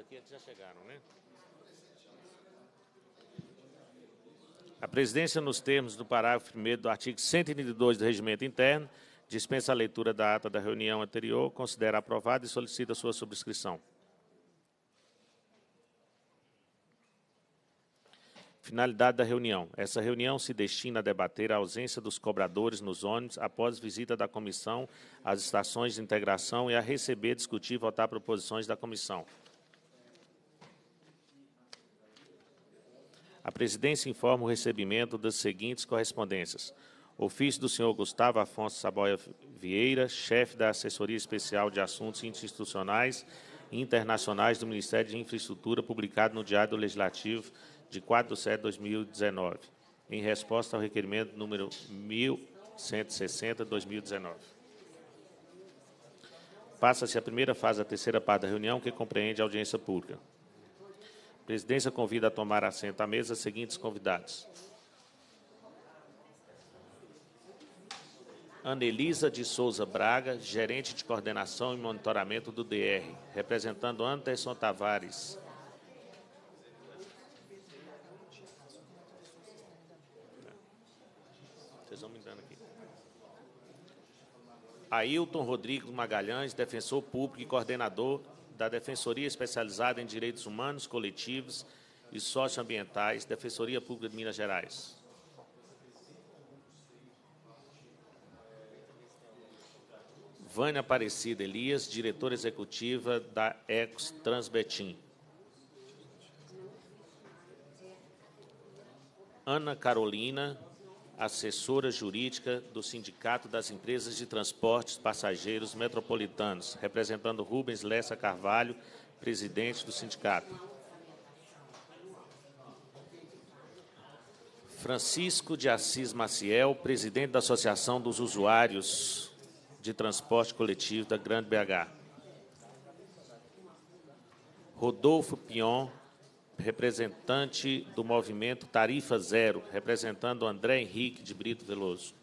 aqui já chegaram, né? A presidência, nos termos do parágrafo 1 do artigo 132 do Regimento Interno, dispensa a leitura da ata da reunião anterior, considera aprovada e solicita sua subscrição. Finalidade da reunião. Essa reunião se destina a debater a ausência dos cobradores nos ônibus após visita da comissão às estações de integração e a receber, discutir e votar proposições da comissão. A presidência informa o recebimento das seguintes correspondências. Ofício do senhor Gustavo Afonso Saboia Vieira, chefe da Assessoria Especial de Assuntos Institucionais e Internacionais do Ministério de Infraestrutura, publicado no Diário Legislativo de 4 de setembro de 2019, em resposta ao requerimento número 1160-2019. Passa-se a primeira fase da terceira parte da reunião, que compreende a audiência pública presidência convida a tomar assento à mesa os seguintes convidados. Anelisa de Souza Braga, gerente de coordenação e monitoramento do DR, representando Anderson Tavares. Vocês vão me dando aqui. Ailton Rodrigues Magalhães, defensor público e coordenador da Defensoria Especializada em Direitos Humanos, Coletivos e Socioambientais, Defensoria Pública de Minas Gerais. Vânia Aparecida Elias, diretora executiva da Ecos Transbetim. Ana Carolina assessora jurídica do Sindicato das Empresas de Transportes Passageiros Metropolitanos, representando Rubens Lessa Carvalho, presidente do sindicato. Francisco de Assis Maciel, presidente da Associação dos Usuários de Transporte Coletivo da Grande BH. Rodolfo Pion, representante do movimento Tarifa Zero, representando André Henrique de Brito Veloso.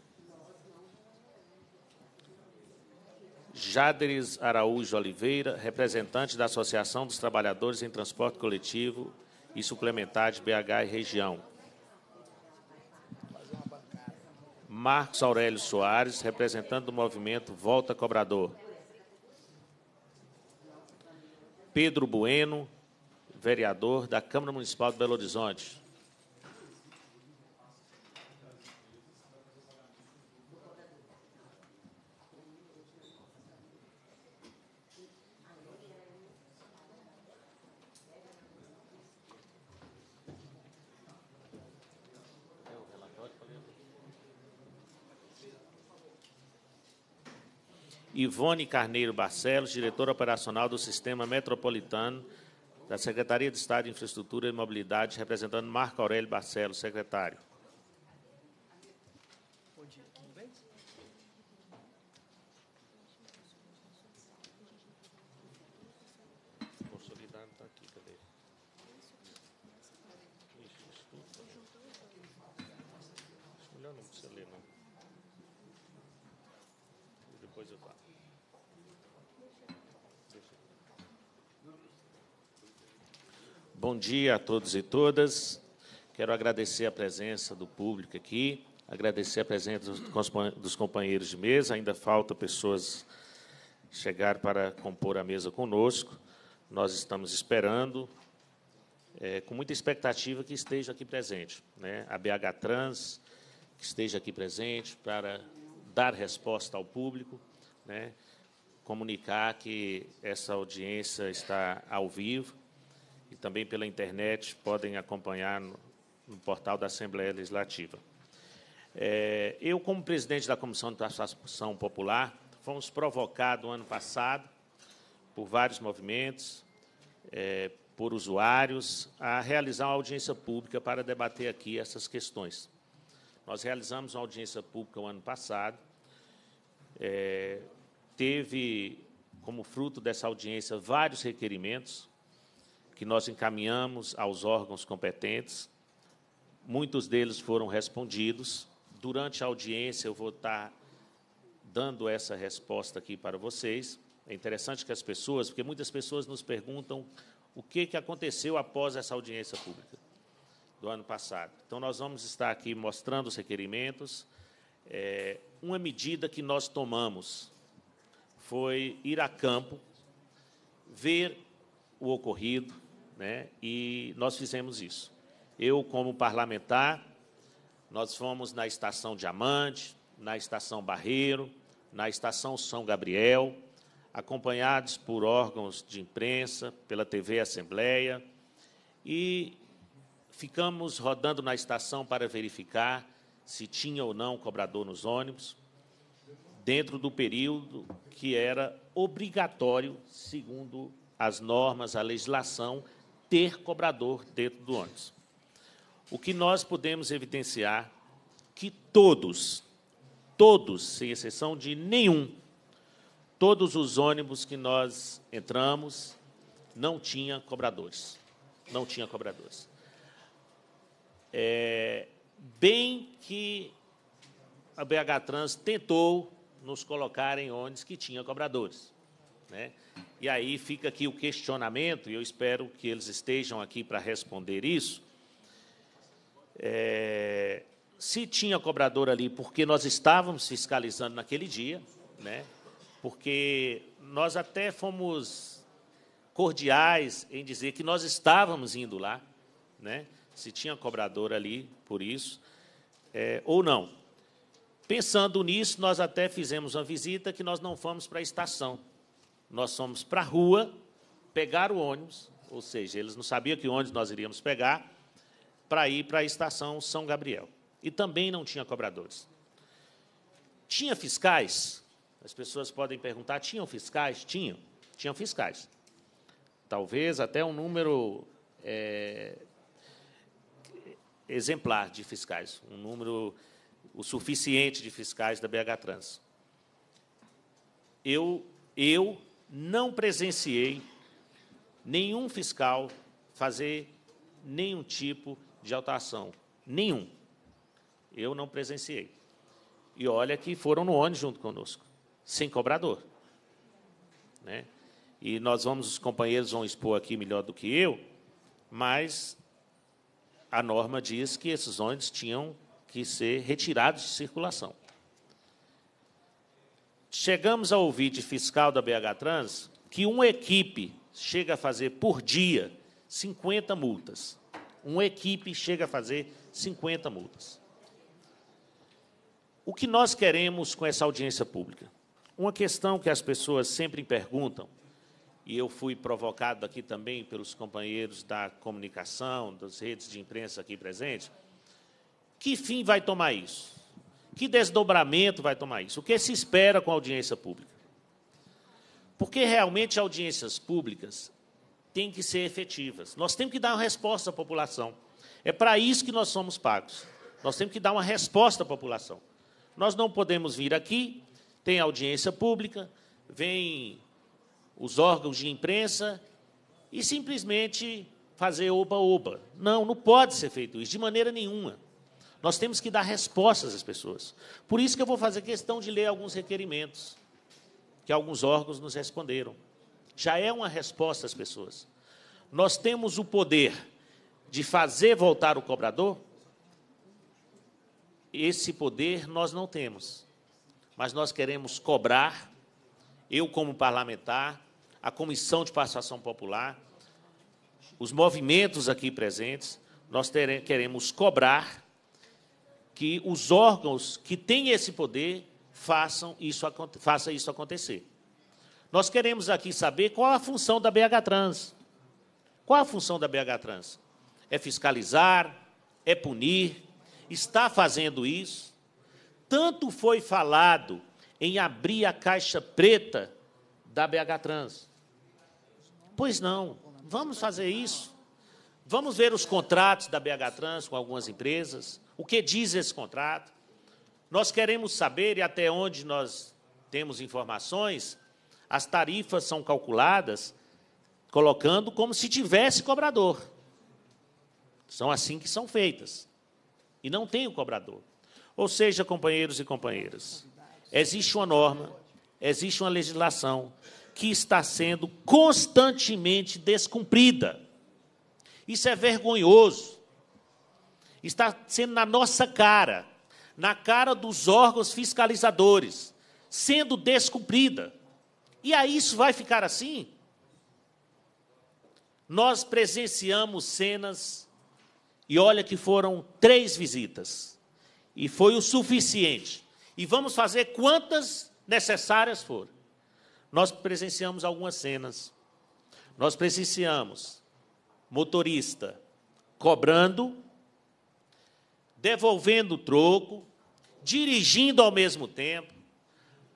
Jaderes Araújo Oliveira, representante da Associação dos Trabalhadores em Transporte Coletivo e Suplementar de BH e Região. Marcos Aurélio Soares, representante do movimento Volta Cobrador. Pedro Bueno, vereador da Câmara Municipal de Belo Horizonte. Ivone Carneiro Barcelos, diretora operacional do Sistema Metropolitano da Secretaria de Estado de Infraestrutura e Mobilidade, representando Marco Aurélio Barcelos, secretário. Bom dia a todos e todas. Quero agradecer a presença do público aqui, agradecer a presença dos companheiros de mesa. Ainda falta pessoas chegar para compor a mesa conosco. Nós estamos esperando, é, com muita expectativa que esteja aqui presente, né? a BH Trans, que esteja aqui presente para dar resposta ao público, né? comunicar que essa audiência está ao vivo e também pela internet podem acompanhar no, no portal da Assembleia Legislativa. É, eu, como presidente da Comissão de Transação Popular, fomos provocados no ano passado por vários movimentos, é, por usuários, a realizar uma audiência pública para debater aqui essas questões. Nós realizamos uma audiência pública ano passado, é, teve como fruto dessa audiência vários requerimentos, que nós encaminhamos aos órgãos competentes. Muitos deles foram respondidos. Durante a audiência, eu vou estar dando essa resposta aqui para vocês. É interessante que as pessoas, porque muitas pessoas nos perguntam o que, que aconteceu após essa audiência pública do ano passado. Então, nós vamos estar aqui mostrando os requerimentos. É, uma medida que nós tomamos foi ir a campo, ver o ocorrido, né? e nós fizemos isso. Eu, como parlamentar, nós fomos na Estação Diamante, na Estação Barreiro, na Estação São Gabriel, acompanhados por órgãos de imprensa, pela TV Assembleia, e ficamos rodando na estação para verificar se tinha ou não cobrador nos ônibus, dentro do período que era obrigatório, segundo as normas, a legislação, ter cobrador dentro do ônibus. O que nós podemos evidenciar que todos, todos, sem exceção de nenhum, todos os ônibus que nós entramos não tinha cobradores. Não tinha cobradores. É, bem que a BH Trans tentou nos colocar em ônibus que tinha cobradores. Né? E aí fica aqui o questionamento, e eu espero que eles estejam aqui para responder isso. É, se tinha cobrador ali, porque nós estávamos fiscalizando naquele dia, né? porque nós até fomos cordiais em dizer que nós estávamos indo lá, né? se tinha cobrador ali por isso, é, ou não. Pensando nisso, nós até fizemos uma visita que nós não fomos para a estação nós fomos para a rua pegar o ônibus, ou seja, eles não sabiam que ônibus nós iríamos pegar, para ir para a estação São Gabriel. E também não tinha cobradores. Tinha fiscais? As pessoas podem perguntar: tinham fiscais? Tinham. Tinham fiscais. Talvez até um número é, exemplar de fiscais, um número o suficiente de fiscais da BH Trans. Eu, eu não presenciei nenhum fiscal fazer nenhum tipo de alteração. Nenhum. Eu não presenciei. E olha que foram no ônibus junto conosco, sem cobrador. Né? E nós vamos, os companheiros vão expor aqui melhor do que eu, mas a norma diz que esses ônibus tinham que ser retirados de circulação. Chegamos a ouvir de fiscal da BH Trans que uma equipe chega a fazer por dia 50 multas. Uma equipe chega a fazer 50 multas. O que nós queremos com essa audiência pública? Uma questão que as pessoas sempre perguntam, e eu fui provocado aqui também pelos companheiros da comunicação, das redes de imprensa aqui presentes, que fim vai tomar isso? Que desdobramento vai tomar isso? O que se espera com a audiência pública? Porque realmente audiências públicas têm que ser efetivas. Nós temos que dar uma resposta à população. É para isso que nós somos pagos. Nós temos que dar uma resposta à população. Nós não podemos vir aqui, tem audiência pública, vem os órgãos de imprensa e simplesmente fazer oba-oba. Não, não pode ser feito isso, de maneira nenhuma. Nós temos que dar respostas às pessoas. Por isso que eu vou fazer questão de ler alguns requerimentos que alguns órgãos nos responderam. Já é uma resposta às pessoas. Nós temos o poder de fazer voltar o cobrador? Esse poder nós não temos. Mas nós queremos cobrar, eu como parlamentar, a Comissão de Participação Popular, os movimentos aqui presentes, nós queremos cobrar que os órgãos que têm esse poder façam isso, faça isso acontecer. Nós queremos aqui saber qual a função da BH Trans. Qual a função da BH Trans? É fiscalizar, é punir, está fazendo isso. Tanto foi falado em abrir a caixa preta da BH Trans. Pois não, vamos fazer isso. Vamos ver os contratos da BH Trans com algumas empresas o que diz esse contrato? Nós queremos saber, e até onde nós temos informações, as tarifas são calculadas colocando como se tivesse cobrador. São assim que são feitas. E não tem o cobrador. Ou seja, companheiros e companheiras, existe uma norma, existe uma legislação que está sendo constantemente descumprida. Isso é vergonhoso está sendo na nossa cara, na cara dos órgãos fiscalizadores, sendo descumprida. E aí isso vai ficar assim? Nós presenciamos cenas, e olha que foram três visitas, e foi o suficiente. E vamos fazer quantas necessárias forem. Nós presenciamos algumas cenas. Nós presenciamos motorista cobrando devolvendo o troco, dirigindo ao mesmo tempo,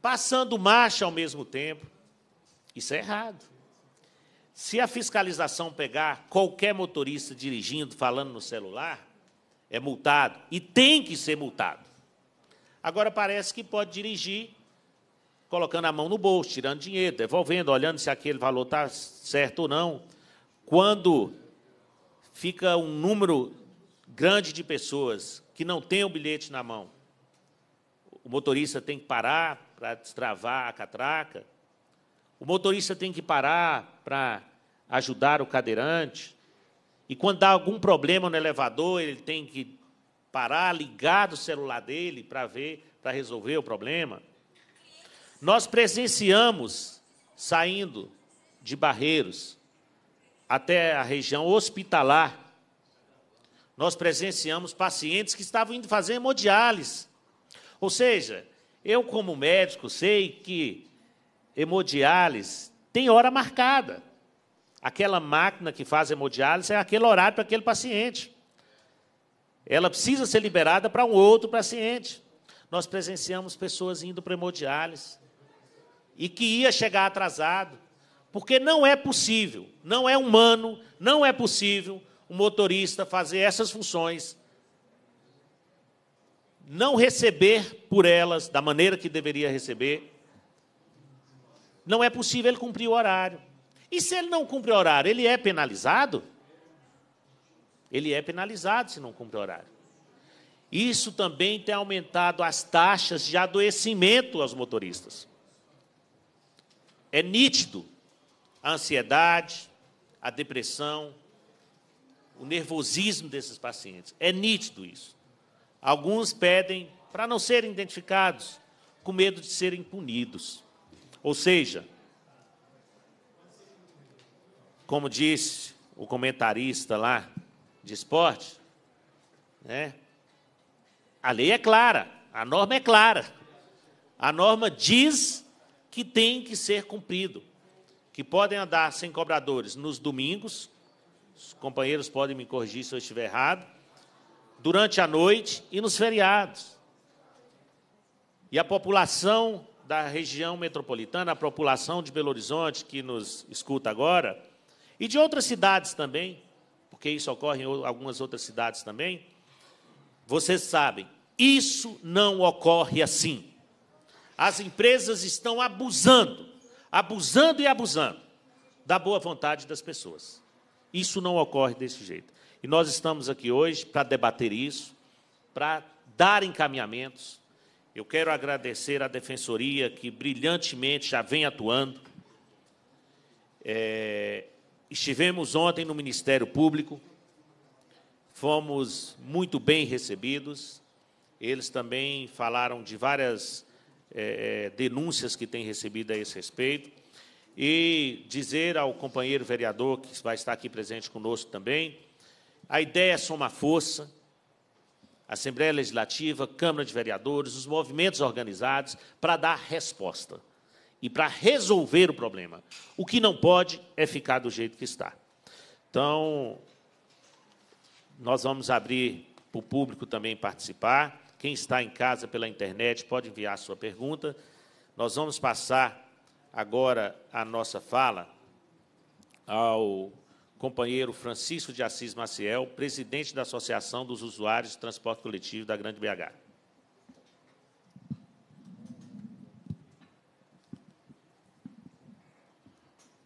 passando marcha ao mesmo tempo. Isso é errado. Se a fiscalização pegar qualquer motorista dirigindo, falando no celular, é multado e tem que ser multado. Agora parece que pode dirigir colocando a mão no bolso, tirando dinheiro, devolvendo, olhando se aquele valor está certo ou não. Quando fica um número grande de pessoas que não têm o bilhete na mão, o motorista tem que parar para destravar a catraca, o motorista tem que parar para ajudar o cadeirante, e quando dá algum problema no elevador, ele tem que parar, ligar do celular dele para ver, para resolver o problema. Nós presenciamos saindo de Barreiros até a região hospitalar nós presenciamos pacientes que estavam indo fazer hemodiálise. Ou seja, eu, como médico, sei que hemodiálise tem hora marcada. Aquela máquina que faz hemodiálise é aquele horário para aquele paciente. Ela precisa ser liberada para um outro paciente. Nós presenciamos pessoas indo para hemodiálise e que ia chegar atrasado, porque não é possível, não é humano, não é possível um motorista fazer essas funções, não receber por elas da maneira que deveria receber, não é possível ele cumprir o horário. E se ele não cumpre o horário, ele é penalizado? Ele é penalizado se não cumpre o horário. Isso também tem aumentado as taxas de adoecimento aos motoristas. É nítido a ansiedade, a depressão, o nervosismo desses pacientes. É nítido isso. Alguns pedem para não serem identificados, com medo de serem punidos. Ou seja, como disse o comentarista lá de esporte, né? A lei é clara, a norma é clara. A norma diz que tem que ser cumprido, que podem andar sem cobradores nos domingos, os companheiros podem me corrigir se eu estiver errado, durante a noite e nos feriados. E a população da região metropolitana, a população de Belo Horizonte que nos escuta agora, e de outras cidades também, porque isso ocorre em algumas outras cidades também, vocês sabem, isso não ocorre assim. As empresas estão abusando, abusando e abusando da boa vontade das pessoas. Isso não ocorre desse jeito. E nós estamos aqui hoje para debater isso, para dar encaminhamentos. Eu quero agradecer à Defensoria, que brilhantemente já vem atuando. É, estivemos ontem no Ministério Público, fomos muito bem recebidos. Eles também falaram de várias é, é denúncias que têm recebido a esse respeito e dizer ao companheiro vereador que vai estar aqui presente conosco também, a ideia é somar força, Assembleia Legislativa, Câmara de Vereadores, os movimentos organizados, para dar resposta e para resolver o problema. O que não pode é ficar do jeito que está. Então, nós vamos abrir para o público também participar. Quem está em casa pela internet pode enviar a sua pergunta. Nós vamos passar agora a nossa fala ao companheiro Francisco de Assis Maciel, presidente da Associação dos Usuários de Transporte Coletivo da Grande BH.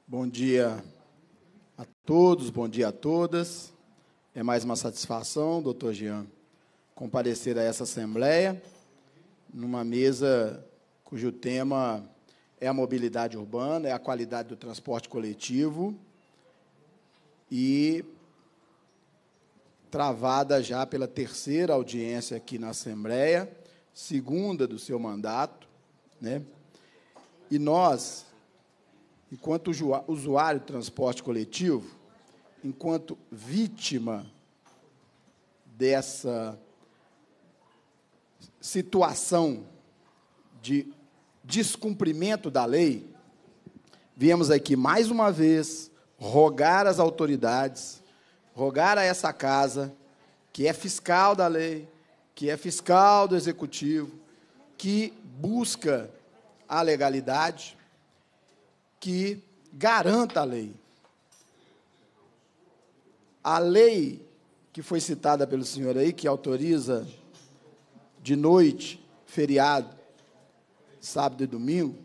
Bom dia a todos, bom dia a todas. É mais uma satisfação, doutor Jean, comparecer a essa Assembleia, numa mesa cujo tema é a mobilidade urbana, é a qualidade do transporte coletivo e travada já pela terceira audiência aqui na Assembleia, segunda do seu mandato, né? E nós, enquanto usuário de transporte coletivo, enquanto vítima dessa situação de descumprimento da lei, viemos aqui mais uma vez rogar às autoridades, rogar a essa casa, que é fiscal da lei, que é fiscal do executivo, que busca a legalidade, que garanta a lei. A lei que foi citada pelo senhor aí, que autoriza de noite feriado, sábado e domingo,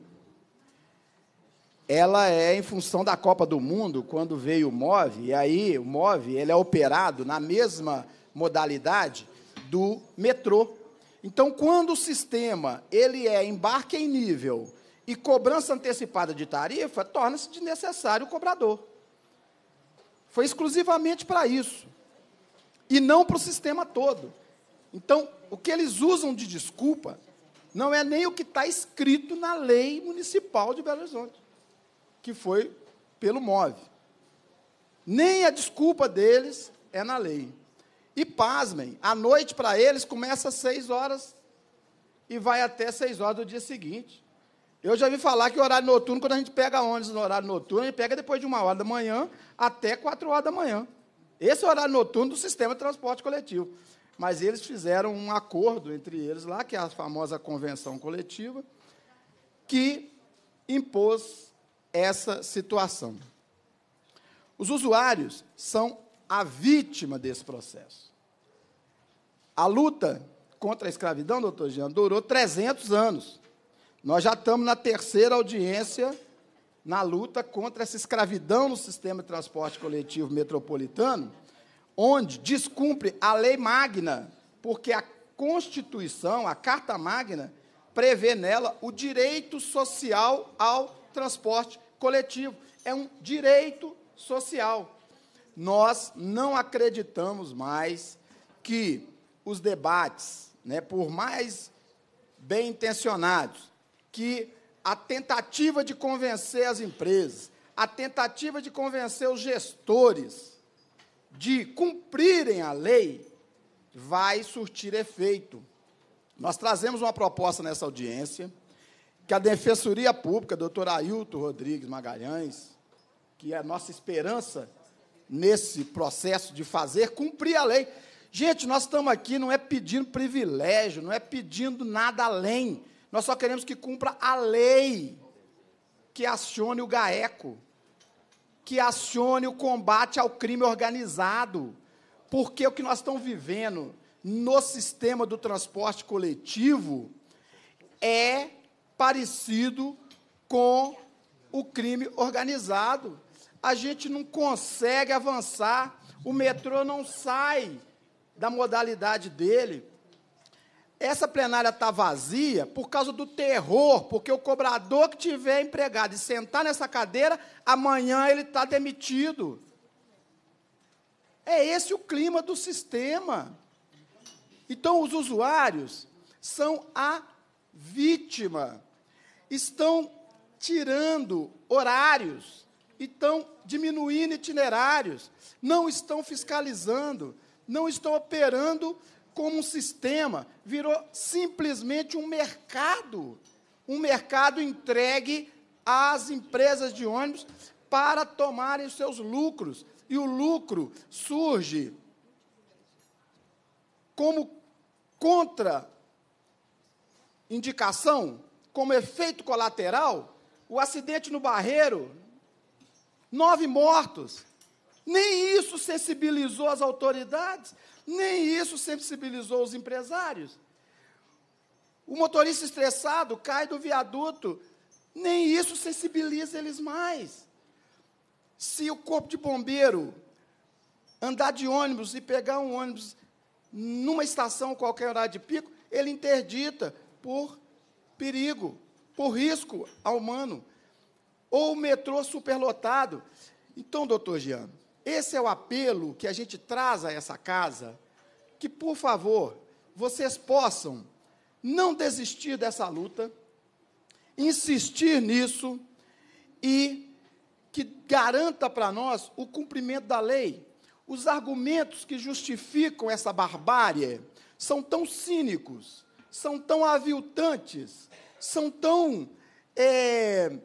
ela é em função da Copa do Mundo, quando veio o MOV, e aí o MOV ele é operado na mesma modalidade do metrô. Então, quando o sistema ele é embarque em nível e cobrança antecipada de tarifa, torna-se desnecessário o cobrador. Foi exclusivamente para isso. E não para o sistema todo. Então, o que eles usam de desculpa não é nem o que está escrito na lei municipal de Belo Horizonte, que foi pelo MOV. Nem a desculpa deles é na lei. E pasmem, a noite para eles começa às 6 horas e vai até 6 horas do dia seguinte. Eu já vi falar que o horário noturno, quando a gente pega ônibus no horário noturno, a gente pega depois de uma hora da manhã até 4 horas da manhã. Esse é o horário noturno do sistema de transporte coletivo mas eles fizeram um acordo entre eles lá, que é a famosa convenção coletiva, que impôs essa situação. Os usuários são a vítima desse processo. A luta contra a escravidão, doutor Jean, durou 300 anos. Nós já estamos na terceira audiência na luta contra essa escravidão no sistema de transporte coletivo metropolitano, onde descumpre a lei magna, porque a Constituição, a Carta Magna, prevê nela o direito social ao transporte coletivo. É um direito social. Nós não acreditamos mais que os debates, né, por mais bem intencionados, que a tentativa de convencer as empresas, a tentativa de convencer os gestores, de cumprirem a lei vai surtir efeito. Nós trazemos uma proposta nessa audiência que a Defensoria Pública, doutor Ailton Rodrigues Magalhães, que é a nossa esperança nesse processo de fazer cumprir a lei. Gente, nós estamos aqui não é pedindo privilégio, não é pedindo nada além. Nós só queremos que cumpra a lei que acione o GAECO, que acione o combate ao crime organizado. Porque o que nós estamos vivendo no sistema do transporte coletivo é parecido com o crime organizado. A gente não consegue avançar, o metrô não sai da modalidade dele. Essa plenária está vazia por causa do terror, porque o cobrador que tiver empregado e sentar nessa cadeira, amanhã ele está demitido. É esse o clima do sistema. Então, os usuários são a vítima. Estão tirando horários, estão diminuindo itinerários, não estão fiscalizando, não estão operando como um sistema, virou simplesmente um mercado. Um mercado entregue às empresas de ônibus para tomarem os seus lucros. E o lucro surge como contra indicação, como efeito colateral, o acidente no Barreiro, nove mortos. Nem isso sensibilizou as autoridades. Nem isso sensibilizou os empresários. O motorista estressado cai do viaduto, nem isso sensibiliza eles mais. Se o corpo de bombeiro andar de ônibus e pegar um ônibus numa estação qualquer horário de pico, ele interdita por perigo, por risco ao humano. Ou o metrô superlotado. Então, doutor Giano, esse é o apelo que a gente traz a essa casa, que, por favor, vocês possam não desistir dessa luta, insistir nisso e que garanta para nós o cumprimento da lei. Os argumentos que justificam essa barbárie são tão cínicos, são tão aviltantes, são tão é,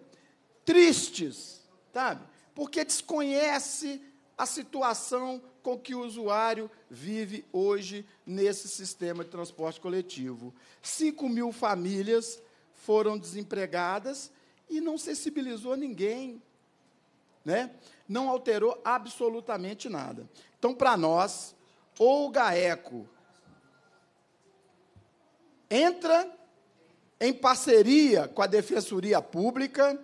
tristes, sabe? Porque desconhece a situação com que o usuário vive hoje nesse sistema de transporte coletivo. 5 mil famílias foram desempregadas e não sensibilizou ninguém. Né? Não alterou absolutamente nada. Então, para nós, ou o GAECO entra em parceria com a Defensoria Pública,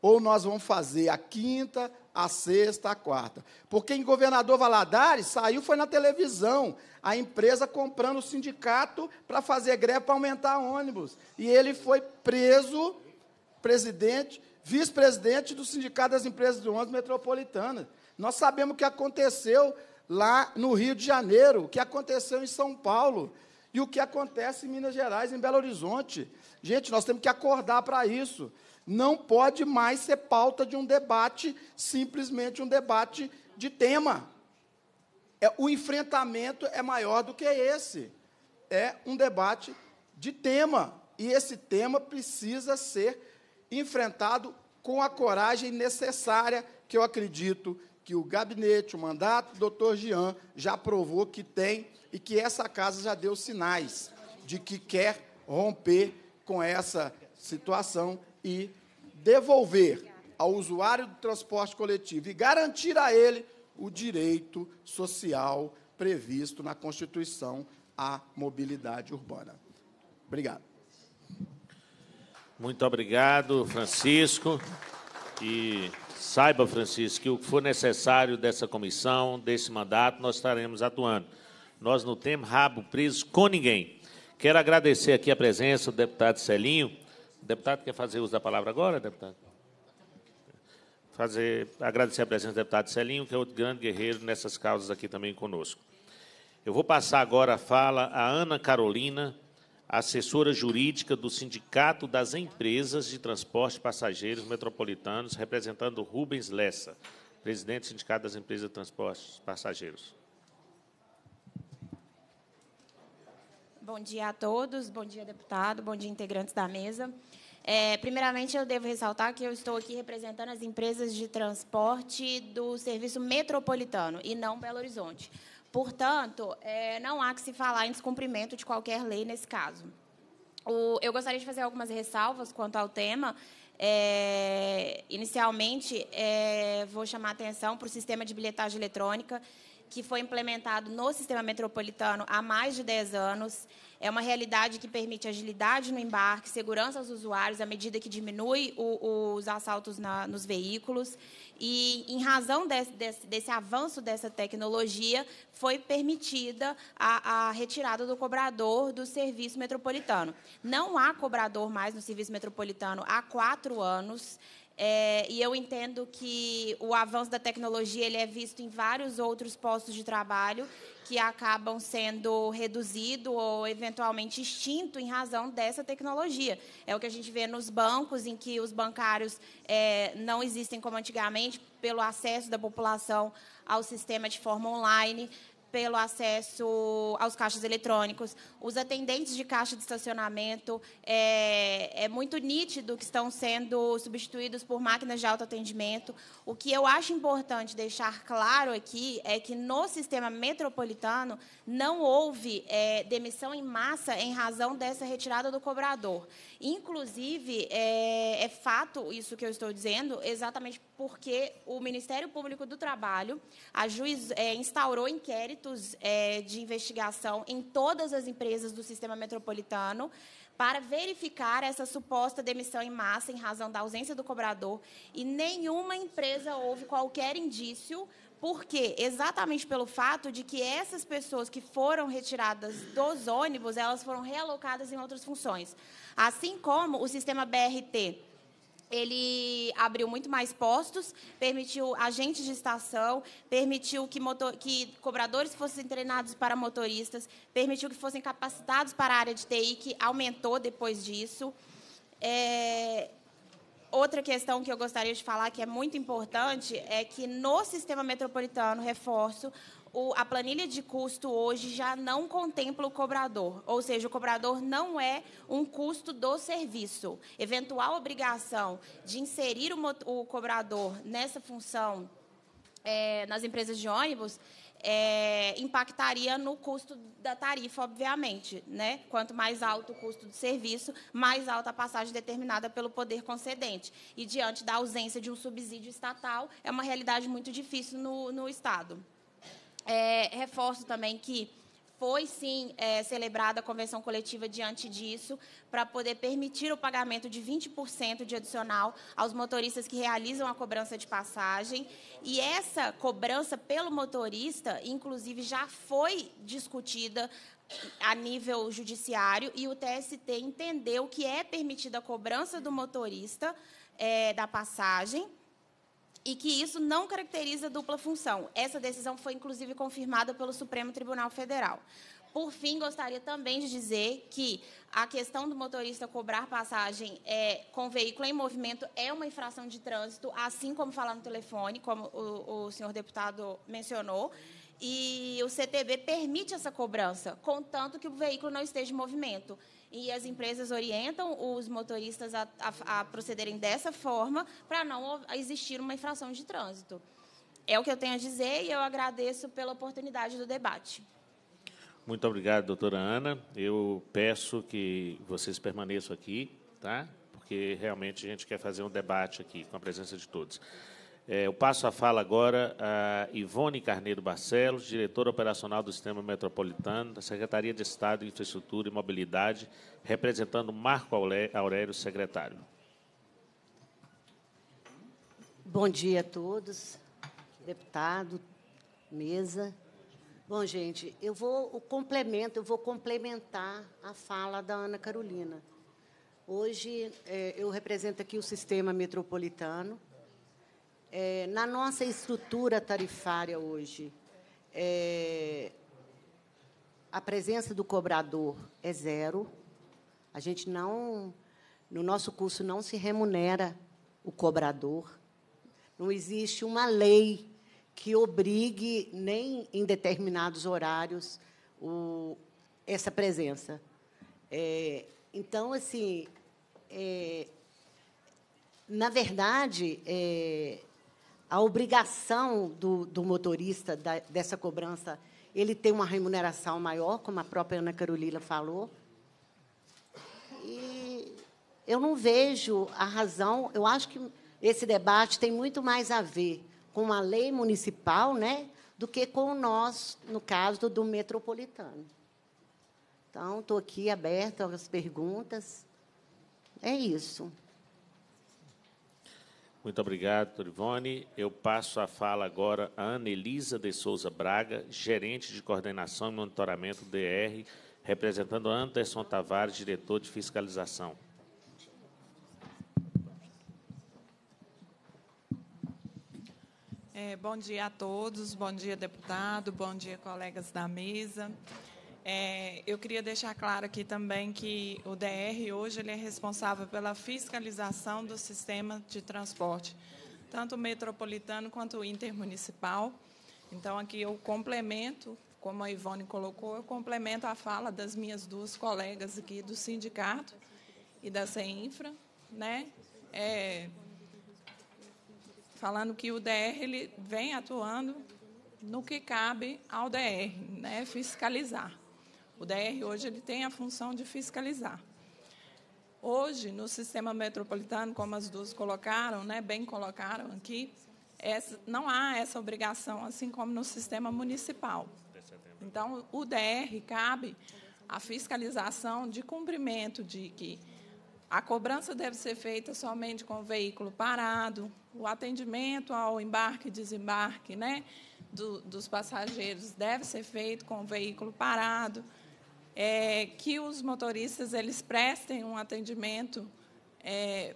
ou nós vamos fazer a quinta, a sexta, a quarta. Porque em Governador Valadares saiu, foi na televisão, a empresa comprando o sindicato para fazer greve para aumentar ônibus. E ele foi preso, presidente, vice-presidente do Sindicato das Empresas de Ônibus Metropolitana. Nós sabemos o que aconteceu lá no Rio de Janeiro, o que aconteceu em São Paulo e o que acontece em Minas Gerais, em Belo Horizonte. Gente, nós temos que acordar para isso não pode mais ser pauta de um debate, simplesmente um debate de tema. É, o enfrentamento é maior do que esse. É um debate de tema. E esse tema precisa ser enfrentado com a coragem necessária, que eu acredito que o gabinete, o mandato do doutor Jean já provou que tem e que essa casa já deu sinais de que quer romper com essa situação e devolver ao usuário do transporte coletivo e garantir a ele o direito social previsto na Constituição à mobilidade urbana. Obrigado. Muito obrigado, Francisco. E saiba, Francisco, que o que for necessário dessa comissão, desse mandato, nós estaremos atuando. Nós não temos rabo preso com ninguém. Quero agradecer aqui a presença do deputado Celinho Deputado, quer fazer uso da palavra agora, deputado? Fazer, agradecer a presença do deputado Celinho, que é outro grande guerreiro nessas causas aqui também conosco. Eu vou passar agora a fala a Ana Carolina, assessora jurídica do Sindicato das Empresas de Transporte Passageiros Metropolitanos, representando Rubens Lessa, presidente do Sindicato das Empresas de Transporte Passageiros. Bom dia a todos, bom dia, deputado, bom dia, integrantes da mesa. É, primeiramente, eu devo ressaltar que eu estou aqui representando as empresas de transporte do serviço metropolitano e não Belo Horizonte. Portanto, é, não há que se falar em descumprimento de qualquer lei nesse caso. O, eu gostaria de fazer algumas ressalvas quanto ao tema. É, inicialmente, é, vou chamar a atenção para o sistema de bilhetagem eletrônica que foi implementado no sistema metropolitano há mais de 10 anos. É uma realidade que permite agilidade no embarque, segurança aos usuários, à medida que diminui o, os assaltos na, nos veículos. E, em razão desse, desse, desse, avanço dessa tecnologia, foi permitida a, a retirada do cobrador do serviço metropolitano. Não há cobrador mais no serviço metropolitano há quatro anos. É, e eu entendo que o avanço da tecnologia ele é visto em vários outros postos de trabalho que acabam sendo reduzido ou eventualmente extinto em razão dessa tecnologia. É o que a gente vê nos bancos, em que os bancários é, não existem como antigamente pelo acesso da população ao sistema de forma online pelo acesso aos caixas eletrônicos, os atendentes de caixa de estacionamento, é, é muito nítido que estão sendo substituídos por máquinas de autoatendimento. O que eu acho importante deixar claro aqui é que no sistema metropolitano não houve é, demissão em massa em razão dessa retirada do cobrador. Inclusive, é, é, fato isso que eu estou dizendo, exatamente porque o Ministério Público do Trabalho a juiz, é, instaurou inquéritos é, de investigação em todas as empresas do sistema metropolitano para verificar essa suposta demissão em massa em razão da ausência do cobrador e nenhuma empresa houve qualquer indício por quê? Exatamente pelo fato de que essas pessoas que foram retiradas dos ônibus, elas foram realocadas em outras funções. Assim como o sistema BRT, ele abriu muito mais postos, permitiu agentes de estação, permitiu que, motor, que, cobradores fossem treinados para motoristas, permitiu que fossem capacitados para a área de TI, que aumentou depois disso. É, outra questão que eu gostaria de falar, que é muito importante, é que no sistema metropolitano, reforço, o, a planilha de custo hoje já não contempla o cobrador, ou seja, o cobrador não é um custo do serviço. Eventual obrigação de inserir o, o cobrador nessa função é, nas empresas de ônibus é, impactaria no custo da tarifa, obviamente. Né? Quanto mais alto o custo do serviço, mais alta a passagem determinada pelo poder concedente. E, diante da ausência de um subsídio estatal, é uma realidade muito difícil no, no Estado. É, reforço também que foi sim é, celebrada a convenção coletiva diante disso, para poder permitir o pagamento de 20% de adicional aos motoristas que realizam a cobrança de passagem. E essa cobrança pelo motorista, inclusive, já foi discutida a nível judiciário e o TST entendeu que é permitida a cobrança do motorista é, da passagem e que isso não caracteriza dupla função. Essa decisão foi, inclusive, confirmada pelo Supremo Tribunal Federal. Por fim, gostaria também de dizer que a questão do motorista cobrar passagem é, com veículo em movimento é uma infração de trânsito, assim como falar no telefone, como o, o senhor deputado mencionou. E o CTB permite essa cobrança, contanto que o veículo não esteja em movimento e as empresas orientam os motoristas a, a, a procederem dessa forma para não existir uma infração de trânsito. É o que eu tenho a dizer e eu agradeço pela oportunidade do debate. Muito obrigado, doutora Ana. Eu peço que vocês permaneçam aqui, tá? Porque realmente a gente quer fazer um debate aqui com a presença de todos. É, eu passo a fala agora a Ivone Carneiro Barcelos, diretora operacional do Sistema Metropolitano, da Secretaria de Estado de Infraestrutura e Mobilidade, representando Marco Aurélio, secretário. Bom dia a todos, deputado, mesa. Bom, gente, eu vou o complemento, eu vou complementar a fala da Ana Carolina. Hoje é, eu represento aqui o sistema metropolitano, é, na nossa estrutura tarifária hoje, é, a presença do cobrador é zero. A gente não, no nosso curso, não se remunera o cobrador. Não existe uma lei que obrigue, nem em determinados horários, o, essa presença. É, então, assim, é, na verdade, é, a obrigação do, do motorista da, dessa cobrança, ele tem uma remuneração maior, como a própria Ana Carolina falou. E eu não vejo a razão, eu acho que esse debate tem muito mais a ver com a lei municipal, né, do que com nós, no caso do metropolitano. Então, estou aqui aberta às perguntas. É isso. Muito obrigado, Ivone. Eu passo a fala agora a Anelisa de Souza Braga, gerente de coordenação e monitoramento DR, representando Anderson Tavares, diretor de fiscalização. É, bom dia a todos, bom dia, deputado, bom dia, colegas da mesa. É, eu queria deixar claro aqui também que o DR hoje ele é responsável pela fiscalização do sistema de transporte, tanto metropolitano quanto intermunicipal. Então, aqui eu complemento, como a Ivone colocou, eu complemento a fala das minhas duas colegas aqui do sindicato e da CEINFRA, né? É, falando que o DR ele vem atuando no que cabe ao DR, né? fiscalizar. O DR hoje ele tem a função de fiscalizar. Hoje, no sistema metropolitano, como as duas colocaram, né, bem colocaram aqui, essa, não há essa obrigação, assim como no sistema municipal. Então, o DR cabe a fiscalização de cumprimento de que a cobrança deve ser feita somente com o veículo parado, o atendimento ao embarque e desembarque né, do, dos passageiros deve ser feito com o veículo parado é, que os motoristas eles prestem um atendimento é,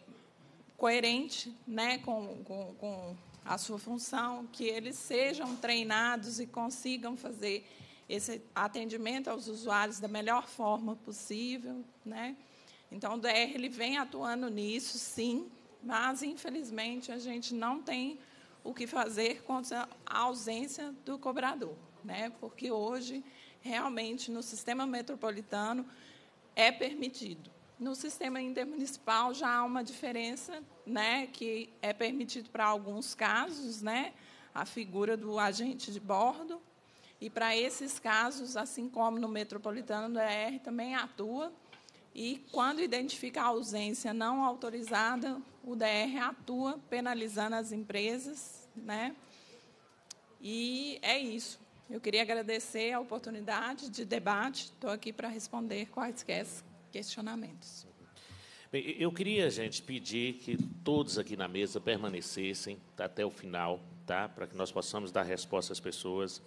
coerente né, com, com, com a sua função, que eles sejam treinados e consigam fazer esse atendimento aos usuários da melhor forma possível, né? Então o DR ele vem atuando nisso, sim, mas infelizmente a gente não tem o que fazer contra a ausência do cobrador, né? Porque hoje realmente no sistema metropolitano é permitido. No sistema intermunicipal já há uma diferença, né, que é permitido para alguns casos, né, a figura do agente de bordo. E para esses casos, assim como no metropolitano do ER também atua. E quando identifica a ausência não autorizada, o DR atua penalizando as empresas, né? E é isso. Eu queria agradecer a oportunidade de debate. Estou aqui para responder quaisquer questionamentos. Bem, eu queria, gente, pedir que todos aqui na mesa permanecessem até o final, tá? Para que nós possamos dar resposta às pessoas.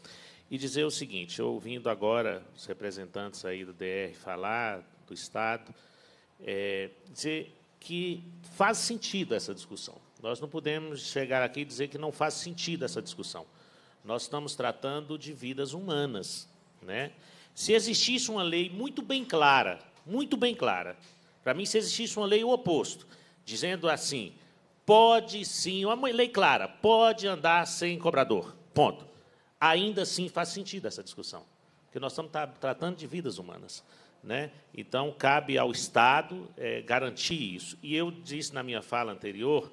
E dizer o seguinte, ouvindo agora os representantes aí do DR falar, do Estado, é, dizer que faz sentido essa discussão. Nós não podemos chegar aqui e dizer que não faz sentido essa discussão. Nós estamos tratando de vidas humanas, né? Se existisse uma lei muito bem clara, muito bem clara, para mim, se existisse uma lei o oposto, dizendo assim, pode sim, uma lei clara, pode andar sem cobrador, ponto. Ainda assim faz sentido essa discussão, porque nós estamos tratando de vidas humanas. Né? Então, cabe ao Estado é, garantir isso. E eu disse na minha fala anterior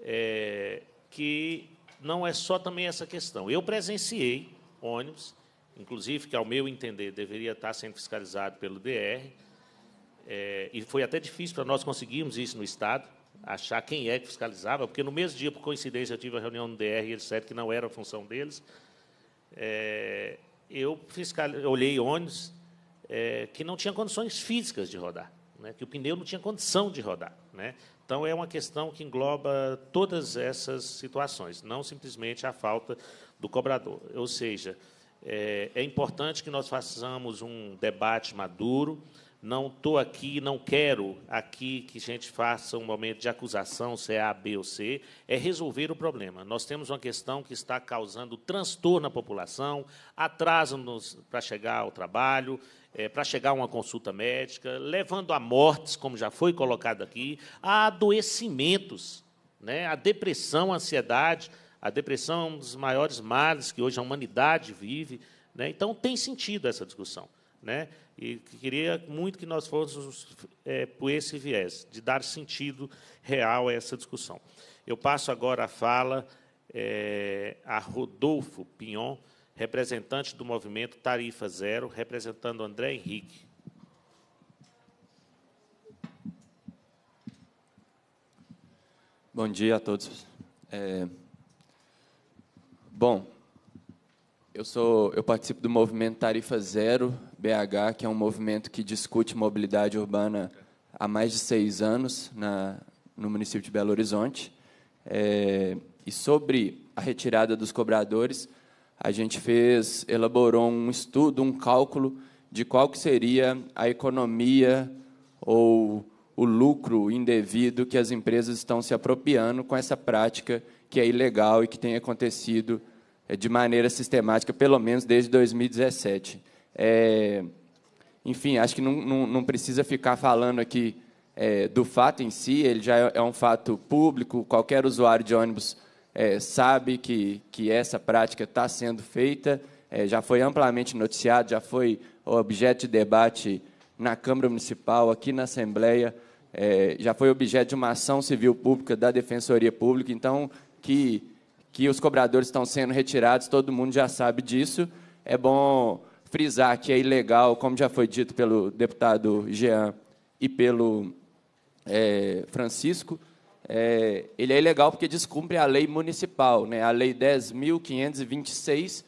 é, que não é só também essa questão. Eu presenciei ônibus, inclusive, que, ao meu entender, deveria estar sendo fiscalizado pelo DR, é, eh, e foi até difícil para nós conseguirmos isso no Estado, achar quem é que fiscalizava, porque no mesmo dia, por coincidência, eu tive a reunião no DR e eles disseram que não era a função deles. É, eu, fiscal, eu olhei ônibus é, que não tinha condições físicas de rodar, né, que o pneu não tinha condição de rodar. Né. Então, é uma questão que engloba todas essas situações, não simplesmente a falta do cobrador. Ou seja, é, é importante que nós façamos um debate maduro. Não estou aqui, não quero aqui que a gente faça um momento de acusação, se é A, B ou C, é resolver o problema. Nós temos uma questão que está causando transtorno à população, atraso para chegar ao trabalho, é, para chegar a uma consulta médica, levando a mortes, como já foi colocado aqui, a adoecimentos, né, a depressão, a ansiedade. A depressão é um dos maiores males que hoje a humanidade vive. Né? Então, tem sentido essa discussão. Né? E queria muito que nós fôssemos é, por esse viés, de dar sentido real a essa discussão. Eu passo agora a fala é, a Rodolfo Pinhon, representante do movimento Tarifa Zero, representando André Henrique. Bom dia a todos. É... Bom, eu sou, eu participo do movimento Tarifa Zero BH, que é um movimento que discute mobilidade urbana há mais de seis anos na, no município de Belo Horizonte. É, e sobre a retirada dos cobradores, a gente fez, elaborou um estudo, um cálculo de qual que seria a economia ou o lucro indevido que as empresas estão se apropriando com essa prática que é ilegal e que tem acontecido eh, de maneira sistemática, pelo menos desde 2017. É, enfim, acho que não, não, não, precisa ficar falando aqui é, do fato em si, ele já é, é um fato público, qualquer usuário de ônibus é, sabe que, que essa prática está sendo feita, é, já foi amplamente noticiado, já foi objeto de debate na Câmara Municipal, aqui na Assembleia, é, já foi objeto de uma ação civil pública da Defensoria Pública, então que, que os cobradores estão sendo retirados, todo mundo já sabe disso. É bom frisar que é ilegal, como já foi dito pelo deputado Jean e pelo é, Francisco, é, ele é ilegal porque descumpre a lei municipal, né, a lei 10.526,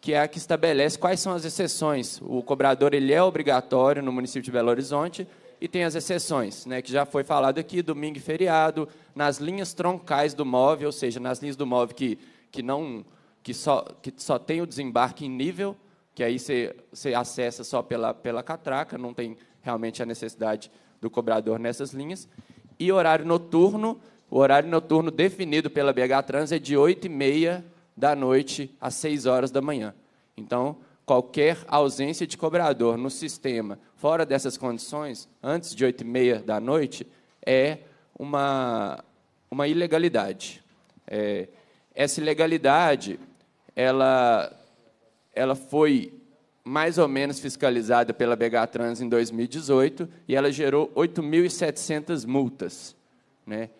que é a que estabelece quais são as exceções. O cobrador ele é obrigatório no município de Belo Horizonte e tem as exceções, né, que já foi falado aqui, domingo e feriado, nas linhas troncais do móvel, ou seja, nas linhas do móvel que, que, não, que, só, que só tem o desembarque em nível, que aí você, você acessa só pela, pela catraca, não tem realmente a necessidade do cobrador nessas linhas e horário noturno. O horário noturno definido pela BH Trans é de 8h30 da noite às 6 horas da manhã. Então, qualquer ausência de cobrador no sistema fora dessas condições, antes de 8h30 da noite, é uma, uma ilegalidade. É, essa ilegalidade ela, ela foi mais ou menos fiscalizada pela BH Trans em 2018 e ela gerou 8.700 multas. Né?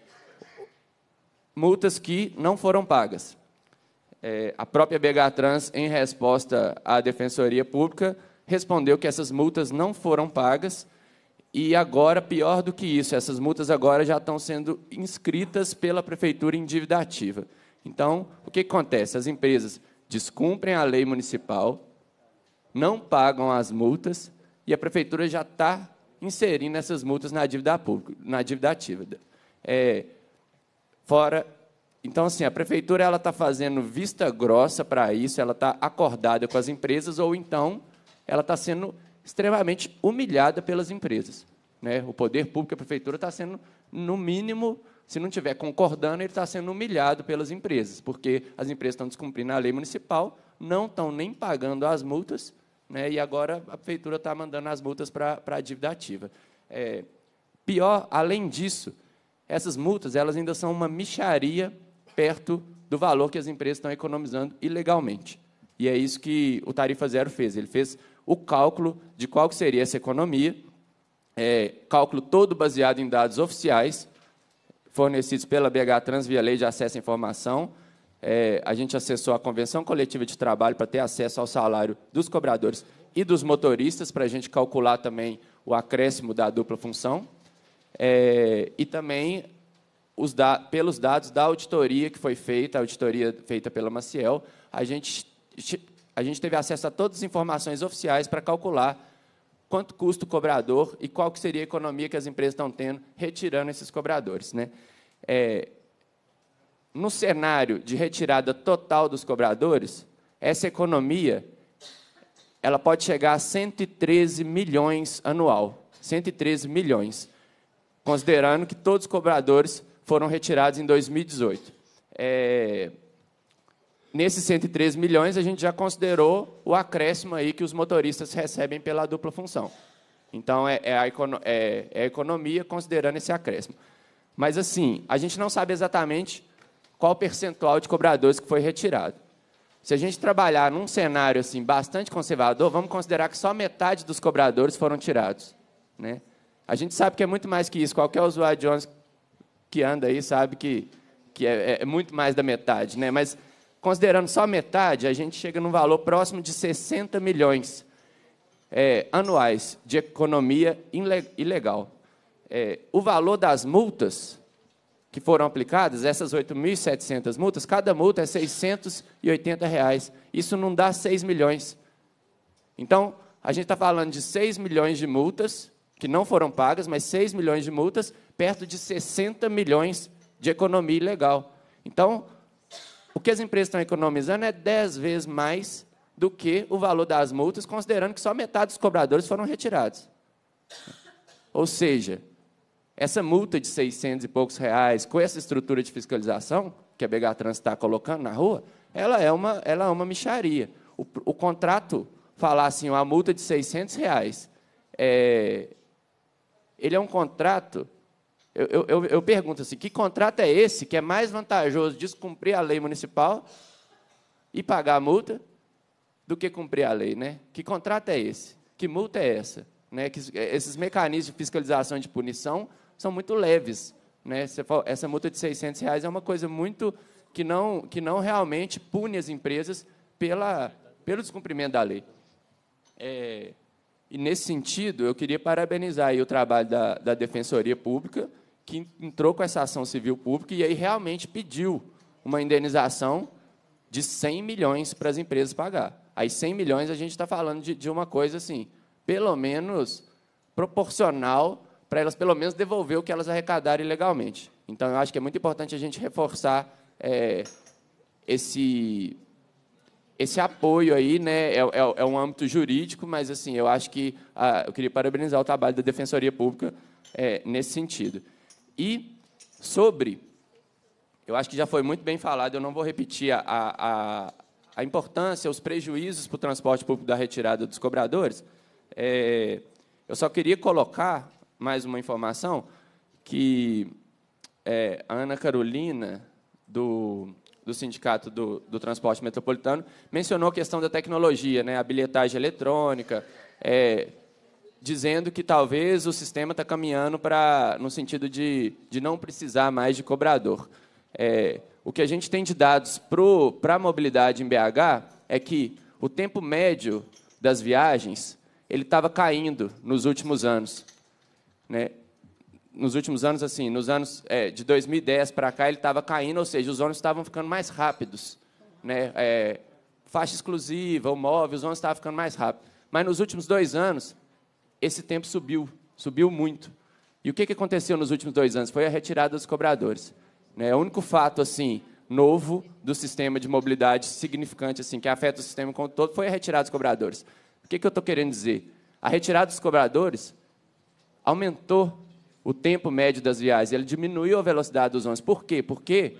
Multas que não foram pagas. É, a própria BH Trans, em resposta à Defensoria Pública, respondeu que essas multas não foram pagas e agora, pior do que isso, essas multas agora já estão sendo inscritas pela Prefeitura em dívida ativa. Então, o que acontece? As empresas descumprem a lei municipal, não pagam as multas e a prefeitura já está inserindo essas multas na dívida pública, na dívida ativa. É, fora, então assim, a prefeitura ela está fazendo vista grossa para isso, ela está acordada com as empresas ou então ela está sendo extremamente humilhada pelas empresas. Né? O poder público, a prefeitura está sendo no mínimo se não estiver concordando, ele está sendo humilhado pelas empresas, porque as empresas estão descumprindo a lei municipal, não estão nem pagando as multas né? e agora a prefeitura está mandando as multas para a dívida ativa. É, pior, além disso, essas multas elas ainda são uma micharia perto do valor que as empresas estão economizando ilegalmente. E é isso que o Tarifa Zero fez. Ele fez o cálculo de qual seria essa economia, é, cálculo todo baseado em dados oficiais fornecidos pela BH Trans via Lei de Acesso à Informação, é, a gente acessou a Convenção Coletiva de Trabalho para ter acesso ao salário dos cobradores e dos motoristas, para a gente calcular também o acréscimo da dupla função. É, e também da, pelos dados da auditoria que foi feita, a auditoria feita pela Maciel, a gente, a gente teve acesso a todas as informações oficiais para calcular quanto custa o cobrador e qual que seria a economia que as empresas estão tendo retirando esses cobradores. Né? É, no cenário de retirada total dos cobradores, essa economia ela pode chegar a 113 milhões anual. 113 milhões, considerando que todos os cobradores foram retirados em 2018. É, nesses 113 milhões, a gente já considerou o acréscimo aí que os motoristas recebem pela dupla função. Então, é, é, a, é, é a economia considerando esse acréscimo. Mas, assim, a gente não sabe exatamente qual o percentual de cobradores que foi retirado. Se a gente trabalhar num cenário assim bastante conservador, vamos considerar que só metade dos cobradores foram tirados, né? A gente sabe que é muito mais que isso. Qualquer usuário de ônibus que anda aí sabe que que é, é, é muito mais da metade, né? Mas considerando só metade, a gente chega num valor próximo de 60 milhões é, anuais de economia ilegal. É, o valor das multas que foram aplicadas, essas 8.700 multas, cada multa é 680 reais. Isso não dá 6 milhões. Então, a gente está falando de 6 milhões de multas, que não foram pagas, mas 6 milhões de multas, perto de 60 milhões de economia ilegal. Então, o que as empresas estão economizando é 10 vezes mais do que o valor das multas, considerando que só metade dos cobradores foram retirados. Ou seja, essa multa de 600 e poucos reais, com essa estrutura de fiscalização que a BH Trans está colocando na rua, ela é uma, ela é uma micharia. O, o contrato falar assim, a multa de 600 reais, é, ele é um contrato eu, eu, eu, pergunto assim: que contrato é esse que é mais vantajoso descumprir a lei municipal e pagar a multa do que cumprir a lei? Né? Que contrato é esse? Que multa é essa? Né? Que, esses mecanismos de fiscalização e de punição são muito leves. Né? Essa multa de 600 reais é uma coisa muito que não, que não realmente pune as empresas pela, pelo descumprimento da lei. É, e, nesse sentido, eu queria parabenizar o trabalho da, da Defensoria Pública, que entrou com essa ação civil pública e aí realmente pediu uma indenização de 100 milhões para as empresas pagar. Aí 100 milhões a gente está falando de, de, uma coisa assim, pelo menos proporcional para elas pelo menos devolver o que elas arrecadaram ilegalmente. Então, eu acho que é muito importante a gente reforçar é, esse esse apoio aí, né, é, é, é, um âmbito jurídico, mas assim, eu acho que ah, eu queria parabenizar o trabalho da Defensoria Pública é, nesse sentido. E sobre, eu acho que já foi muito bem falado, eu não vou repetir a, a, a importância, os prejuízos para o transporte público da retirada dos cobradores. É, eu só queria colocar mais uma informação, que é, a Ana Carolina, do, do Sindicato do, do Transporte Metropolitano, mencionou a questão da tecnologia, né, a bilhetagem eletrônica, é, dizendo que talvez o sistema está caminhando para no sentido de, de não precisar mais de cobrador. É, o que a gente tem de dados para a mobilidade em BH é que o tempo médio das viagens ele estava caindo nos últimos anos. Né? Nos últimos anos, assim, nos anos é, de 2010 para cá, ele estava caindo, ou seja, os ônibus estavam ficando mais rápidos. Né? É, faixa exclusiva, o móvel, os ônibus estavam ficando mais rápidos. Mas nos últimos dois anos, esse tempo subiu, subiu muito. E o que, que aconteceu nos últimos dois anos? Foi a retirada dos cobradores. Né? O único fato assim novo do sistema de mobilidade significante assim que afeta o sistema como todo foi a retirada dos cobradores. O que, que eu estou querendo dizer? A retirada dos cobradores aumentou o tempo médio das viagens, ele diminuiu a velocidade dos ônibus. Por quê? Porque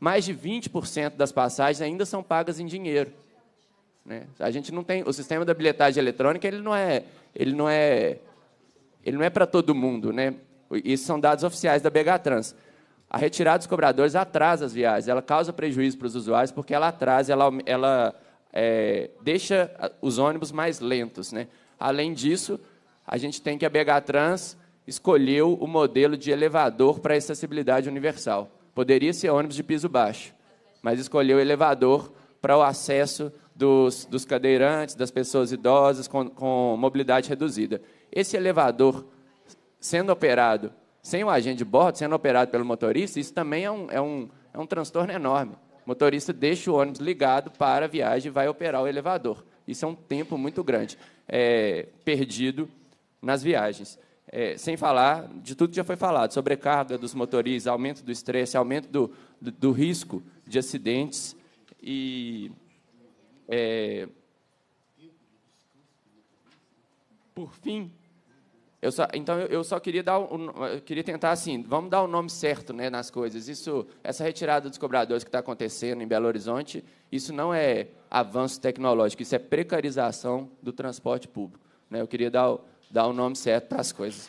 mais de 20% das passagens ainda são pagas em dinheiro. Né? A gente não tem o sistema da bilhetagem eletrônica, ele não é, ele não é, ele não é para todo mundo, né? Isso são dados oficiais da Begatrans. Trans. A retirada dos cobradores atrasa as viagens, ela causa prejuízo para os usuários porque ela atrasa, ela, ela é, deixa os ônibus mais lentos, né? Além disso, a gente tem que a BH Trans escolheu o modelo de elevador para acessibilidade universal. Poderia ser ônibus de piso baixo, mas escolheu elevador para o acesso dos, dos cadeirantes, das pessoas idosas com, com mobilidade reduzida. Esse elevador sendo operado sem o agente de bordo, sendo operado pelo motorista, isso também é um, é um, é um transtorno enorme. O motorista deixa o ônibus ligado para a viagem e vai operar o elevador. Isso é um tempo muito grande é, perdido nas viagens. É, sem falar de tudo que já foi falado, sobrecarga dos motoristas, aumento do estresse, aumento do, do, do, risco de acidentes e... É... por fim, eu só, então eu só queria dar, um, queria tentar assim, vamos dar o um nome certo, né, nas coisas. Isso, essa retirada dos cobradores que está acontecendo em Belo Horizonte, isso não é avanço tecnológico, isso é precarização do transporte público. Né? Eu queria dar o, dá o nome certo para as coisas.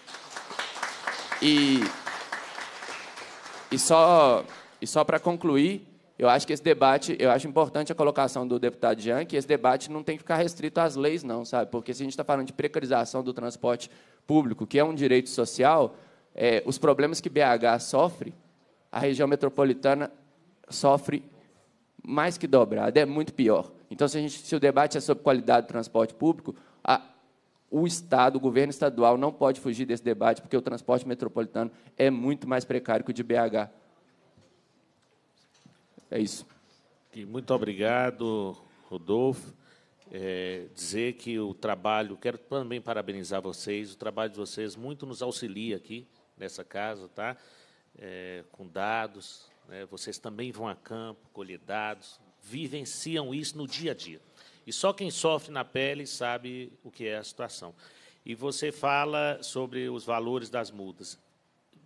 E, e só, e só para concluir, eu acho que esse debate, eu acho importante a colocação do deputado Jean, que esse debate não tem que ficar restrito às leis, não, sabe? Porque se a gente está falando de precarização do transporte público, que é um direito social, é, os problemas que BH sofre, a região metropolitana sofre mais que dobrado, é muito pior. Então, se, gente, se o debate é sobre qualidade do transporte público, a, o Estado, o governo estadual, não pode fugir desse debate, porque o transporte metropolitano é muito mais precário que o de BH. É isso. Muito obrigado, Rodolfo. É, dizer que o trabalho, quero também parabenizar vocês, o trabalho de vocês muito nos auxilia aqui nessa casa, tá? É, com dados, né? vocês também vão a campo, colher dados, vivenciam isso no dia a dia. E só quem sofre na pele sabe o que é a situação. E você fala sobre os valores das multas.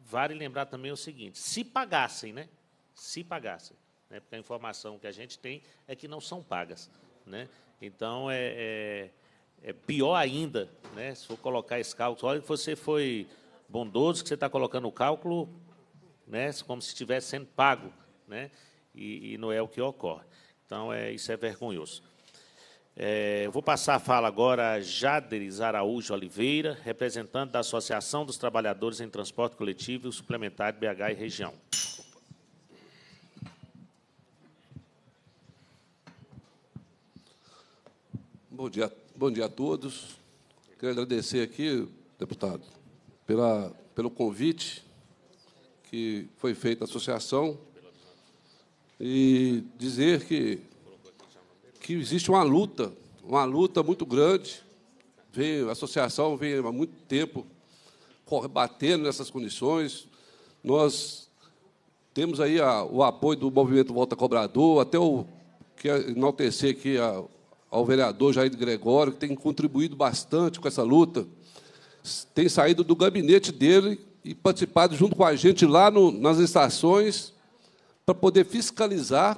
Vale lembrar também o seguinte: se pagassem, né? Se pagassem, né? porque a informação que a gente tem é que não são pagas, né? Então é, é, é pior ainda, né? Se for colocar esse cálculo, olha que você foi bondoso que você está colocando o cálculo, né? Como se estivesse sendo pago, né? E, e não é o que ocorre. Então é isso é vergonhoso. É, vou passar a fala agora a Jaderes Araújo Oliveira, representante da Associação dos Trabalhadores em Transporte Coletivo e Suplementar de BH e Região. Bom dia, bom dia a todos. Quero agradecer aqui, deputado, pela, pelo convite que foi feito à associação e dizer que que existe uma luta, uma luta muito grande. a associação vem há muito tempo batendo nessas condições. Nós temos aí a, o apoio do movimento Volta Cobrador, até o que é enaltecer aqui a, ao vereador Jair Gregório, que tem contribuído bastante com essa luta, tem saído do gabinete dele e participado junto com a gente lá no, nas estações para poder fiscalizar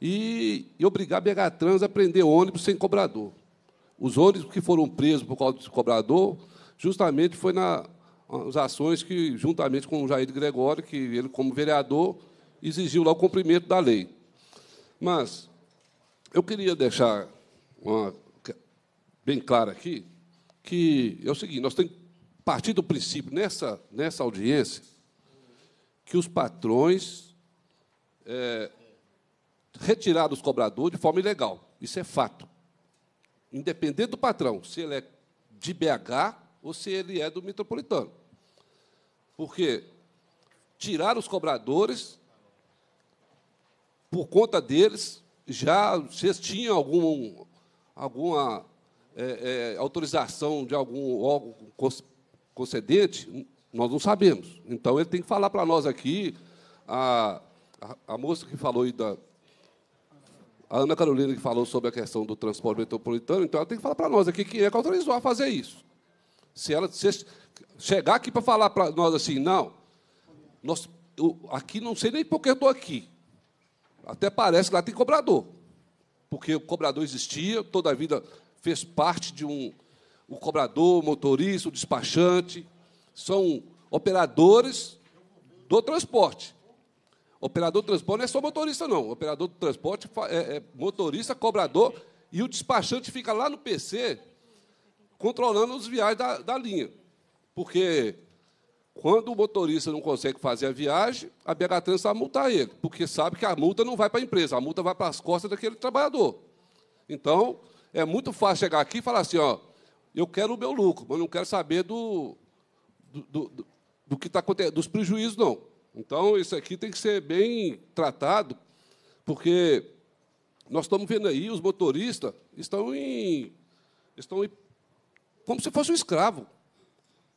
e, e obrigar a BH-Trans a prender ônibus sem cobrador. Os ônibus que foram presos por causa do cobrador, justamente foi nas ações que, juntamente com o Jair Gregório, que ele, como vereador, exigiu lá o cumprimento da lei. Mas eu queria deixar uma, bem claro aqui que é o seguinte: nós temos que partir do princípio, nessa, nessa audiência, que os patrões é, retirar os cobradores de forma ilegal. Isso é fato. Independente do patrão, se ele é de BH ou se ele é do metropolitano. Porque tirar os cobradores, por conta deles, já vocês tinham algum, alguma é, é, autorização de algum órgão concedente? Nós não sabemos. Então, ele tem que falar para nós aqui, a, a, a moça que falou aí da, a Ana Carolina que falou sobre a questão do transporte metropolitano, então ela tem que falar para nós aqui quem é que autorizou a fazer isso. Se ela se chegar aqui para falar para nós assim, não, nós, eu, aqui não sei nem por que estou aqui. Até parece que lá tem cobrador. Porque o cobrador existia, toda a vida fez parte de um. O cobrador, o motorista, o despachante, são operadores do transporte. Operador de transporte não é só motorista, não. Operador de transporte é, é, motorista, cobrador, e o despachante fica lá no PC controlando os viagens da, da linha. Porque quando o motorista não consegue fazer a viagem, a BH Trans vai multar ele, porque sabe que a multa não vai para a empresa, a multa vai para as costas daquele trabalhador. Então, é muito fácil chegar aqui e falar assim, ó, eu quero o meu lucro, mas não quero saber do, do, do, do que tá acontecendo, dos prejuízos, não. Então, isso aqui tem que ser bem tratado, porque nós estamos vendo aí, os motoristas estão em. estão em, como se fosse um escravo.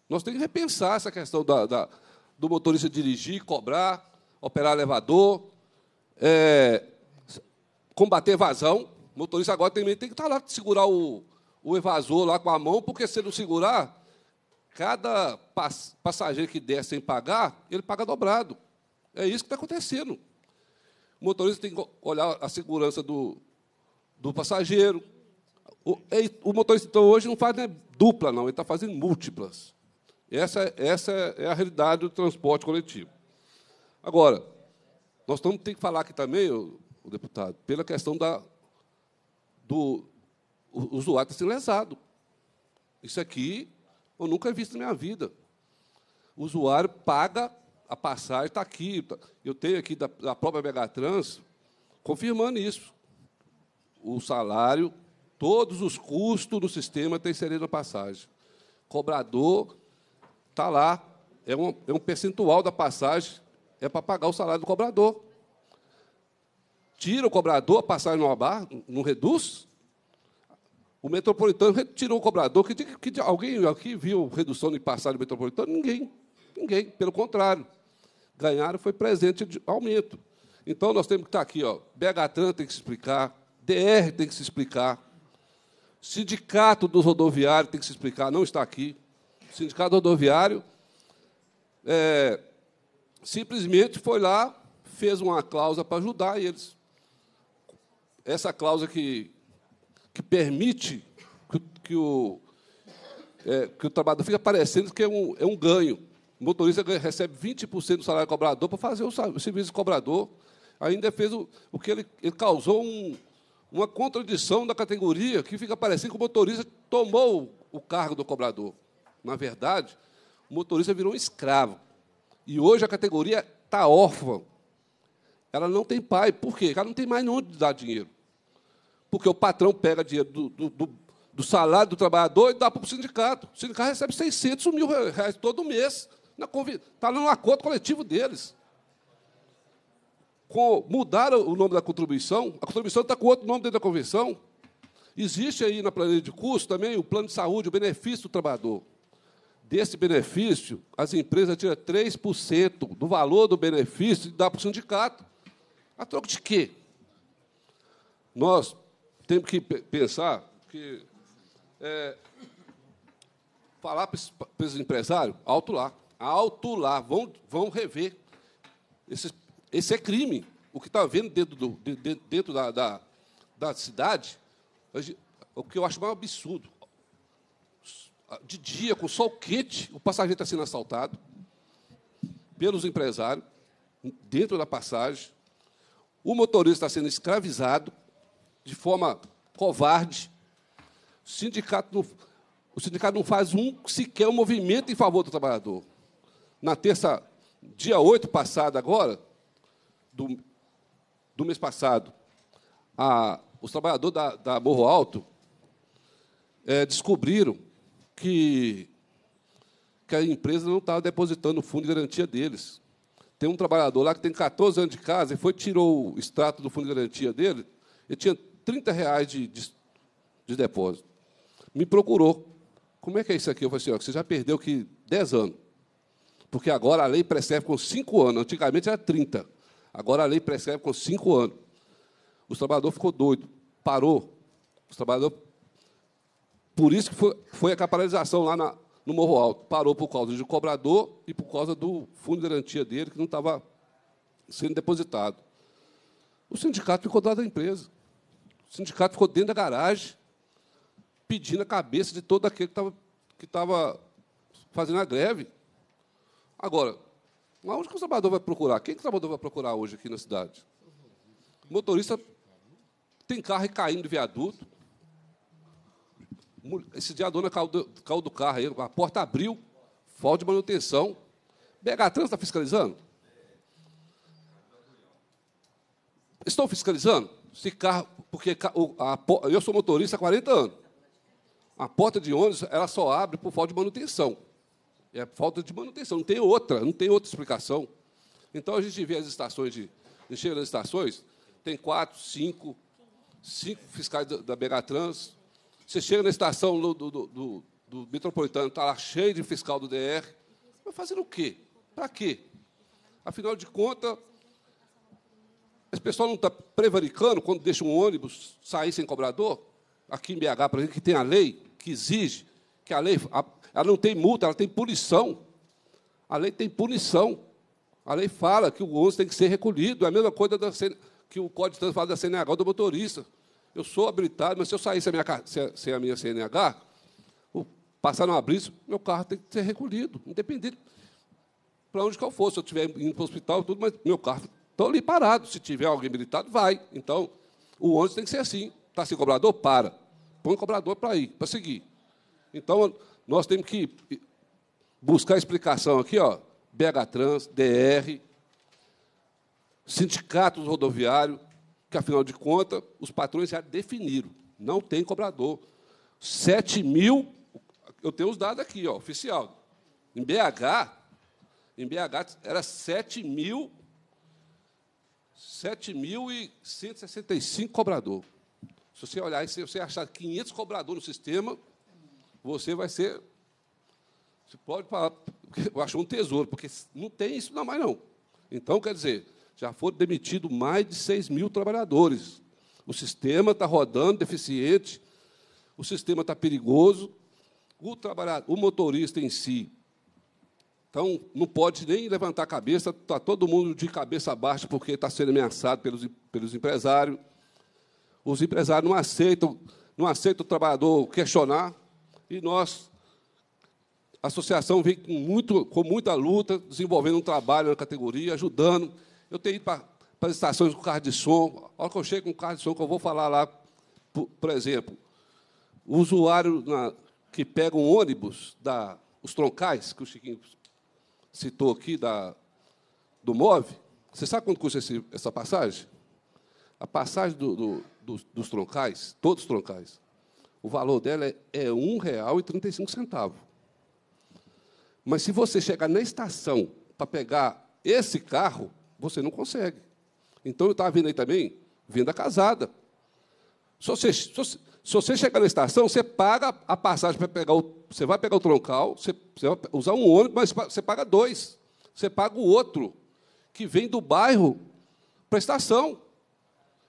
Nós temos que repensar essa questão da, da do motorista dirigir, cobrar, operar elevador, é, combater evasão. O motorista agora também tem que estar lá, segurar o, o evasor lá com a mão, porque se não segurar, Cada passageiro que desce sem pagar, ele paga dobrado. É isso que está acontecendo. O motorista tem que olhar a segurança do, do passageiro. O, o motorista, então, hoje não faz né, dupla, não, ele está fazendo múltiplas. Essa, essa é a realidade do transporte coletivo. Agora, nós estamos, tem que falar aqui também, o, o deputado, pela questão da, do o, o usuário estar tá sendo lesado. Isso aqui eu nunca vi isso na minha vida. O usuário paga a passagem, está aqui. Tá, eu tenho aqui da, da própria Megatrans confirmando isso. O salário, todos os custos do sistema têm inserido na passagem. Cobrador está lá, é um, é um percentual da passagem, é para pagar o salário do cobrador. Tira o cobrador, a passagem no bar, não reduz? O metropolitano retirou o cobrador. Que, que, que alguém aqui viu redução de passagem do metropolitano? Ninguém. Ninguém. Pelo contrário. Ganharam foi presente de aumento. Então, nós temos que estar aqui. Ó, BHTran tem que se explicar. DR tem que se explicar. Sindicato dos rodoviários tem que se explicar. Não está aqui. Sindicato rodoviário é, simplesmente foi lá, fez uma cláusula para ajudar eles. Essa cláusula que que permite que, que o, é, que o trabalhador fique parecendo que é um, é um ganho. O motorista recebe 20% do salário do cobrador para fazer o, serviço de cobrador. Ainda fez o, o que ele, ele causou um, uma contradição da categoria que fica parecendo que o motorista tomou o cargo do cobrador. Na verdade, o motorista virou um escravo. E hoje a categoria está órfã. Ela não tem pai. Por quê? Ela não tem mais onde dar dinheiro porque o patrão pega dinheiro do, do, do, do salário do trabalhador e dá para o sindicato. O sindicato recebe 600 mil reais todo mês. Está no acordo coletivo deles. Com, mudaram o nome da contribuição, a contribuição está com outro nome dentro da convenção. Existe aí na planilha de custo também o plano de saúde, o benefício do trabalhador. Desse benefício, as empresas tiram 3% do valor do benefício e dá para o sindicato. A troca de quê? Nós tem que pensar que é, falar para esses, empresários, alto lá, alto lá, vão, vão rever. Esse, esse é crime. O que está vendo dentro, do, dentro, dentro da, da, da cidade, o que eu acho mais absurdo. De dia, com sol quente, o passageiro está sendo assaltado pelos empresários, dentro da passagem. O motorista está sendo escravizado de forma covarde. O sindicato não, o sindicato não faz um sequer um movimento em favor do trabalhador. Na terça, dia 8 passado agora, do, do mês passado, a, os trabalhadores da, da Morro Alto é, descobriram que, que a empresa não estava tá depositando o fundo de garantia deles. Tem um trabalhador lá que tem 14 anos de casa e foi tirou o extrato do fundo de garantia dele. Ele tinha 30 reais de, de, de depósito. Me procurou. Como é que é isso aqui? Eu falei assim, ó, você já perdeu que 10 anos. Porque agora a lei prescreve com 5 anos. Antigamente era 30. Agora a lei prescreve com 5 anos. O trabalhador ficou doido. Parou. O trabalhador... Por isso que foi, foi a caparalização lá na, no Morro Alto. Parou por causa do cobrador e por causa do fundo de garantia dele, que não estava sendo depositado. O sindicato ficou lado à empresa. O sindicato ficou dentro da garagem, pedindo a cabeça de todo aquele que estava que tava fazendo a greve. Agora, onde que o trabalhador vai procurar? Quem que o trabalhador vai procurar hoje aqui na cidade? O motorista tem carro caindo do viaduto. Esse dia a dona caiu do, caiu do carro aí, a porta abriu, falta de manutenção. BH Trans está fiscalizando? Estão fiscalizando? se carro. Porque a, a, eu sou motorista há 40 anos. A porta de ônibus ela só abre por falta de manutenção. É falta de manutenção, não tem outra, não tem outra explicação. Então a gente vê as estações de. chega as estações, tem quatro, cinco, cinco fiscais da, da Begatrans. Você chega na estação do, do, do, do metropolitano, está lá cheio de fiscal do DR. Mas fazendo o quê? Para quê? Afinal de contas, esse pessoal não está prevaricando quando deixa um ônibus sair sem cobrador? Aqui em BH, por exemplo, que tem a lei que exige, que a lei a, ela não tem multa, ela tem punição. A lei tem punição. A lei fala que o ônibus tem que ser recolhido. É a mesma coisa da, que o Código de Trânsito fala da CNH do motorista. Eu sou habilitado, mas se eu sair sem a minha, sem a minha CNH, passar numa abrigo, meu carro tem que ser recolhido, independente para onde que eu for. Se eu estiver indo para o hospital, tudo, mas meu carro Estou ali parado. Se tiver alguém habilitado, vai. Então, o ônibus tem que ser assim. Está sem cobrador? Para. Põe o cobrador para ir, para seguir. Então, nós temos que buscar explicação aqui, ó. BH Trans, DR, sindicatos rodoviário que, afinal de contas, os patrões já definiram. Não tem cobrador. 7 mil, eu tenho os dados aqui, ó, oficial. Em BH, em BH era 7 mil 7.165 cobrador. Se você olhar, se você achar 500 cobrador no sistema, você vai ser. Você pode falar, eu acho um tesouro, porque não tem isso na mais, não. Então, quer dizer, já foram demitidos mais de 6 mil trabalhadores. O sistema está rodando deficiente, o sistema está perigoso, o, trabalhador, o motorista em si então, não pode nem levantar a cabeça, está todo mundo de cabeça baixa porque está sendo ameaçado pelos, pelos empresários. Os empresários não aceitam, não aceitam o trabalhador questionar, e nós, a associação vem com, muito, com muita luta, desenvolvendo um trabalho na categoria, ajudando. Eu tenho ido para as estações com carro de som, a hora que eu chego com carro de som, que eu vou falar lá, por, por exemplo, o usuário na, que pega um ônibus, da, os troncais, que o Chiquinho citou aqui da, do MOV, você sabe quanto custa esse, essa passagem? A passagem do, do, dos, dos, troncais, todos os troncais, o valor dela é, é R$ 1,35. Mas se você chegar na estação para pegar esse carro, você não consegue. Então eu estava vindo aí também, vinda casada. Se você, se, se você chegar na estação, você paga a passagem para pegar o. Você vai pegar o troncal, você, você vai usar um ônibus, mas você paga dois. Você paga o outro, que vem do bairro para a estação.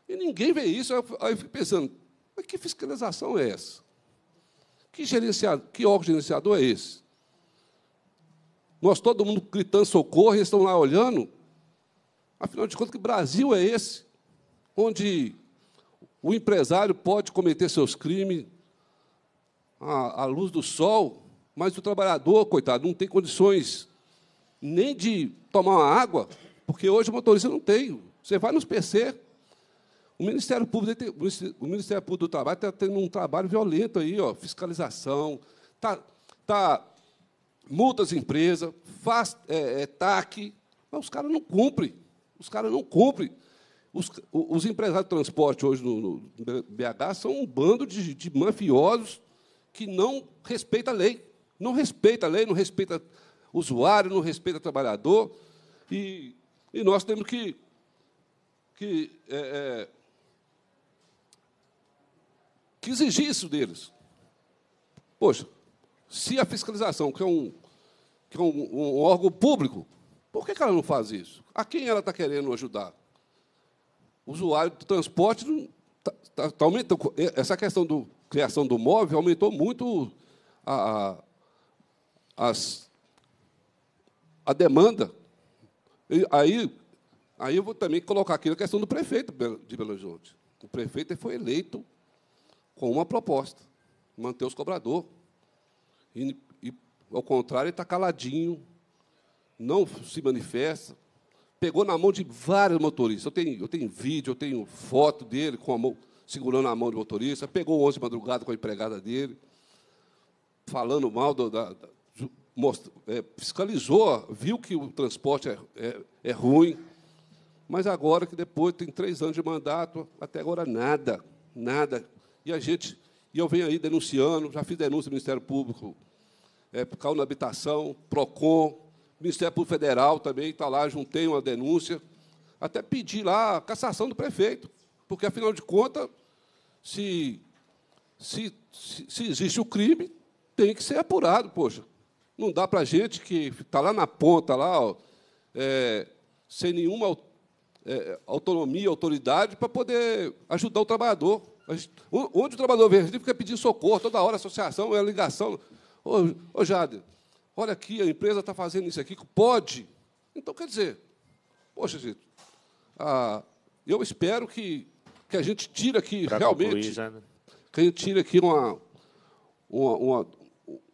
E ninguém vê isso. Aí eu fico pensando, mas que fiscalização é essa? Que, gerenciado, que órgão gerenciador é esse? Nós todo mundo gritando socorro, eles estão lá olhando. Afinal de contas, que Brasil é esse? Onde o empresário pode cometer seus crimes à, à luz do sol, mas o trabalhador, coitado, não tem condições nem de tomar uma água, porque hoje o motorista não tem. Você vai nos PC. O Ministério Público, tem, o Ministério Público do Trabalho está tendo um trabalho violento aí, ó, fiscalização, tá, tá multas empresa, faz é, é, TAC, mas os caras não cumprem. Os caras não cumprem. Os, os empresários de transporte hoje no, no BH são um bando de, de mafiosos que não respeita a lei. Não respeita a lei, não respeita usuário, não respeita trabalhador. E, e nós temos que, que, é, é, que exigir isso deles. Poxa, se a fiscalização, que é um, que é um, um órgão público, por que, que ela não faz isso? A quem ela está querendo ajudar? o usuário do transporte está tá, tá aumentando. Então, essa questão da criação do móvel aumentou muito a, a, as, a demanda. E aí, aí eu vou também colocar aqui a questão do prefeito de Belo Horizonte. O prefeito foi eleito com uma proposta, manter os cobradores. E, e, ao contrário, ele está caladinho, não se manifesta, pegou na mão de vários motoristas. Eu tenho, eu tenho vídeo, eu tenho foto dele com a mão, segurando a mão do motorista. Pegou 11 de madrugada com a empregada dele, falando mal, do, da, da, mostrou, é, fiscalizou, viu que o transporte é, é, é ruim. Mas agora que depois tem três anos de mandato, até agora nada, nada. E a gente, e eu venho aí denunciando, já fiz denúncia no Ministério Público, é, por causa da habitação, PROCON, Ministério Público Federal também está lá, juntei uma denúncia. Até pedi lá a cassação do prefeito, porque, afinal de contas, se, se, se, se existe o crime, tem que ser apurado, poxa. Não dá para a gente que está lá na ponta, lá, ó, é, sem nenhuma é, autonomia, autoridade, para poder ajudar o trabalhador. onde o trabalhador verde fica pedindo socorro toda hora, associação, é ligação. Ô, ô Jade, Olha aqui, a empresa está fazendo isso aqui, pode. Então, quer dizer, poxa, gente, ah, eu espero que, que a gente tire aqui pra realmente. Concluir, né? Que a gente tire aqui uma. uma, uma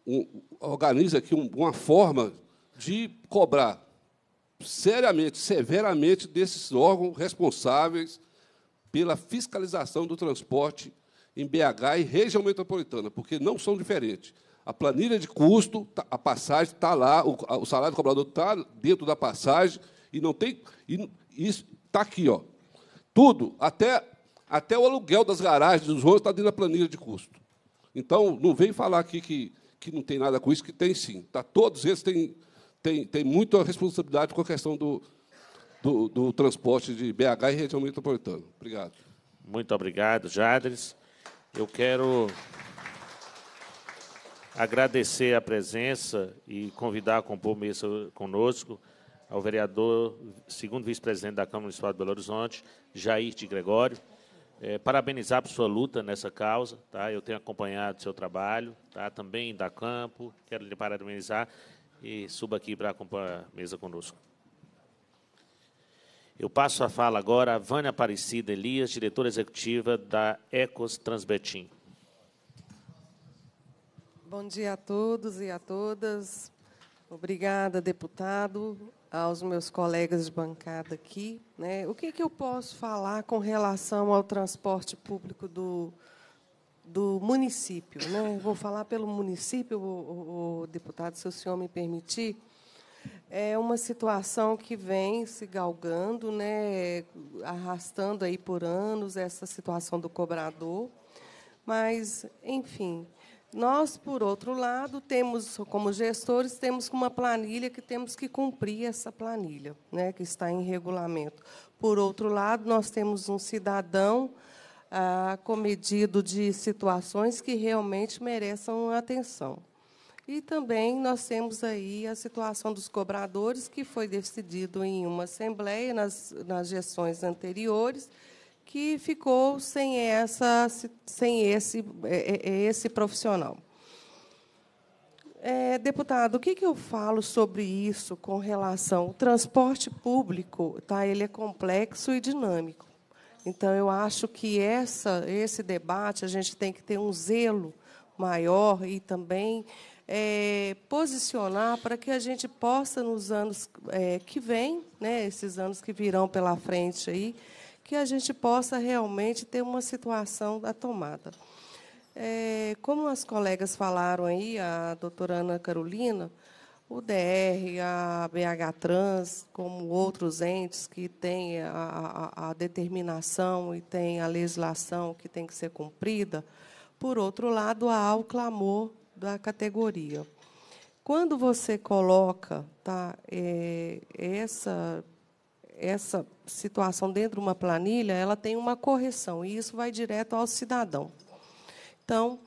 um, organize aqui uma forma de cobrar seriamente, severamente desses órgãos responsáveis pela fiscalização do transporte em BH e região metropolitana, porque não são diferentes. A planilha de custo, tá, a passagem está lá, o, salário do cobrador está dentro da passagem e não tem. E, isso está aqui, ó. Tudo, até, até o aluguel das garagens dos ônibus está dentro da planilha de custo. Então, não vem falar aqui que, que não tem nada com isso, que tem sim. Tá, todos eles têm, têm, têm muita responsabilidade com a questão do, do, do transporte de BH e região metropolitana. Obrigado. Muito obrigado, Jadres. Eu quero agradecer a presença e convidar a compor mesa conosco ao vereador, segundo vice-presidente da Câmara Municipal de Belo Horizonte, Jair de Gregório. É, parabenizar por sua luta nessa causa, tá? Eu tenho acompanhado seu trabalho, tá? Também da Campo, quero lhe parabenizar e suba aqui para acompanhar a mesa conosco. Eu passo a fala agora a Vânia Aparecida Elias, diretora executiva da Ecos Transbetim. Bom dia a todos e a todas. Obrigada, deputado, aos meus colegas de bancada aqui. Né? O que, que eu posso falar com relação ao transporte público do, do município? Né? Vou falar pelo município, o, o, o deputado, se o senhor me permitir. É uma situação que vem se galgando, né, arrastando aí por anos essa situação do cobrador. Mas, enfim, nós, por outro lado, temos, como gestores, temos uma planilha que temos que cumprir essa planilha, né, que está em regulamento. Por outro lado, nós temos um cidadão ah, comedido de situações que realmente mereçam atenção. E também nós temos aí a situação dos cobradores, que foi decidido em uma assembleia nas, nas gestões anteriores, que ficou sem, essa, sem esse, é, é, é, esse profissional. É, deputado, o que, que eu falo sobre isso com relação ao transporte público? Tá, ele é complexo e dinâmico. Então, eu acho que essa, esse debate a gente tem que ter um zelo maior e também é, posicionar para que a gente possa, nos anos é, que vêm, né, esses anos que virão pela frente aí, que a gente possa realmente ter uma situação da tomada. É, como as colegas falaram aí, a doutora Ana Carolina, o DR, a BH Trans, como outros entes que têm a, a, a determinação e têm a legislação que tem que ser cumprida, por outro lado, há o clamor da categoria. Quando você coloca tá, é, essa essa situação dentro de uma planilha, ela tem uma correção, e isso vai direto ao cidadão. Então,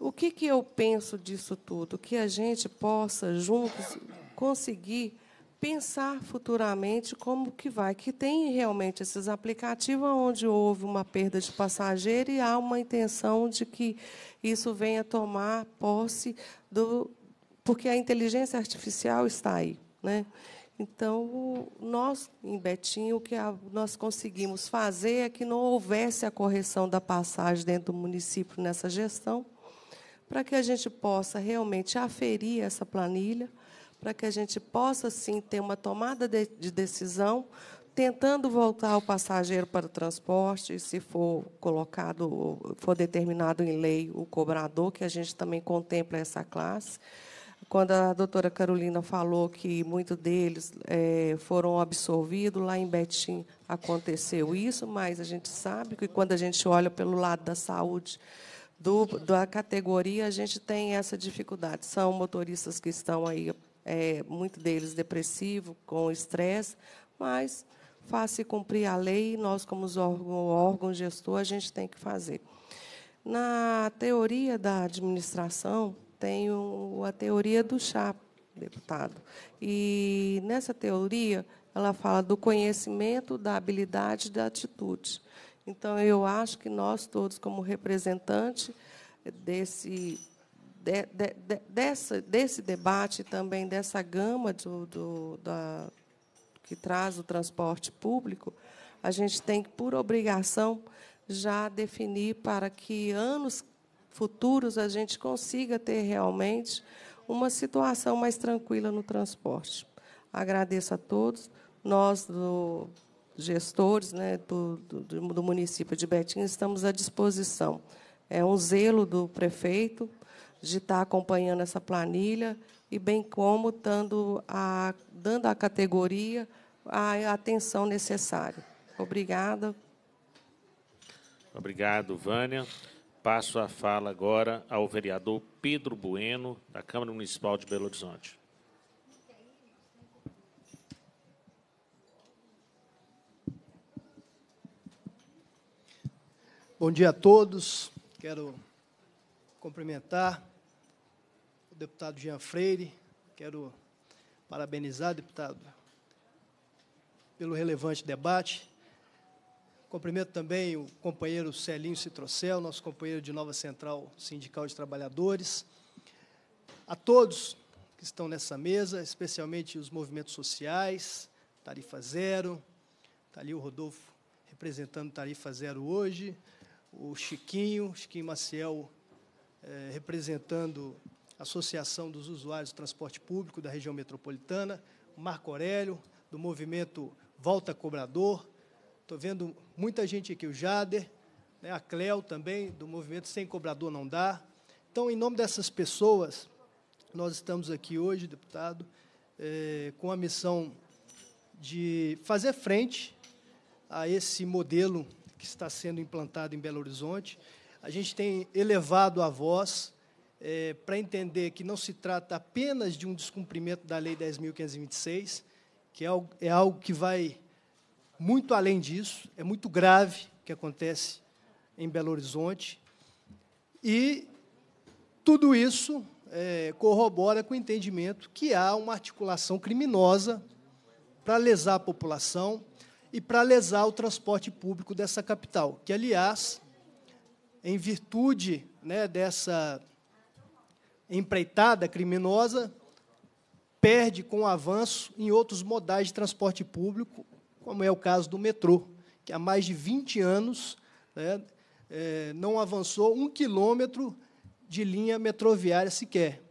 o que, que eu penso disso tudo? Que a gente possa, juntos, conseguir pensar futuramente como que vai, que tem realmente esses aplicativos onde houve uma perda de passageiro e há uma intenção de que isso venha tomar posse do... Porque a inteligência artificial está aí. Né? Então, nós, em Betim, o que a, nós conseguimos fazer é que não houvesse a correção da passagem dentro do município nessa gestão, para que a gente possa realmente aferir essa planilha, para que a gente possa, sim, ter uma tomada de, de decisão, tentando voltar o passageiro para o transporte, se for colocado, for determinado em lei o cobrador, que a gente também contempla essa classe quando a doutora Carolina falou que muitos deles é, foram absolvidos, lá em Betim aconteceu isso, mas a gente sabe que quando a gente olha pelo lado da saúde do, da categoria, a gente tem essa dificuldade. São motoristas que estão aí, é, muitos deles depressivos, com estresse, mas faz-se cumprir a lei e nós, como órgão, órgão gestor, a gente tem que fazer. Na teoria da administração, tenho a teoria do chá, deputado. E nessa teoria, ela fala do conhecimento, da habilidade, da atitude. Então, eu acho que nós todos, como representante desse de, de, de, dessa, desse debate também dessa gama do, do, da, que traz o transporte público, a gente tem que, por obrigação, já definir para que anos futuros a gente consiga ter realmente uma situação mais tranquila no transporte. Agradeço a todos. Nós, do, gestores né, do, do, do município de Betim, estamos à disposição. É um zelo do prefeito de estar acompanhando essa planilha e bem como dando a, dando à categoria a atenção necessária. Obrigada. Obrigado, Vânia. Passo a fala agora ao vereador Pedro Bueno, da Câmara Municipal de Belo Horizonte. Bom dia a todos. Quero cumprimentar o deputado Jean Freire. Quero parabenizar, deputado, pelo relevante debate. Cumprimento também o companheiro Celinho Citrocel, nosso companheiro de Nova Central Sindical de Trabalhadores. A todos que estão nessa mesa, especialmente os movimentos sociais, Tarifa Zero, está ali o Rodolfo representando Tarifa Zero hoje, o Chiquinho, Chiquinho Maciel, eh, representando a Associação dos Usuários do Transporte Público da região metropolitana, Marco Aurélio, do movimento Volta Cobrador. Estou vendo muita gente aqui, o Jader, né, a Cleo também, do movimento Sem Cobrador Não Dá. Então, em nome dessas pessoas, nós estamos aqui hoje, deputado, é, com a missão de fazer frente a esse modelo que está sendo implantado em Belo Horizonte. A gente tem elevado a voz é, para entender que não se trata apenas de um descumprimento da Lei 10.526, que é algo, é algo que vai muito além disso, é muito grave o que acontece em Belo Horizonte. E tudo isso é, corrobora com o entendimento que há uma articulação criminosa para lesar a população e para lesar o transporte público dessa capital, que, aliás, em virtude né, dessa empreitada criminosa, perde com o avanço em outros modais de transporte público como é o caso do metrô, que há mais de 20 anos né, é, não avançou um quilômetro de linha metroviária sequer.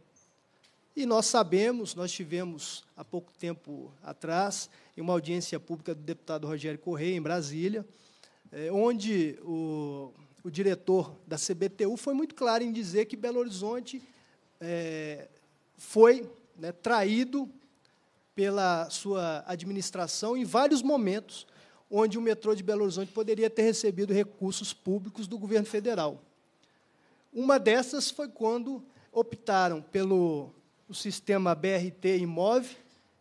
E nós sabemos, nós tivemos há pouco tempo atrás, em uma audiência pública do deputado Rogério Correia, em Brasília, é, onde o, o, diretor da CBTU foi muito claro em dizer que Belo Horizonte é, foi né, traído pela sua administração em vários momentos onde o metrô de Belo Horizonte poderia ter recebido recursos públicos do governo federal. Uma dessas foi quando optaram pelo o sistema BRT IMOV,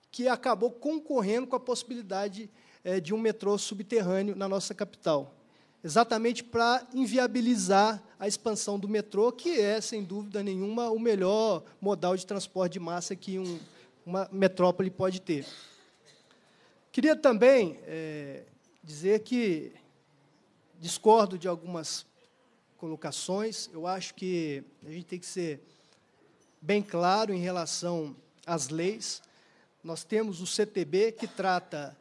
que acabou concorrendo com a possibilidade é, de um metrô subterrâneo na nossa capital, exatamente para inviabilizar a expansão do metrô, que é, sem dúvida nenhuma, o melhor modal de transporte de massa que um uma metrópole pode ter. Queria também é, dizer que discordo de algumas colocações. Eu acho que a gente tem que ser bem claro em relação às leis. Nós temos o CTB, que trata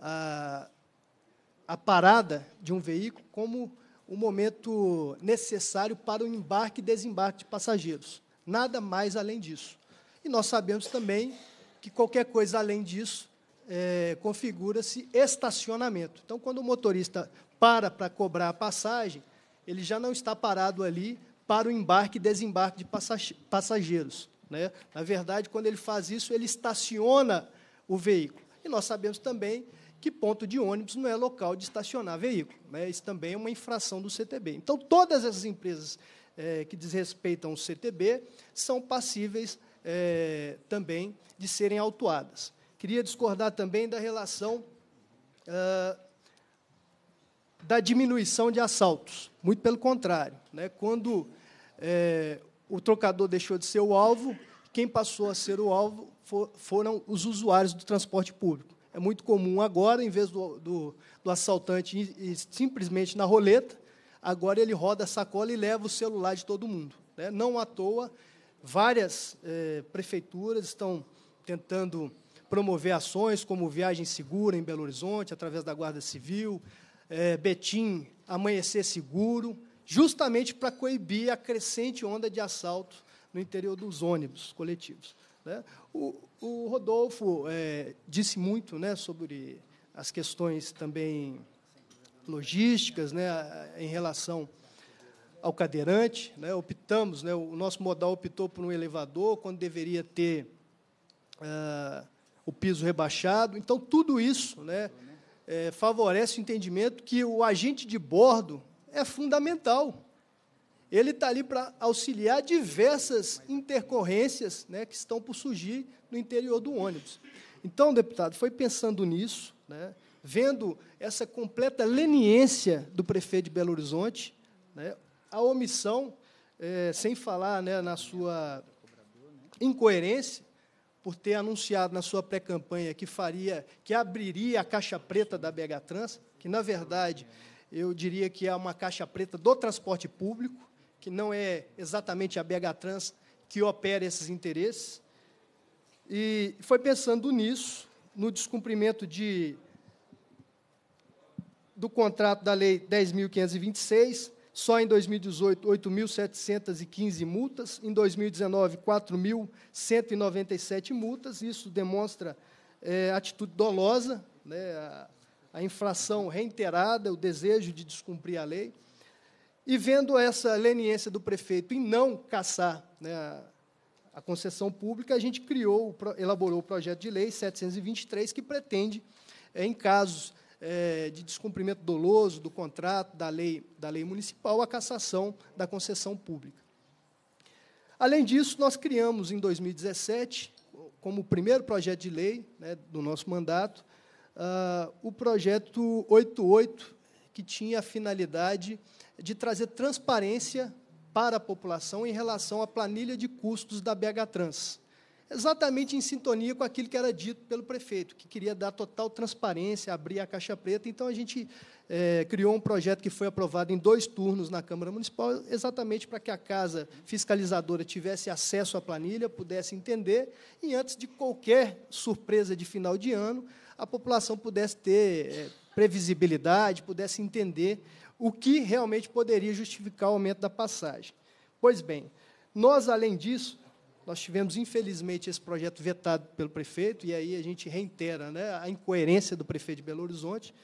a, a parada de um veículo como o um momento necessário para o embarque e desembarque de passageiros. Nada mais além disso. E nós sabemos também que qualquer coisa além disso é, configura-se estacionamento. Então, quando o motorista para para cobrar a passagem, ele já não está parado ali para o embarque e desembarque de passageiros. Né? Na verdade, quando ele faz isso, ele estaciona o veículo. E nós sabemos também que ponto de ônibus não é local de estacionar veículo. Né? Isso também é uma infração do CTB. Então, todas essas empresas é, que desrespeitam o CTB são passíveis é, também de serem autuadas. Queria discordar também da relação é, da diminuição de assaltos. Muito pelo contrário. Né? Quando é, o trocador deixou de ser o alvo, quem passou a ser o alvo for, foram os usuários do transporte público. É muito comum agora, em vez do, do, do assaltante simplesmente na roleta, agora ele roda a sacola e leva o celular de todo mundo. Né? Não à toa, Várias eh, prefeituras estão tentando promover ações como Viagem Segura em Belo Horizonte, através da Guarda Civil, eh, Betim, Amanhecer Seguro, justamente para coibir a crescente onda de assalto no interior dos ônibus coletivos. Né? O, o, Rodolfo eh, disse muito né, sobre as questões também logísticas né, em relação ao cadeirante, né? optamos, né? o nosso modal optou por um elevador quando deveria ter ah, o piso rebaixado. Então, tudo isso né, é, favorece o entendimento que o agente de bordo é fundamental. Ele está ali para auxiliar diversas intercorrências né, que estão por surgir no interior do ônibus. Então, deputado, foi pensando nisso, né, vendo essa completa leniência do prefeito de Belo Horizonte, né, a omissão, é, sem falar né, na sua incoerência, por ter anunciado na sua pré-campanha que faria, que abriria a caixa preta da BH Trans, que na verdade eu diria que é uma caixa preta do transporte público, que não é exatamente a BH Trans que opera esses interesses. E foi pensando nisso, no descumprimento de, do contrato da Lei 10.526, só em 2018, 8.715 multas, em 2019, 4.197 multas. Isso demonstra é, atitude dolosa, né, a, a inflação reiterada, o desejo de descumprir a lei. E vendo essa leniência do prefeito em não caçar né, a concessão pública, a gente criou, elaborou o projeto de lei 723, que pretende, é, em casos é, de descumprimento doloso do contrato, da lei, da lei municipal, a cassação da concessão pública. Além disso, nós criamos em 2017, como o primeiro projeto de lei né, do nosso mandato, uh, o projeto 88, que tinha a finalidade de trazer transparência para a população em relação à planilha de custos da BH Trans exatamente em sintonia com aquilo que era dito pelo prefeito, que queria dar total transparência, abrir a caixa preta. Então, a gente é, criou um projeto que foi aprovado em dois turnos na Câmara Municipal, exatamente para que a casa fiscalizadora tivesse acesso à planilha, pudesse entender, e antes de qualquer surpresa de final de ano, a população pudesse ter é, previsibilidade, pudesse entender o que realmente poderia justificar o aumento da passagem. Pois bem, nós, além disso, nós tivemos, infelizmente, esse projeto vetado pelo prefeito, e aí a gente reitera né, a incoerência do prefeito de Belo Horizonte.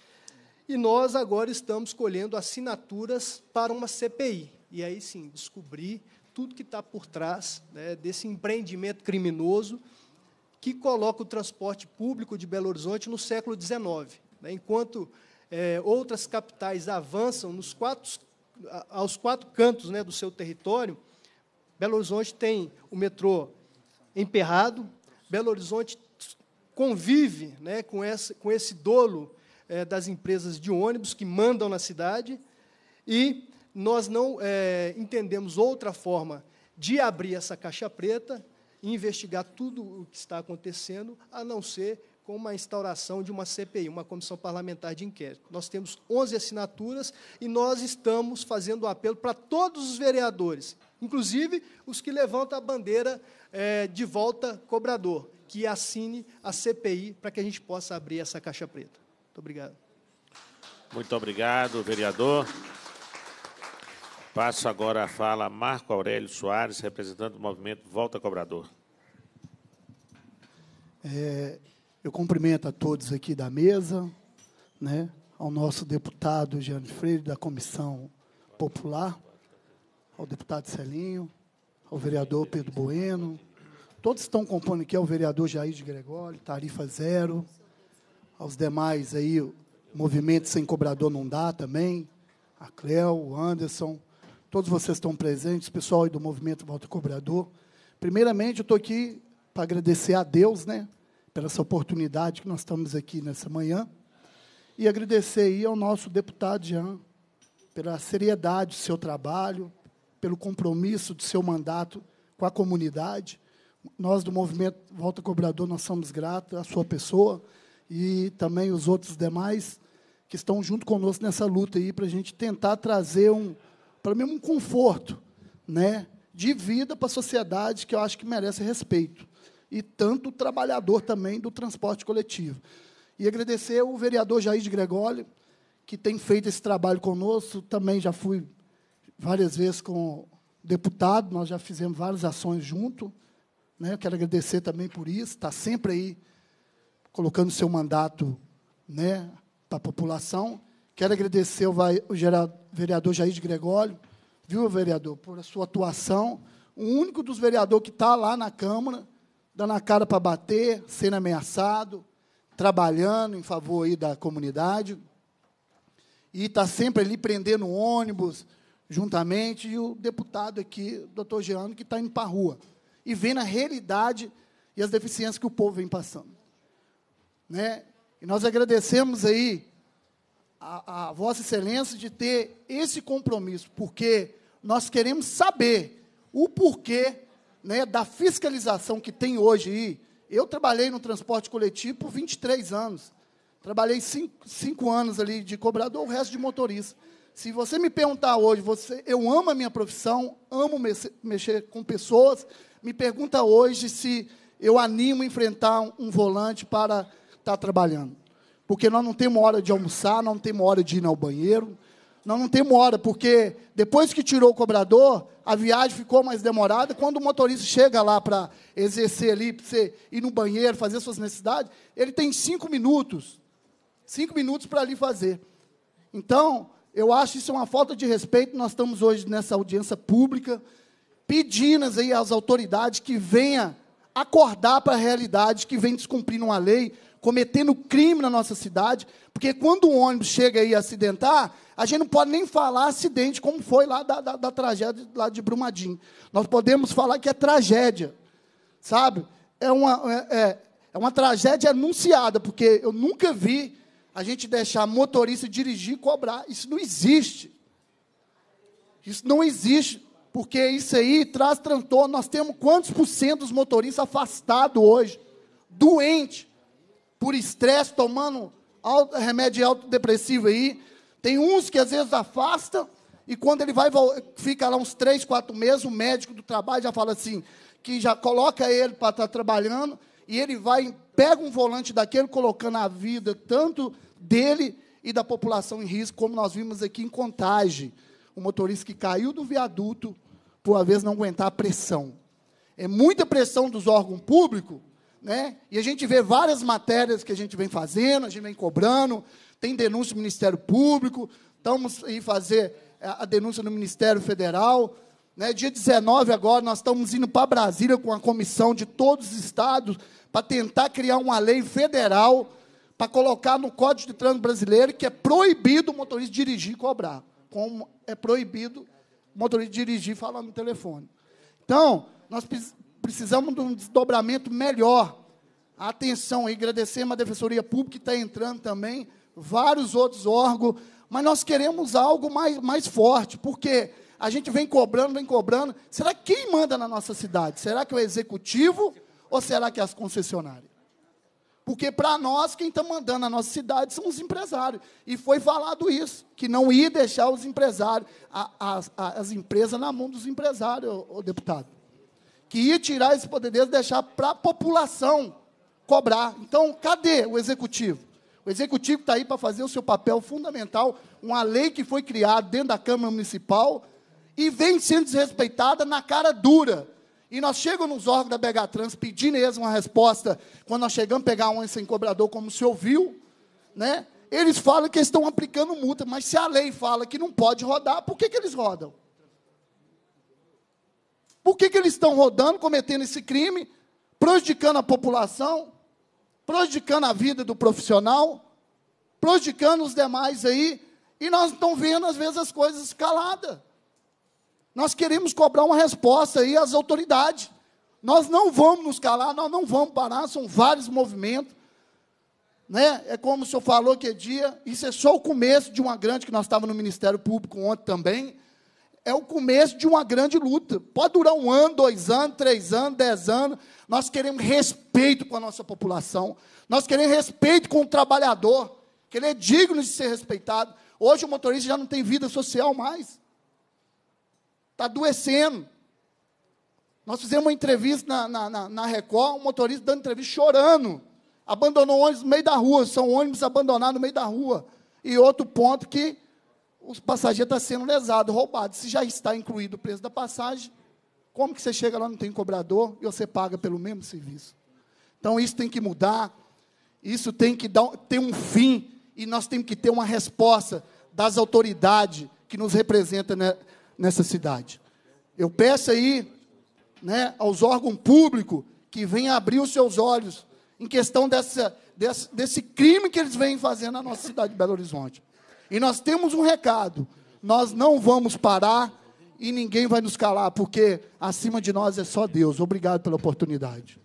E nós agora estamos colhendo assinaturas para uma CPI. E aí sim, descobrir tudo que está por trás né, desse empreendimento criminoso que coloca o transporte público de Belo Horizonte no século XIX. Né, enquanto é, outras capitais avançam nos quatro, aos quatro cantos né, do seu território, Belo Horizonte tem o metrô emperrado, Belo Horizonte convive né, com, essa, com esse dolo é, das empresas de ônibus que mandam na cidade, e nós não é, entendemos outra forma de abrir essa caixa preta e investigar tudo o que está acontecendo, a não ser com uma instauração de uma CPI, uma comissão parlamentar de inquérito. Nós temos 11 assinaturas e nós estamos fazendo um apelo para todos os vereadores inclusive os que levantam a bandeira é, de volta cobrador, que assine a CPI para que a gente possa abrir essa caixa preta. Muito obrigado. Muito obrigado, vereador. Passo agora a fala a Marco Aurélio Soares, representante do movimento Volta Cobrador. É, eu cumprimento a todos aqui da mesa, né, ao nosso deputado Jean Freire, da Comissão Popular ao deputado Celinho, ao vereador Pedro Bueno. Todos estão compondo aqui, ao é vereador Jair de Gregório, Tarifa Zero, aos demais aí, movimentos Movimento Sem Cobrador Não Dá também, a Cléo, o Anderson, todos vocês estão presentes, pessoal aí do Movimento Volta Cobrador. Primeiramente, eu estou aqui para agradecer a Deus, né, pela essa oportunidade que nós estamos aqui nessa manhã, e agradecer aí ao nosso deputado Jean, pela seriedade do seu trabalho, pelo compromisso do seu mandato com a comunidade. Nós do movimento Volta Cobrador nós somos gratos à sua pessoa e também os outros demais que estão junto conosco nessa luta aí para a gente tentar trazer um, para mim um conforto, né, de vida para a sociedade que eu acho que merece respeito e tanto o trabalhador também do transporte coletivo. E agradecer o vereador Jair de Gregório que tem feito esse trabalho conosco, também já fui várias vezes com deputado, nós já fizemos várias ações junto. Né? Eu quero agradecer também por isso, está sempre aí colocando seu mandato né, para a população. Quero agradecer ao vereador Jair de Gregório, viu, vereador, por a sua atuação. O único dos vereadores que está lá na Câmara, dando a cara para bater, sendo ameaçado, trabalhando em favor aí da comunidade. E está sempre ali prendendo ônibus, juntamente, e o deputado aqui, doutor Geano, que está indo para a rua. E vendo a realidade e as deficiências que o povo vem passando. Né? E nós agradecemos aí a, a Vossa Excelência de ter esse compromisso, porque nós queremos saber o porquê né, da fiscalização que tem hoje aí. Eu trabalhei no transporte coletivo por 23 anos. Trabalhei cinco, cinco anos ali de cobrador, o resto de motorista. Se você me perguntar hoje, você, eu amo a minha profissão, amo mexer, mexer com pessoas, me pergunta hoje se eu animo a enfrentar um, um volante para estar tá trabalhando. Porque nós não temos hora de almoçar, nós não temos hora de ir ao banheiro, nós não temos hora, porque depois que tirou o cobrador, a viagem ficou mais demorada. Quando o motorista chega lá para exercer ali, para você ir no banheiro, fazer suas necessidades, ele tem cinco minutos. Cinco minutos para ali fazer. Então, eu acho isso uma falta de respeito. Nós estamos hoje nessa audiência pública pedindo aí às autoridades que venha acordar para a realidade, que vem descumprindo uma lei, cometendo crime na nossa cidade, porque quando um ônibus chega aí a acidentar, a gente não pode nem falar acidente como foi lá da, da, da tragédia lá de Brumadinho. Nós podemos falar que é tragédia, sabe? É uma, é, é, é uma tragédia anunciada, porque eu nunca vi a gente deixar motorista dirigir e cobrar. Isso não existe. Isso não existe, porque isso aí traz transtorno. Nós temos quantos por cento dos motoristas afastados hoje? Doente, por estresse, tomando alto, remédio autodepressivo aí. Tem uns que às vezes afastam e quando ele vai, fica lá uns três, quatro meses, o médico do trabalho já fala assim, que já coloca ele para estar tá trabalhando, e ele vai pega um volante daquele, colocando a vida tanto dele e da população em risco, como nós vimos aqui em Contagem, o motorista que caiu do viaduto por uma vez não aguentar a pressão. É muita pressão dos órgãos públicos, né? E a gente vê várias matérias que a gente vem fazendo, a gente vem cobrando, tem denúncia do Ministério Público, estamos aí fazer a denúncia no Ministério Federal, né? Dia 19 agora, nós estamos indo para Brasília com a comissão de todos os estados para tentar criar uma lei federal para colocar no Código de Trânsito Brasileiro que é proibido o motorista dirigir e cobrar, como é proibido o motorista dirigir falando no telefone. Então, nós precisamos de um desdobramento melhor. Atenção, e agradecemos a Defensoria Pública que está entrando também, vários outros órgãos, mas nós queremos algo mais, mais forte, porque a gente vem cobrando, vem cobrando. Será que quem manda na nossa cidade? Será que é o executivo ou será que é as concessionárias? Porque para nós, quem está mandando na nossa cidade são os empresários. E foi falado isso, que não ia deixar os empresários, a, a, a, as empresas na mão dos empresários, o, o deputado. Que ia tirar esse poder deles, deixar para a população cobrar. Então, cadê o executivo? O executivo está aí para fazer o seu papel fundamental, uma lei que foi criada dentro da Câmara Municipal, e vem sendo desrespeitada na cara dura. E nós chegamos nos órgãos da BH Trans pedindo eles uma resposta. Quando nós chegamos a pegar um sem cobrador, como se ouviu, né? eles falam que estão aplicando multa, mas se a lei fala que não pode rodar, por que, que eles rodam? Por que, que eles estão rodando, cometendo esse crime, prejudicando a população, prejudicando a vida do profissional, prejudicando os demais aí, e nós estão estamos vendo, às vezes, as coisas caladas. Nós queremos cobrar uma resposta aí às autoridades. Nós não vamos nos calar, nós não vamos parar, são vários movimentos. Né? É como o senhor falou que é dia, isso é só o começo de uma grande, que nós estávamos no Ministério Público ontem também, é o começo de uma grande luta. Pode durar um ano, dois anos, três anos, dez anos. Nós queremos respeito com a nossa população. Nós queremos respeito com o trabalhador, que ele é digno de ser respeitado. Hoje o motorista já não tem vida social mais. Está adoecendo. Nós fizemos uma entrevista na, na, na, na Record, um motorista dando entrevista chorando. Abandonou o ônibus no meio da rua, são ônibus abandonados no meio da rua. E outro ponto que os passageiros estão tá sendo lesados, roubados. Se já está incluído o preço da passagem, como que você chega lá não tem cobrador e você paga pelo mesmo serviço? Então isso tem que mudar, isso tem que dar, ter um fim e nós temos que ter uma resposta das autoridades que nos representam né? nessa cidade. Eu peço aí né, aos órgãos públicos que venham abrir os seus olhos em questão dessa, desse, desse crime que eles vêm fazendo na nossa cidade de Belo Horizonte. E nós temos um recado: nós não vamos parar e ninguém vai nos calar, porque acima de nós é só Deus. Obrigado pela oportunidade.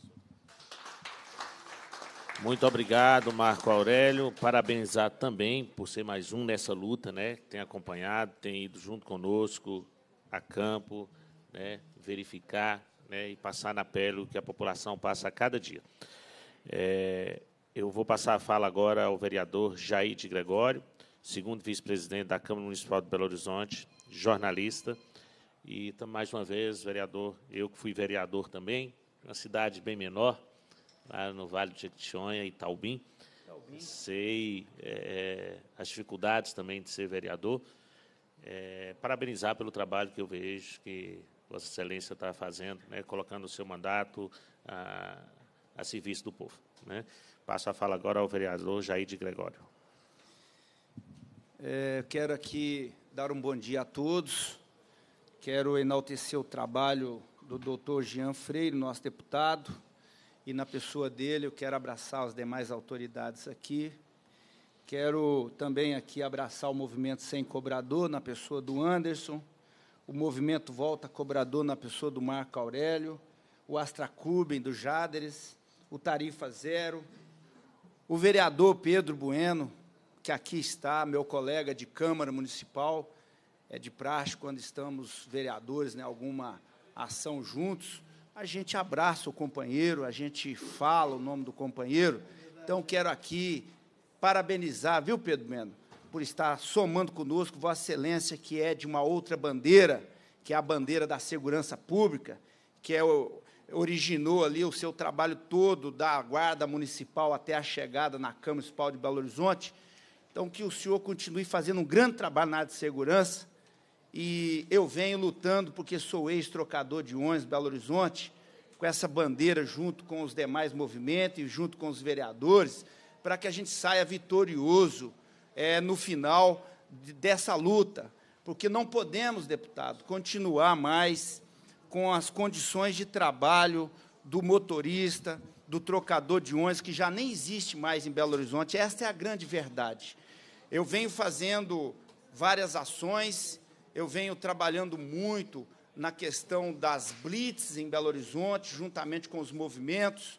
Muito obrigado, Marco Aurélio. Parabenizar também por ser mais um nessa luta, né? Tem acompanhado, tem ido junto conosco a campo, né? Verificar, né? E passar na pele o que a população passa a cada dia. É, eu vou passar a fala agora ao vereador Jair de Gregório, segundo vice-presidente da Câmara Municipal de Belo Horizonte, jornalista. E, mais uma vez, vereador, eu que fui vereador também, uma cidade bem menor, lá no Vale do Jequitinhonha e Taubim. Sei é, é, as dificuldades também de ser vereador. É, parabenizar pelo trabalho que eu vejo que Vossa Excelência está fazendo, né, colocando o seu mandato a, a serviço do povo. Né? Passo a fala agora ao vereador Jair de Gregório. É, quero aqui dar um bom dia a todos. Quero enaltecer o trabalho do doutor Jean Freire, nosso deputado, e na pessoa dele eu quero abraçar as demais autoridades aqui. Quero também aqui abraçar o movimento Sem Cobrador na pessoa do Anderson, o movimento Volta Cobrador na pessoa do Marco Aurélio, o Astra do Jaderes, o Tarifa Zero, o vereador Pedro Bueno, que aqui está, meu colega de Câmara Municipal, é de praxe quando estamos vereadores, né, alguma ação juntos a gente abraça o companheiro, a gente fala o nome do companheiro. Então, quero aqui parabenizar, viu, Pedro Mendo, por estar somando conosco, Vossa Excelência, que é de uma outra bandeira, que é a bandeira da segurança pública, que é o, originou ali o seu trabalho todo da Guarda Municipal até a chegada na Câmara Municipal de Belo Horizonte. Então, que o senhor continue fazendo um grande trabalho na área de segurança e eu venho lutando, porque sou ex-trocador de ônibus Belo Horizonte, com essa bandeira junto com os demais movimentos e junto com os vereadores, para que a gente saia vitorioso é, no final de, dessa luta. Porque não podemos, deputado, continuar mais com as condições de trabalho do motorista, do trocador de ônibus, que já nem existe mais em Belo Horizonte. Esta é a grande verdade. Eu venho fazendo várias ações eu venho trabalhando muito na questão das blitz em Belo Horizonte, juntamente com os movimentos.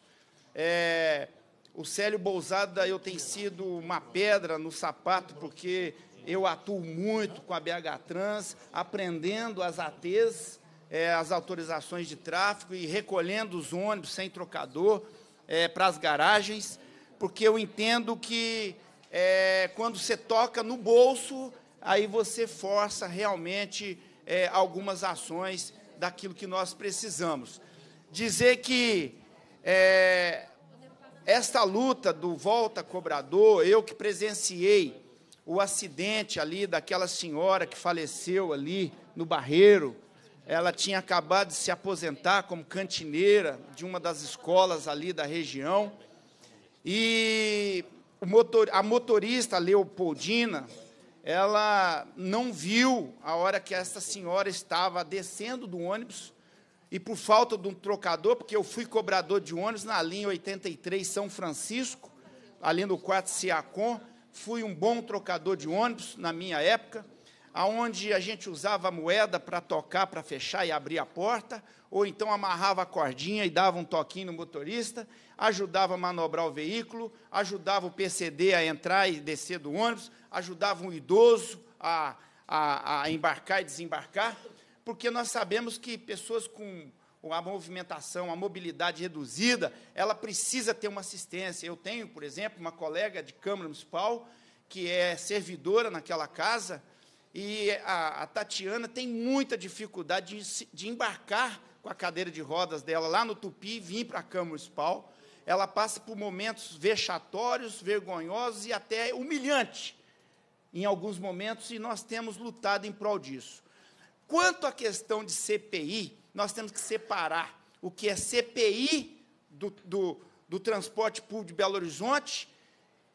É, o Célio Bousada, eu tenho sido uma pedra no sapato, porque eu atuo muito com a BH Trans, aprendendo as ATs, é, as autorizações de tráfego, e recolhendo os ônibus sem trocador é, para as garagens, porque eu entendo que é, quando você toca no bolso, aí você força realmente é, algumas ações daquilo que nós precisamos. Dizer que é, esta luta do volta cobrador, eu que presenciei o acidente ali daquela senhora que faleceu ali no Barreiro, ela tinha acabado de se aposentar como cantineira de uma das escolas ali da região. E motor, a motorista Leopoldina, ela não viu a hora que essa senhora estava descendo do ônibus e por falta de um trocador, porque eu fui cobrador de ônibus na linha 83 São Francisco, ali no 4 Siacom, fui um bom trocador de ônibus na minha época, aonde a gente usava moeda para tocar, para fechar e abrir a porta, ou então amarrava a cordinha e dava um toquinho no motorista, ajudava a manobrar o veículo, ajudava o PCD a entrar e descer do ônibus, ajudava um idoso a, a, a embarcar e desembarcar, porque nós sabemos que pessoas com a movimentação, a mobilidade reduzida, ela precisa ter uma assistência. Eu tenho, por exemplo, uma colega de Câmara Municipal que é servidora naquela casa, e a, a Tatiana tem muita dificuldade de, de, embarcar com a cadeira de rodas dela lá no Tupi e vir para a Câmara Municipal ela passa por momentos vexatórios, vergonhosos e até humilhante em alguns momentos, e nós temos lutado em prol disso. Quanto à questão de CPI, nós temos que separar o que é CPI do, do, do transporte público de Belo Horizonte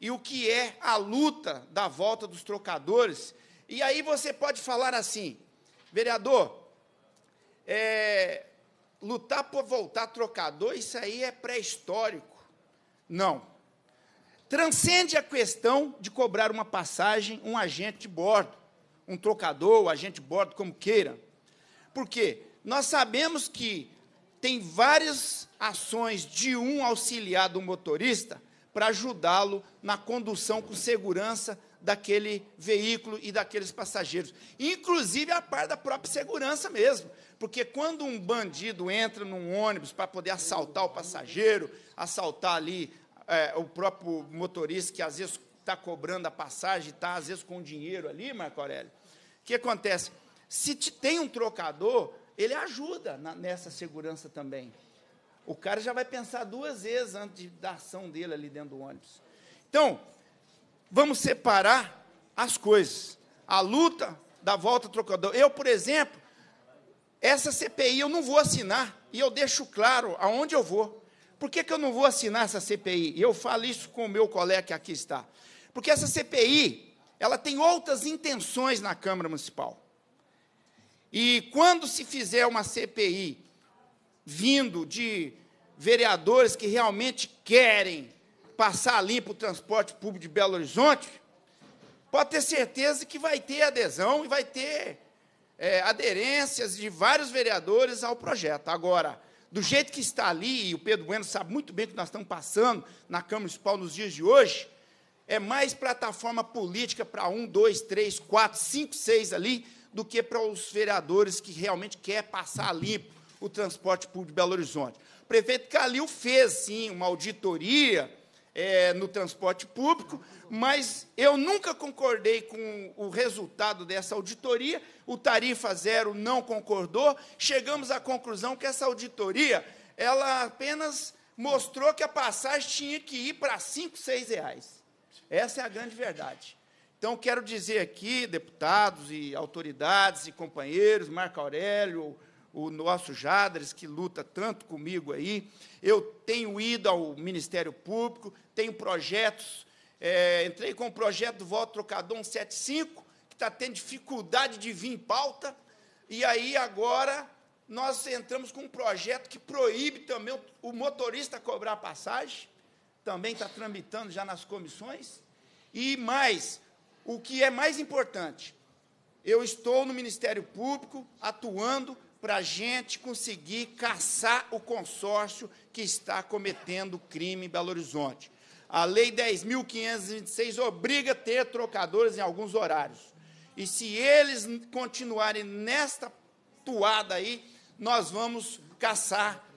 e o que é a luta da volta dos trocadores. E aí você pode falar assim, vereador, é, lutar por voltar trocador, isso aí é pré-histórico. Não. Transcende a questão de cobrar uma passagem um agente de bordo, um trocador, um agente de bordo, como queira. Por quê? Nós sabemos que tem várias ações de um auxiliar do motorista para ajudá-lo na condução com segurança daquele veículo e daqueles passageiros, inclusive a par da própria segurança mesmo. Porque quando um bandido entra num ônibus para poder assaltar o passageiro, assaltar ali é, o próprio motorista que às vezes está cobrando a passagem, está às vezes com dinheiro ali, Marco Aurélio, o que acontece? Se te, tem um trocador, ele ajuda na, nessa segurança também. O cara já vai pensar duas vezes antes da ação dele ali dentro do ônibus. Então, vamos separar as coisas. A luta da volta trocador. Eu, por exemplo, essa CPI eu não vou assinar, e eu deixo claro aonde eu vou. Por que, que eu não vou assinar essa CPI? Eu falo isso com o meu colega que aqui está. Porque essa CPI, ela tem outras intenções na Câmara Municipal. E quando se fizer uma CPI vindo de vereadores que realmente querem passar limpo o transporte público de Belo Horizonte, pode ter certeza que vai ter adesão e vai ter é, aderências de vários vereadores ao projeto. Agora, do jeito que está ali, e o Pedro Bueno sabe muito bem o que nós estamos passando na Câmara Municipal nos dias de hoje, é mais plataforma política para um, dois, três, quatro, cinco, seis ali, do que para os vereadores que realmente querem passar limpo o transporte público de Belo Horizonte. O prefeito Calil fez, sim, uma auditoria é, no transporte público, mas eu nunca concordei com o resultado dessa auditoria. O Tarifa Zero não concordou. Chegamos à conclusão que essa auditoria ela apenas mostrou que a passagem tinha que ir para cinco, seis reais. Essa é a grande verdade. Então, quero dizer aqui, deputados e autoridades e companheiros, Marco Aurélio, o nosso Jadres, que luta tanto comigo aí. Eu tenho ido ao Ministério Público, tenho projetos. É, entrei com o projeto do voto trocador 175, que está tendo dificuldade de vir em pauta. E aí agora nós entramos com um projeto que proíbe também o, motorista cobrar passagem, também está tramitando já nas comissões. E mais, o que é mais importante, eu estou no Ministério Público atuando para a gente conseguir caçar o consórcio que está cometendo crime em Belo Horizonte. A Lei 10.526 obriga a ter trocadores em alguns horários. E se eles continuarem nesta toada aí, nós vamos caçar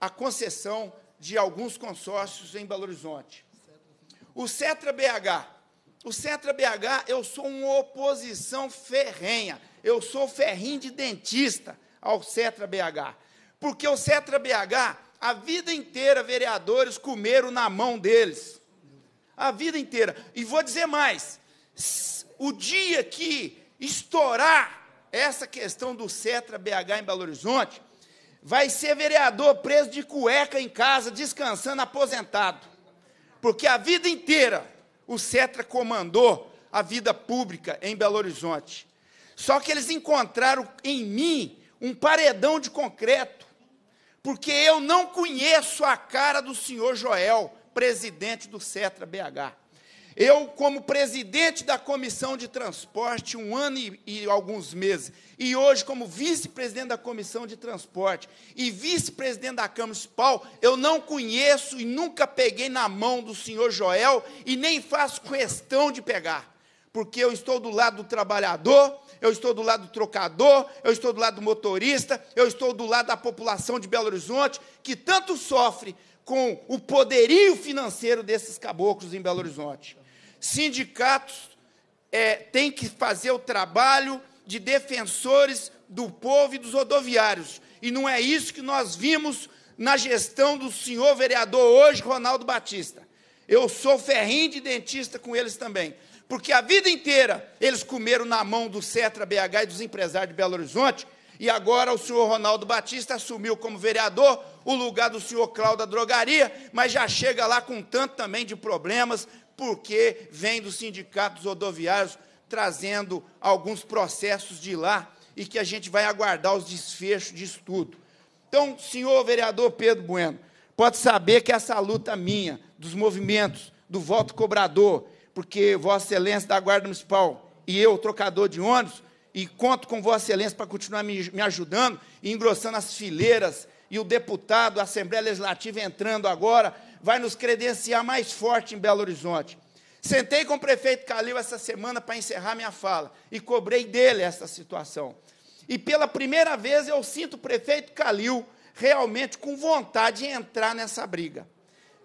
a concessão de alguns consórcios em Belo Horizonte. O Cetra BH. O Cetra BH, eu sou uma oposição ferrenha. Eu sou ferrinho de dentista ao Cetra BH. Porque o Cetra BH, a vida inteira, vereadores comeram na mão deles a vida inteira. E vou dizer mais: o dia que estourar essa questão do Cetra BH em Belo Horizonte, vai ser vereador preso de cueca em casa, descansando, aposentado. Porque a vida inteira o Cetra comandou a vida pública em Belo Horizonte. Só que eles encontraram em mim um paredão de concreto, porque eu não conheço a cara do senhor Joel presidente do CETRA BH. Eu, como presidente da comissão de transporte, um ano e, e alguns meses, e hoje, como vice-presidente da comissão de transporte e vice-presidente da Câmara Municipal, eu não conheço e nunca peguei na mão do senhor Joel e nem faço questão de pegar, porque eu estou do lado do trabalhador, eu estou do lado do trocador, eu estou do lado do motorista, eu estou do lado da população de Belo Horizonte, que tanto sofre com o poderio financeiro desses caboclos em Belo Horizonte. Sindicatos é, têm que fazer o trabalho de defensores do povo e dos rodoviários. E não é isso que nós vimos na gestão do senhor vereador hoje, Ronaldo Batista. Eu sou ferrinho de dentista com eles também. Porque a vida inteira eles comeram na mão do Cetra BH e dos empresários de Belo Horizonte e agora o senhor Ronaldo Batista assumiu como vereador o lugar do senhor Cláudio da Drogaria, mas já chega lá com tanto também de problemas, porque vem dos sindicatos rodoviários trazendo alguns processos de lá e que a gente vai aguardar os desfechos disso tudo. Então, senhor vereador Pedro Bueno, pode saber que essa luta minha, dos movimentos, do voto cobrador, porque Vossa Excelência da Guarda Municipal e eu, trocador de ônibus, e conto com Vossa Excelência para continuar me, me ajudando e engrossando as fileiras. E o deputado, a Assembleia Legislativa entrando agora, vai nos credenciar mais forte em Belo Horizonte. Sentei com o prefeito Calil essa semana para encerrar minha fala e cobrei dele essa situação. E pela primeira vez eu sinto o prefeito Calil realmente com vontade de entrar nessa briga.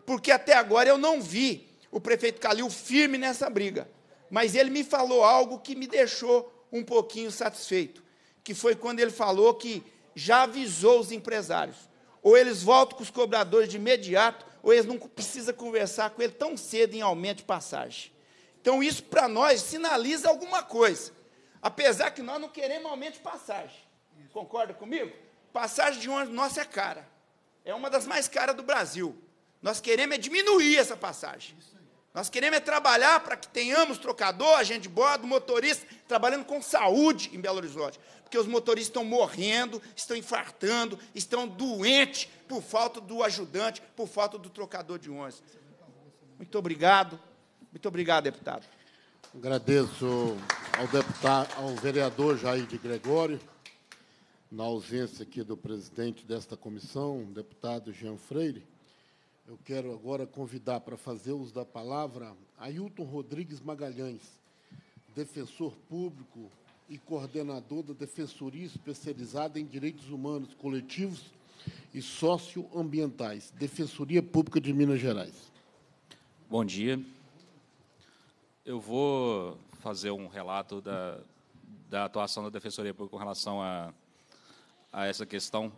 Porque até agora eu não vi o prefeito Calil firme nessa briga. Mas ele me falou algo que me deixou um pouquinho satisfeito, que foi quando ele falou que já avisou os empresários. Ou eles voltam com os cobradores de imediato, ou eles não precisam conversar com ele tão cedo em aumento de passagem. Então, isso para nós sinaliza alguma coisa. Apesar que nós não queremos aumento de passagem. Isso. Concorda comigo? Passagem de ônibus nossa é cara. É uma das mais caras do Brasil. Nós queremos é diminuir essa passagem. Isso nós queremos é trabalhar para que tenhamos trocador, agente de bordo, motorista, trabalhando com saúde em Belo Horizonte. Porque os motoristas estão morrendo, estão infartando, estão doentes por falta do ajudante, por falta do trocador de ônibus. Muito obrigado. Muito obrigado, deputado. Agradeço ao deputado, ao vereador Jair de Gregório, na ausência aqui do presidente desta comissão, deputado Jean Freire. Eu quero agora convidar para fazer uso da palavra Ailton Rodrigues Magalhães, defensor público e coordenador da Defensoria Especializada em Direitos Humanos Coletivos e Socioambientais, Defensoria Pública de Minas Gerais. Bom dia. Eu vou fazer um relato da, da atuação da Defensoria Pública com relação a, a essa questão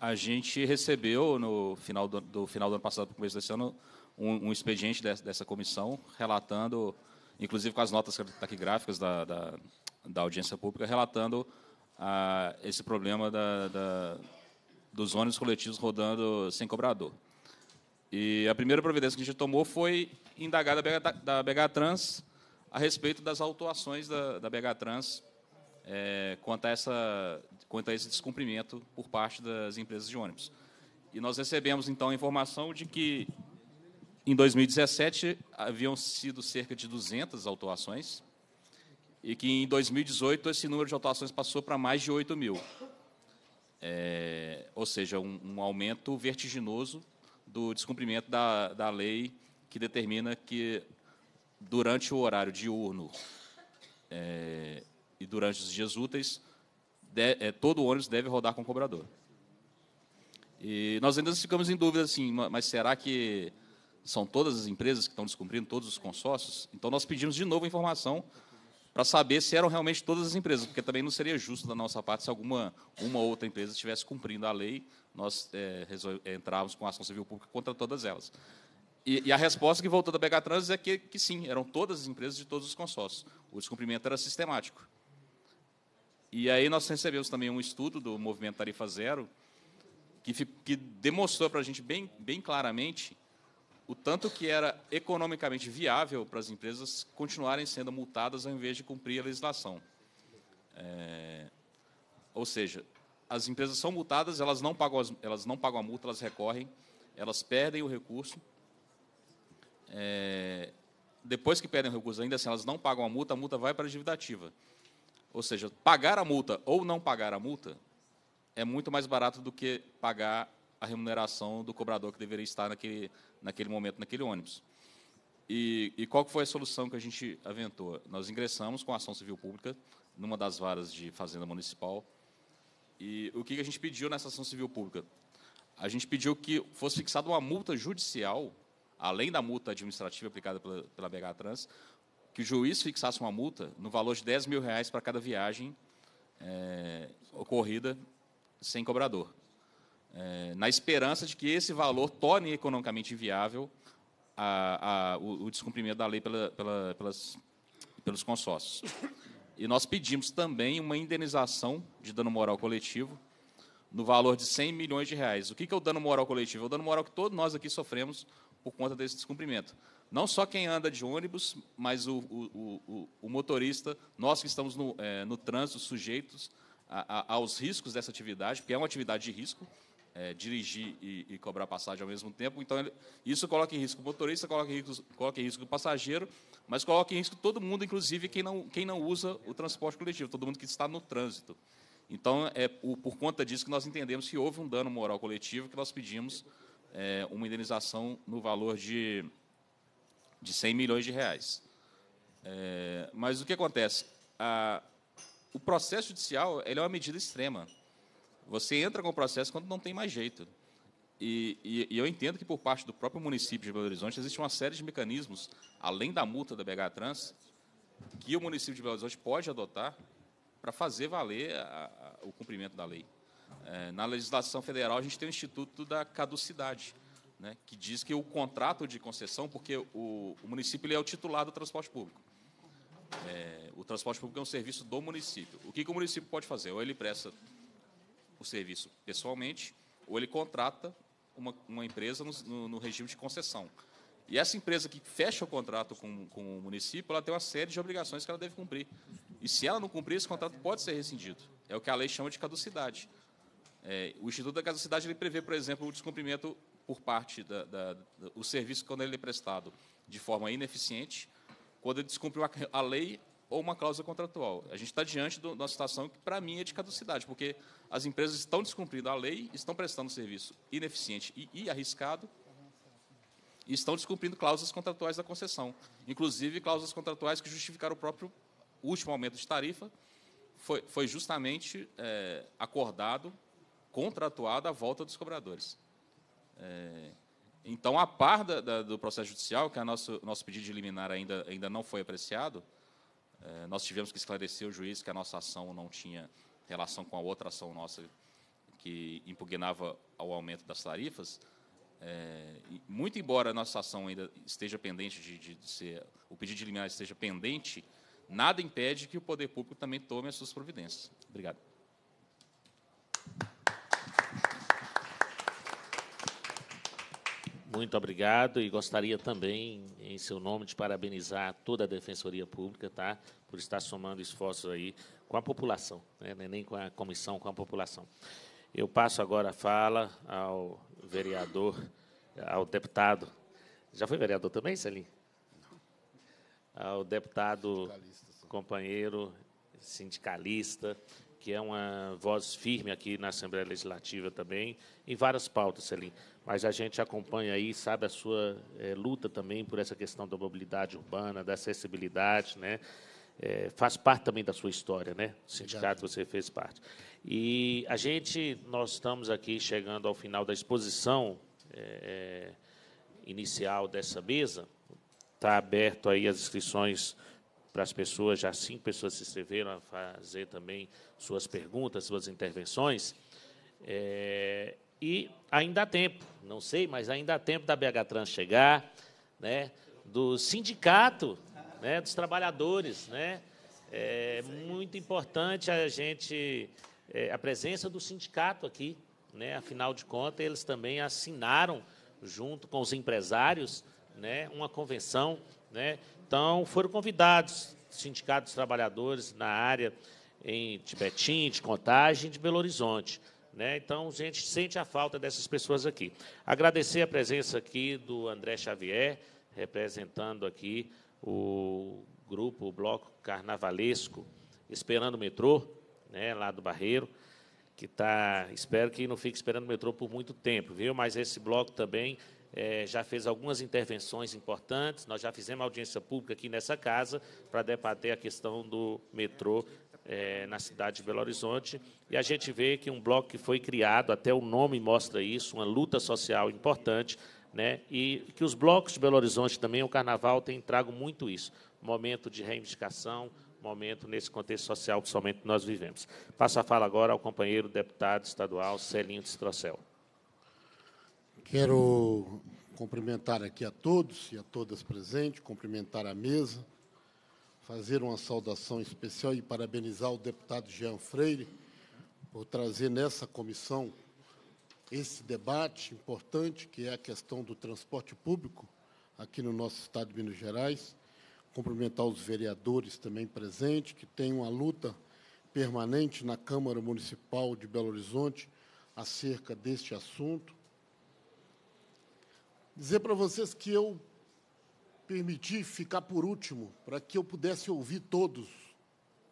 a gente recebeu no final do, do final do ano passado para o começo desse ano um, um expediente dessa, dessa, comissão relatando, inclusive com as notas taquigráficas da, da, da audiência pública, relatando ah, esse problema da, da, dos ônibus coletivos rodando sem cobrador. E a primeira providência que a gente tomou foi indagar da, BH, da BH Trans a respeito das autuações da, da BH Trans é, quanto a essa quanto a esse descumprimento por parte das empresas de ônibus. E nós recebemos, então, a informação de que, em 2017, haviam sido cerca de 200 autuações e que, em 2018, esse número de autuações passou para mais de 8 mil. É, ou seja, um, um, aumento vertiginoso do descumprimento da, da lei que determina que, durante o horário diurno é, e durante os dias úteis, de, é, todo ônibus deve rodar com cobrador. E nós ainda ficamos em dúvida assim, mas será que são todas as empresas que estão descumprindo todos os consórcios? Então nós pedimos de novo informação para saber se eram realmente todas as empresas, porque também não seria justo da nossa parte se alguma uma outra empresa estivesse cumprindo a lei, nós é, é entrarmos com ação civil pública contra todas elas. E, e a resposta que voltou da BH Trans é que, que sim, eram todas as empresas de todos os consórcios. O descumprimento era sistemático. E aí nós recebemos também um estudo do Movimento Tarifa Zero, que, que demonstrou para a gente bem, bem claramente o tanto que era economicamente viável para as empresas continuarem sendo multadas ao invés de cumprir a legislação. É, ou seja, as empresas são multadas, elas não, pagam as, elas não pagam a multa, elas recorrem, elas perdem o recurso. É, depois que perdem o recurso, ainda assim, elas não pagam a multa, a multa vai para a dívida ativa. Ou seja, pagar a multa ou não pagar a multa é muito mais barato do que pagar a remuneração do cobrador que deveria estar naquele, naquele momento, naquele ônibus. E, e qual foi a solução que a gente aventou? Nós ingressamos com a ação civil pública numa das varas de fazenda municipal. E o que a gente pediu nessa ação civil pública? A gente pediu que fosse fixada uma multa judicial, além da multa administrativa aplicada pela, pela BH Trans, que o juiz fixasse uma multa no valor de 10 mil reais para cada viagem é, ocorrida sem cobrador, é, na esperança de que esse valor torne economicamente viável a, a, o, o, descumprimento da lei pela, pela, pelas, pelos consórcios. E nós pedimos também uma indenização de dano moral coletivo no valor de 100 milhões de reais. O que é o dano moral coletivo? É o dano moral que todos nós aqui sofremos por conta desse descumprimento não só quem anda de ônibus, mas o, o, o, o motorista, nós que estamos no, é, no trânsito sujeitos a, a, aos riscos dessa atividade, porque é uma atividade de risco, é, dirigir e, e, cobrar passagem ao mesmo tempo. Então, ele, isso coloca em risco o motorista, coloca em risco, coloca em risco o passageiro, mas coloca em risco todo mundo, inclusive quem não, quem não usa o transporte coletivo, todo mundo que está no trânsito. Então, é por conta disso que nós entendemos que houve um dano moral coletivo, que nós pedimos é, uma indenização no valor de de 100 milhões de reais. É, mas o que acontece? A, o processo judicial é uma medida extrema. Você entra com o processo quando não tem mais jeito. E, e, e, eu entendo que, por parte do próprio município de Belo Horizonte, existe uma série de mecanismos, além da multa da BH Trans, que o município de Belo Horizonte pode adotar para fazer valer a, a, o cumprimento da lei. É, na legislação federal, a gente tem o Instituto da Caducidade, né, que diz que o contrato de concessão, porque o, o município é o titular do transporte público. É, o transporte público é um serviço do município. O que, que o município pode fazer? Ou ele presta o serviço pessoalmente, ou ele contrata uma, uma empresa no, no, no, regime de concessão. E essa empresa que fecha o contrato com, com o município, ela tem uma série de obrigações que ela deve cumprir. E se ela não cumprir, esse contrato pode ser rescindido. É o que a lei chama de caducidade. É, o Instituto da Caducidade ele prevê, por exemplo, o descumprimento por parte da, da, do serviço quando ele é prestado de forma ineficiente, quando ele descumpre uma, a lei ou uma cláusula contratual. A gente está diante do, de uma situação que, para mim, é de caducidade, porque as empresas estão descumprindo a lei, estão prestando serviço ineficiente e, e arriscado, e estão descumprindo cláusulas contratuais da concessão, inclusive cláusulas contratuais que justificaram o próprio último aumento de tarifa, foi, foi justamente é, acordado, contratuado a volta dos cobradores. É, então, a par da, da, do processo judicial, que o nosso, nosso pedido de liminar ainda, ainda não foi apreciado, é, nós tivemos que esclarecer o juiz que a nossa ação não tinha relação com a outra ação nossa que impugnava ao aumento das tarifas. É, muito embora a nossa ação ainda esteja pendente de, de, ser, o pedido de liminar esteja pendente, nada impede que o poder público também tome as suas providências. Obrigado. Muito obrigado e gostaria também, em seu nome, de parabenizar toda a Defensoria Pública, tá? Por estar somando esforços aí com a população, né? É nem com a comissão, com a população. Eu passo agora a fala ao vereador, ao deputado. Já foi vereador também, Celim? Ao deputado sindicalista, companheiro sindicalista, que é uma voz firme aqui na Assembleia Legislativa também, em várias pautas, Celim mas a gente acompanha aí, sabe a sua é, luta também por essa questão da mobilidade urbana, da acessibilidade, né? É, faz parte também da sua história, né? O sindicato você fez parte. E a gente, nós estamos aqui chegando ao final da exposição é, é inicial dessa mesa. Está aberto aí as inscrições para as pessoas, já cinco pessoas se inscreveram a fazer também suas perguntas, suas intervenções. É, e ainda há tempo, não sei, mas ainda há tempo da BH Trans chegar, né, do sindicato, né, dos trabalhadores. Né, é muito importante a gente, é, a presença do sindicato aqui. Né, afinal de contas, eles também assinaram, junto com os empresários, né, uma convenção. Né, então, foram convidados sindicatos trabalhadores na área em Tibetim, de Contagem, de Belo Horizonte. Né? Então, a gente sente a falta dessas pessoas aqui. Agradecer a presença aqui do André Xavier, representando aqui o grupo, o bloco carnavalesco, esperando o metrô, né, lá do Barreiro, que tá, espero que não fique esperando o metrô por muito tempo, viu? Mas esse bloco também é, já fez algumas intervenções importantes. Nós já fizemos audiência pública aqui nessa casa para debater a questão do metrô é, na cidade de Belo Horizonte. E a gente vê que um bloco que foi criado, até o nome mostra isso, uma luta social importante, né? e que os blocos de Belo Horizonte também, o Carnaval tem trago muito isso, momento de reivindicação, momento nesse contexto social que somente nós vivemos. Passo a fala agora ao companheiro deputado estadual Celinho de Trocel. Quero cumprimentar aqui a todos e a todas presentes, cumprimentar a mesa, fazer uma saudação especial e parabenizar o deputado Jean Freire por trazer nessa comissão esse debate importante, que é a questão do transporte público aqui no nosso estado de Minas Gerais. Cumprimentar os vereadores também presentes, que têm uma luta permanente na Câmara Municipal de Belo Horizonte acerca deste assunto. Dizer para vocês que eu permitir ficar por último, para que eu pudesse ouvir todos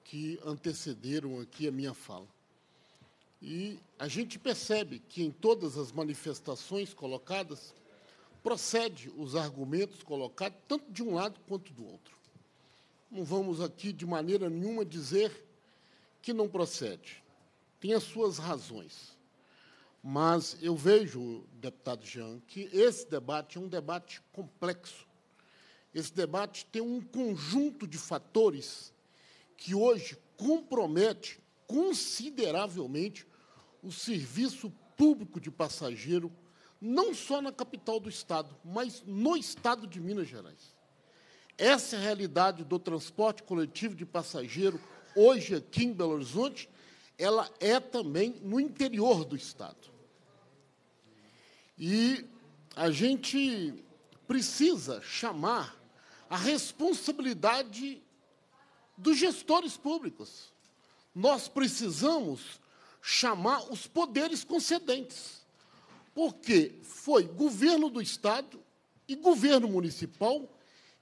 que antecederam aqui a minha fala. E a gente percebe que em todas as manifestações colocadas, procede os argumentos colocados, tanto de um lado quanto do outro. Não vamos aqui, de maneira nenhuma, dizer que não procede. Tem as suas razões. Mas eu vejo, deputado Jean, que esse debate é um debate complexo esse debate tem um conjunto de fatores que hoje compromete consideravelmente o serviço público de passageiro, não só na capital do Estado, mas no Estado de Minas Gerais. Essa é a realidade do transporte coletivo de passageiro hoje aqui em Belo Horizonte, ela é também no interior do Estado. E a gente precisa chamar a responsabilidade dos gestores públicos. Nós precisamos chamar os poderes concedentes, porque foi governo do Estado e governo municipal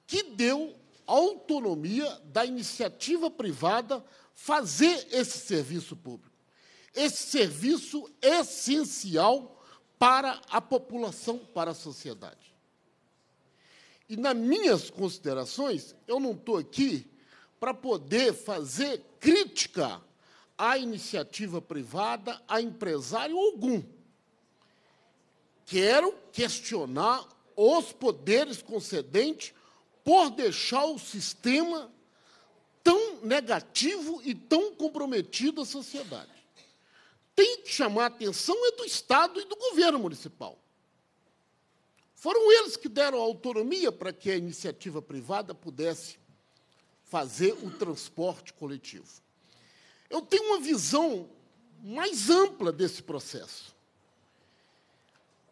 que deu autonomia da iniciativa privada fazer esse serviço público. Esse serviço essencial para a população, para a sociedade. E nas minhas considerações, eu não estou aqui para poder fazer crítica à iniciativa privada, a empresário algum. Quero questionar os poderes concedentes por deixar o sistema tão negativo e tão comprometido à sociedade. Tem que chamar a atenção é do Estado e do governo municipal. Foram eles que deram autonomia para que a iniciativa privada pudesse fazer o transporte coletivo. Eu tenho uma visão mais ampla desse processo.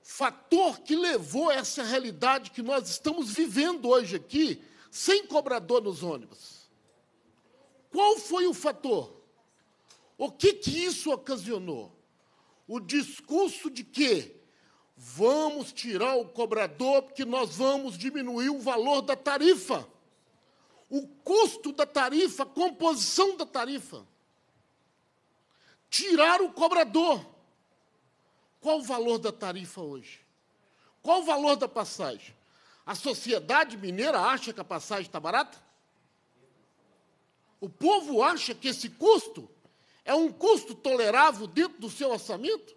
Fator que levou a essa realidade que nós estamos vivendo hoje aqui, sem cobrador nos ônibus. Qual foi o fator? O que, que isso ocasionou? O discurso de que Vamos tirar o cobrador, porque nós vamos diminuir o valor da tarifa, o custo da tarifa, a composição da tarifa. Tirar o cobrador. Qual o valor da tarifa hoje? Qual o valor da passagem? A sociedade mineira acha que a passagem está barata? O povo acha que esse custo é um custo tolerável dentro do seu orçamento?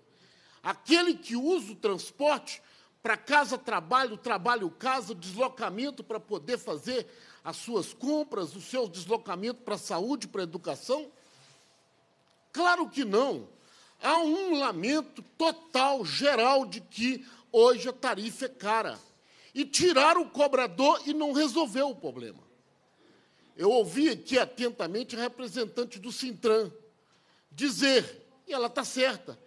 Aquele que usa o transporte para casa, trabalho, trabalho, casa, deslocamento para poder fazer as suas compras, o seu deslocamento para a saúde, para a educação? Claro que não. Há um lamento total, geral, de que hoje a tarifa é cara. E tiraram o cobrador e não resolveu o problema. Eu ouvi aqui atentamente a representante do Sintran dizer, e ela está certa,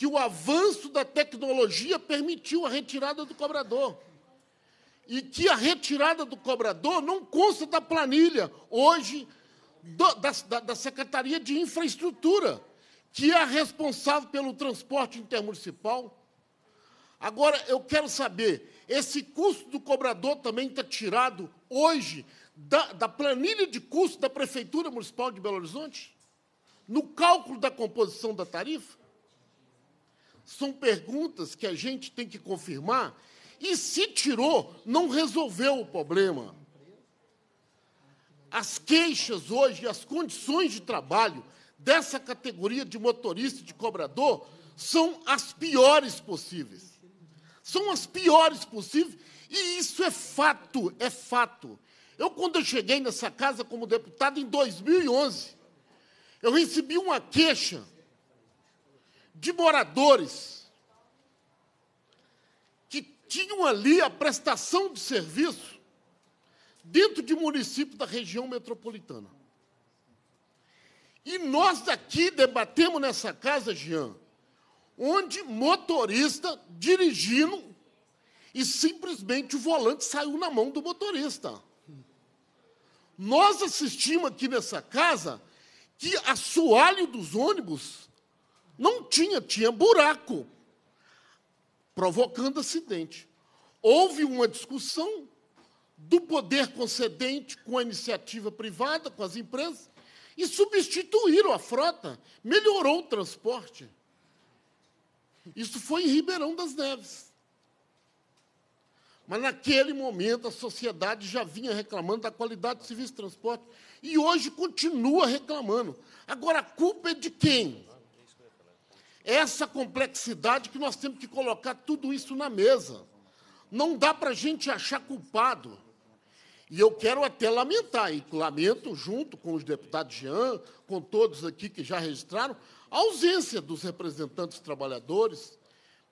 que o avanço da tecnologia permitiu a retirada do cobrador. E que a retirada do cobrador não consta da planilha, hoje, do, da, da Secretaria de Infraestrutura, que é a responsável pelo transporte intermunicipal. Agora, eu quero saber, esse custo do cobrador também está tirado hoje da, da, planilha de custo da Prefeitura Municipal de Belo Horizonte? No cálculo da composição da tarifa? São perguntas que a gente tem que confirmar. E se tirou, não resolveu o problema. As queixas hoje, as condições de trabalho dessa categoria de motorista e de cobrador são as piores possíveis. São as piores possíveis, e isso é fato, é fato. Eu, quando eu cheguei nessa casa como deputado, em 2011, eu recebi uma queixa de moradores que tinham ali a prestação de serviço dentro de município da região metropolitana. E nós daqui debatemos nessa casa, Jean, onde motorista dirigindo e simplesmente o volante saiu na mão do motorista. Nós assistimos aqui nessa casa que assoalho dos ônibus não tinha, tinha buraco, provocando acidente. Houve uma discussão do poder concedente com a iniciativa privada, com as empresas, e substituíram a frota, melhorou o transporte. Isso foi em Ribeirão das Neves. Mas naquele momento a sociedade já vinha reclamando da qualidade do serviço de transporte e hoje continua reclamando. Agora a culpa é de quem? Essa complexidade que nós temos que colocar tudo isso na mesa. Não dá para a gente achar culpado. E eu quero até lamentar, e lamento junto com os deputados Jean, com todos aqui que já registraram, a ausência dos representantes trabalhadores,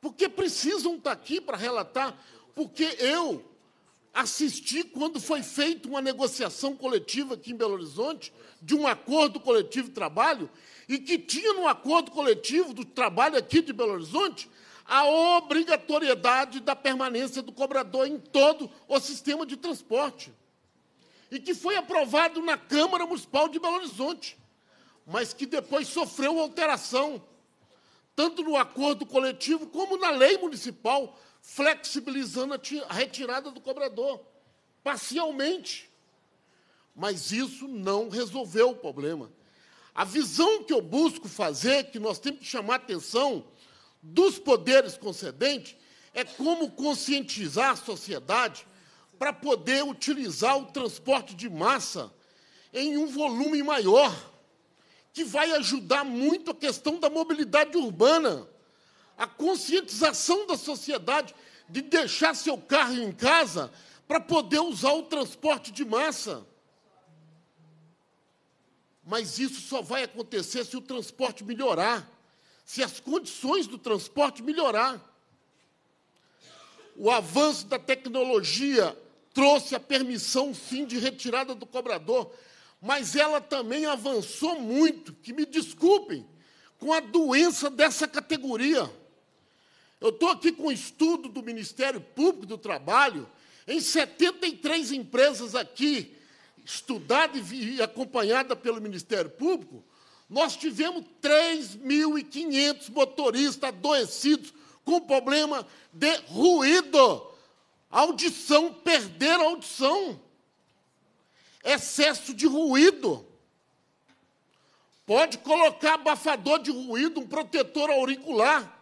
porque precisam estar tá aqui para relatar, porque eu assisti quando foi feita uma negociação coletiva aqui em Belo Horizonte, de um acordo coletivo de trabalho, e que tinha no acordo coletivo do trabalho aqui de Belo Horizonte a obrigatoriedade da permanência do cobrador em todo o sistema de transporte. E que foi aprovado na Câmara Municipal de Belo Horizonte, mas que depois sofreu alteração, tanto no acordo coletivo como na lei municipal, flexibilizando a retirada do cobrador, parcialmente. Mas isso não resolveu o problema. A visão que eu busco fazer, que nós temos que chamar atenção dos poderes concedentes, é como conscientizar a sociedade para poder utilizar o transporte de massa em um volume maior, que vai ajudar muito a questão da mobilidade urbana, a conscientização da sociedade de deixar seu carro em casa para poder usar o transporte de massa. Mas isso só vai acontecer se o transporte melhorar, se as condições do transporte melhorar. O avanço da tecnologia trouxe a permissão, fim de retirada do cobrador, mas ela também avançou muito, que me desculpem, com a doença dessa categoria. Eu estou aqui com um estudo do Ministério Público do Trabalho, em 73 empresas aqui, estudada e acompanhada pelo Ministério Público, nós tivemos 3.500 motoristas adoecidos com problema de ruído. Audição, perderam audição. Excesso de ruído. Pode colocar abafador de ruído, um protetor auricular,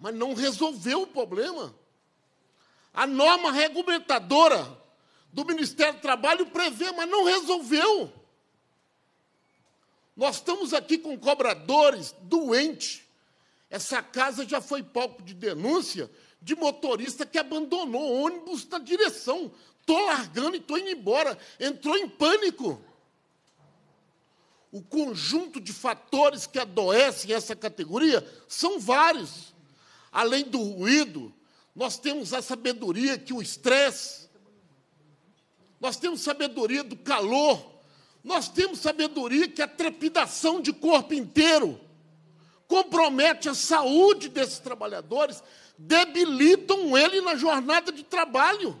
mas não resolveu o problema. A norma regulamentadora do Ministério do Trabalho prevê, mas não resolveu. Nós estamos aqui com cobradores doentes. Essa casa já foi palco de denúncia de motorista que abandonou o ônibus na direção. Estou largando e estou indo embora. Entrou em pânico. O conjunto de fatores que adoecem essa categoria são vários. Além do ruído, nós temos a sabedoria que o estresse, nós temos sabedoria do calor, nós temos sabedoria que a trepidação de corpo inteiro compromete a saúde desses trabalhadores, debilitam ele na jornada de trabalho.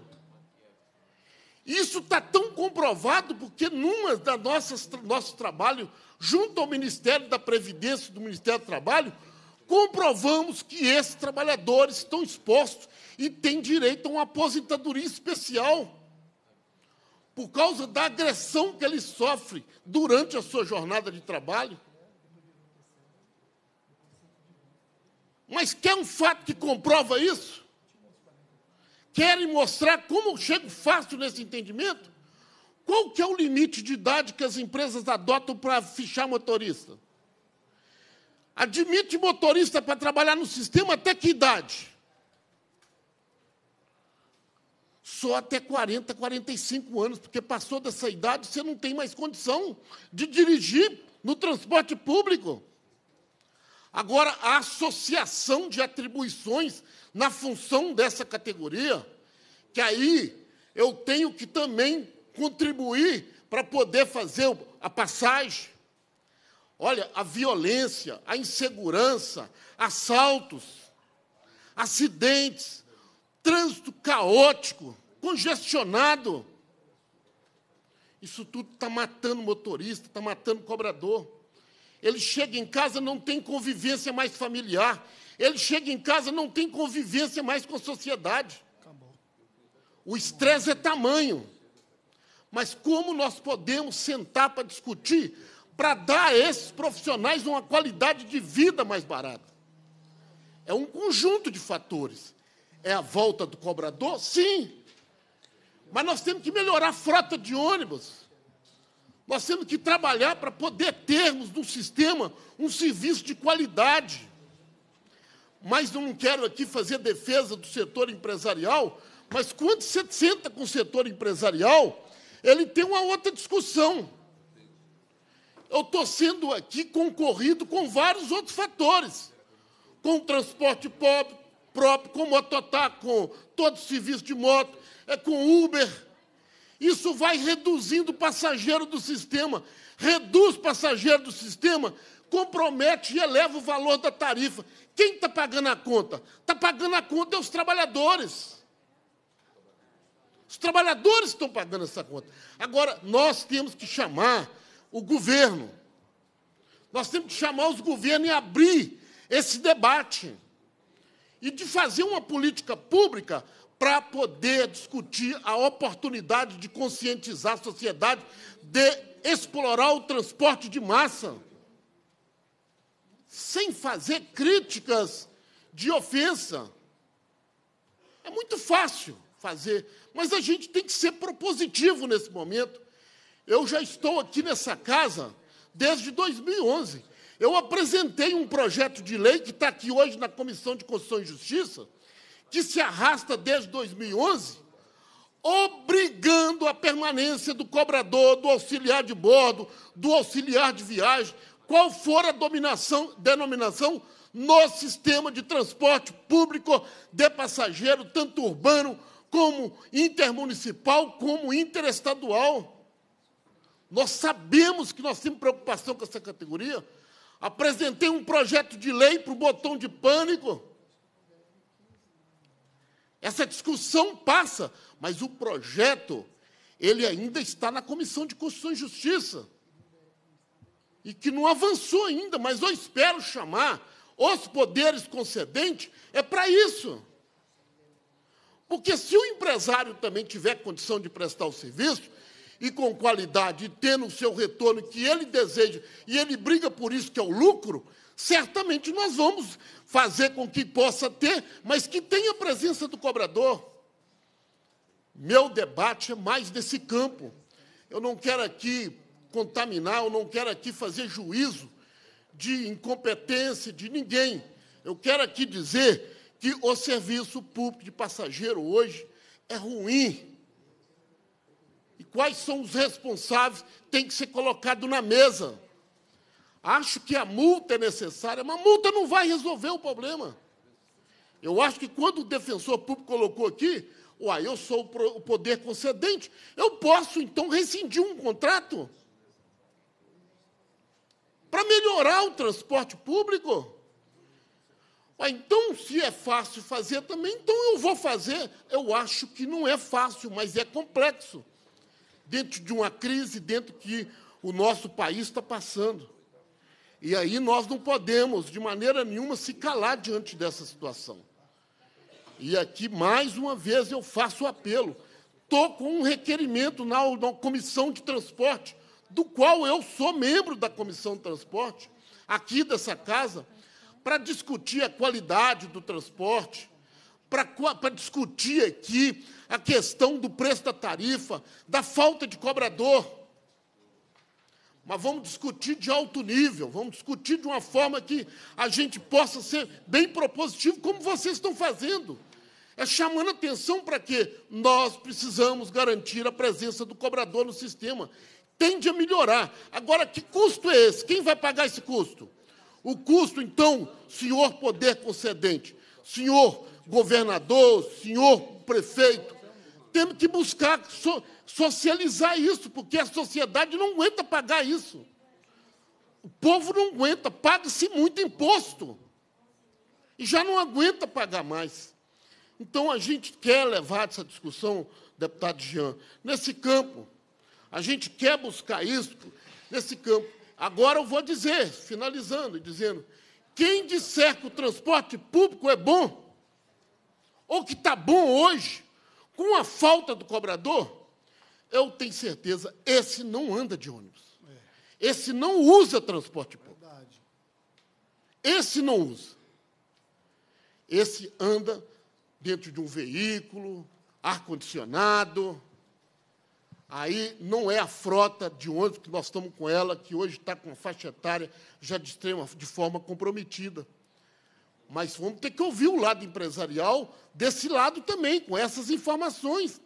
Isso está tão comprovado porque numa da nossas nosso trabalho junto ao Ministério da Previdência do Ministério do Trabalho comprovamos que esses trabalhadores estão expostos e têm direito a uma aposentadoria especial por causa da agressão que ele sofre durante a sua jornada de trabalho. Mas quer um fato que comprova isso? Querem mostrar como eu chego fácil nesse entendimento? Qual que é o limite de idade que as empresas adotam para fichar motorista? Admite motorista para trabalhar no sistema até que idade? só até 40, 45 anos, porque passou dessa idade, você não tem mais condição de dirigir no transporte público. Agora, a associação de atribuições na função dessa categoria, que aí eu tenho que também contribuir para poder fazer a passagem. Olha, a violência, a insegurança, assaltos, acidentes, trânsito caótico, congestionado. Isso tudo está matando motorista, está matando cobrador. Ele chega em casa, não tem convivência mais familiar. Ele chega em casa, não tem convivência mais com a sociedade. O estresse é tamanho. Mas como nós podemos sentar para discutir, para dar a esses profissionais uma qualidade de vida mais barata? É um conjunto de fatores. É a volta do cobrador? Sim. Mas nós temos que melhorar a frota de ônibus. Nós temos que trabalhar para poder termos no sistema um serviço de qualidade. Mas eu não quero aqui fazer defesa do setor empresarial, mas quando você senta com o setor empresarial, ele tem uma outra discussão. Eu estou sendo aqui concorrido com vários outros fatores, com o transporte próprio, com o mototá, com todo o serviço de moto, é com Uber. Isso vai reduzindo o passageiro do sistema. Reduz o passageiro do sistema, compromete e eleva o valor da tarifa. Quem está pagando a conta? Está pagando a conta é os trabalhadores. Os trabalhadores estão pagando essa conta. Agora, nós temos que chamar o governo. Nós temos que chamar os governos e abrir esse debate. E de fazer uma política pública para poder discutir a oportunidade de conscientizar a sociedade de explorar o transporte de massa, sem fazer críticas de ofensa. É muito fácil fazer, mas a gente tem que ser propositivo nesse momento. Eu já estou aqui nessa casa desde 2011. Eu apresentei um projeto de lei que está aqui hoje na Comissão de Constituição e Justiça, que se arrasta desde 2011, obrigando a permanência do cobrador, do auxiliar de bordo, do auxiliar de viagem, qual for a denominação no sistema de transporte público de passageiro, tanto urbano como intermunicipal, como interestadual. Nós sabemos que nós temos preocupação com essa categoria. Apresentei um projeto de lei para o botão de pânico essa discussão passa, mas o projeto ele ainda está na Comissão de Constituição e Justiça. E que não avançou ainda, mas eu espero chamar os poderes concedentes é para isso. Porque se o empresário também tiver condição de prestar o serviço, e com qualidade, e tendo o seu retorno que ele deseja, e ele briga por isso, que é o lucro, certamente nós vamos fazer com que possa ter, mas que tenha a presença do cobrador. Meu debate é mais desse campo. Eu não quero aqui contaminar, eu não quero aqui fazer juízo de incompetência de ninguém. Eu quero aqui dizer que o serviço público de passageiro hoje é ruim. E quais são os responsáveis tem que ser colocado na mesa acho que a multa é necessária, mas a multa não vai resolver o problema. Eu acho que quando o defensor público colocou aqui, uai, eu sou o poder concedente, eu posso então rescindir um contrato para melhorar o transporte público. então, se é fácil fazer também, então eu vou fazer. Eu acho que não é fácil, mas é complexo. Dentro de uma crise, dentro que o nosso país está passando. E aí nós não podemos, de maneira nenhuma, se calar diante dessa situação. E aqui, mais uma vez, eu faço o apelo. Estou com um requerimento na, na Comissão de Transporte, do qual eu sou membro da Comissão de Transporte, aqui dessa casa, para discutir a qualidade do transporte, para discutir aqui a questão do preço da tarifa, da falta de cobrador. Mas vamos discutir de alto nível, vamos discutir de uma forma que a gente possa ser bem propositivo, como vocês estão fazendo. É chamando atenção para que nós precisamos garantir a presença do cobrador no sistema. Tende a melhorar. Agora, que custo é esse? Quem vai pagar esse custo? O custo, então, senhor poder concedente, senhor governador, senhor prefeito, temos que buscar socializar isso, porque a sociedade não aguenta pagar isso. O povo não aguenta, paga-se muito imposto. E já não aguenta pagar mais. Então a gente quer levar essa discussão, deputado Jean, nesse campo. A gente quer buscar isso nesse campo. Agora eu vou dizer, finalizando e dizendo, quem disser que o transporte público é bom, ou que está bom hoje, com a falta do cobrador, eu tenho certeza, esse não anda de ônibus. Esse não usa transporte público. Esse não usa. Esse anda dentro de um veículo, ar-condicionado. Aí não é a frota de ônibus que nós estamos com ela, que hoje está com a faixa etária já de, extrema, de forma comprometida. Mas vamos ter que ouvir o lado empresarial desse lado também, com essas informações.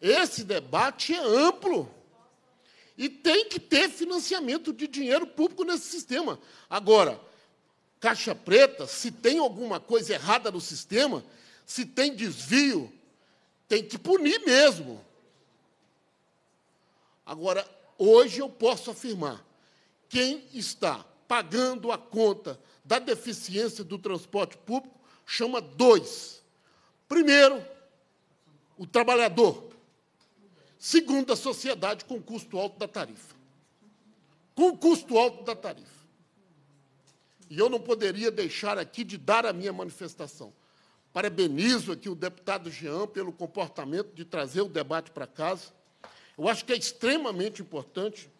Esse debate é amplo. E tem que ter financiamento de dinheiro público nesse sistema. Agora, caixa preta, se tem alguma coisa errada no sistema, se tem desvio, tem que punir mesmo. Agora, hoje eu posso afirmar: quem está pagando a conta da deficiência do transporte público chama dois. Primeiro, o trabalhador. Segundo, a sociedade com o custo alto da tarifa. Com o custo alto da tarifa. E eu não poderia deixar aqui de dar a minha manifestação. Parabenizo aqui o deputado Jean pelo comportamento de trazer o debate para casa. Eu acho que é extremamente importante.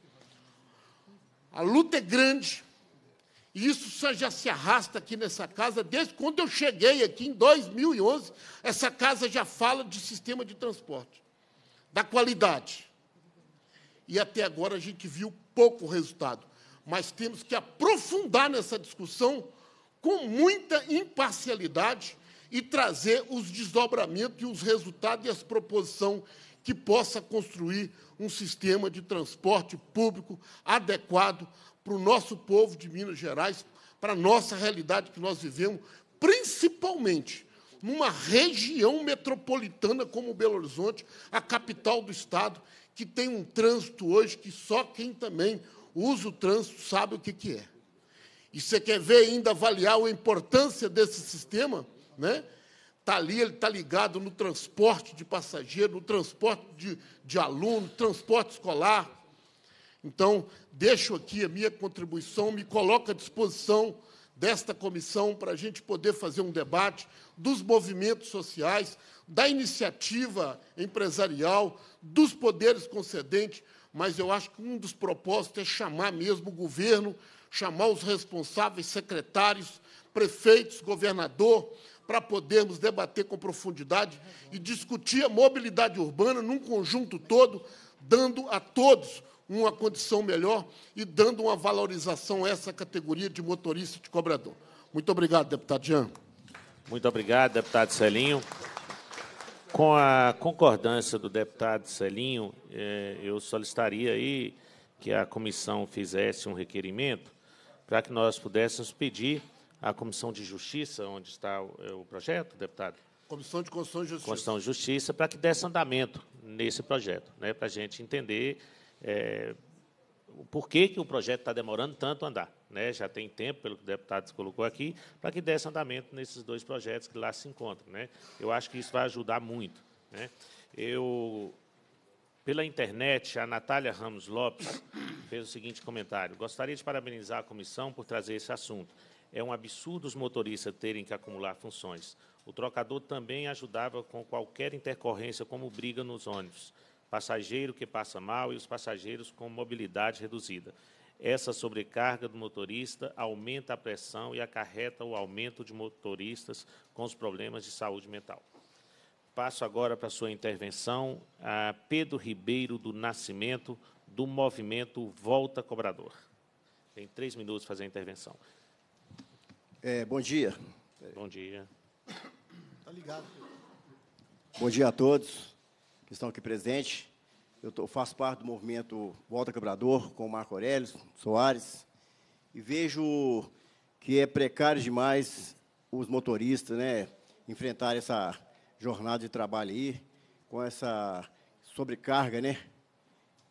A luta é grande. E isso já se arrasta aqui nessa casa desde quando eu cheguei aqui em 2011. Essa casa já fala de sistema de transporte da qualidade. E até agora a gente viu pouco resultado, mas temos que aprofundar nessa discussão com muita imparcialidade e trazer os desdobramentos e os resultados e as proposições que possa construir um sistema de transporte público adequado para o nosso povo de Minas Gerais, para a nossa realidade que nós vivemos, principalmente numa região metropolitana como Belo Horizonte, a capital do Estado, que tem um trânsito hoje que só quem também usa o trânsito sabe o que, que é. E você quer ver ainda avaliar a importância desse sistema? Né? Está ali, ele está ligado no transporte de passageiro, no transporte de, de aluno, transporte escolar. Então, deixo aqui a minha contribuição, me coloco à disposição desta comissão para a gente poder fazer um debate dos movimentos sociais, da iniciativa empresarial, dos poderes concedentes, mas eu acho que um dos propósitos é chamar mesmo o governo, chamar os responsáveis, secretários, prefeitos, governador, para podermos debater com profundidade e discutir a mobilidade urbana num conjunto todo, dando a todos uma condição melhor e dando uma valorização a essa categoria de motorista e de cobrador. Muito obrigado, deputado Jean. Muito obrigado, deputado Celinho. Com a concordância do deputado Celinho, eh, eu solicitaria aí que a comissão fizesse um requerimento para que nós pudéssemos pedir à Comissão de Justiça, onde está eh, o projeto, deputado, Comissão de Constituição e Justiça. Constituição e Justiça, para que desse andamento nesse projeto, né, para a gente entender é, por que, que o projeto está demorando tanto a andar. Né? Já tem tempo, pelo que o deputado colocou aqui, para que desse andamento nesses dois projetos que lá se encontram. Né? Eu acho que isso vai ajudar muito. Né? Eu, pela internet, a Natália Ramos Lopes fez o seguinte comentário. Gostaria de parabenizar a comissão por trazer esse assunto. É um absurdo os motoristas terem que acumular funções. O trocador também ajudava com qualquer intercorrência, como briga nos ônibus passageiro que passa mal e os passageiros com mobilidade reduzida. Essa sobrecarga do motorista aumenta a pressão e acarreta o aumento de motoristas com os problemas de saúde mental. Passo agora para a sua intervenção a Pedro Ribeiro do Nascimento, do movimento Volta Cobrador. Tem três minutos para fazer a intervenção. É, bom dia. Bom dia. Tá ligado. Bom dia a todos que estão aqui presentes. Eu tô, faço parte do movimento Volta Quebrador, com o Marco Aurélio Soares, e vejo que é precário demais os motoristas né, enfrentar essa jornada de trabalho aí, com essa sobrecarga, né?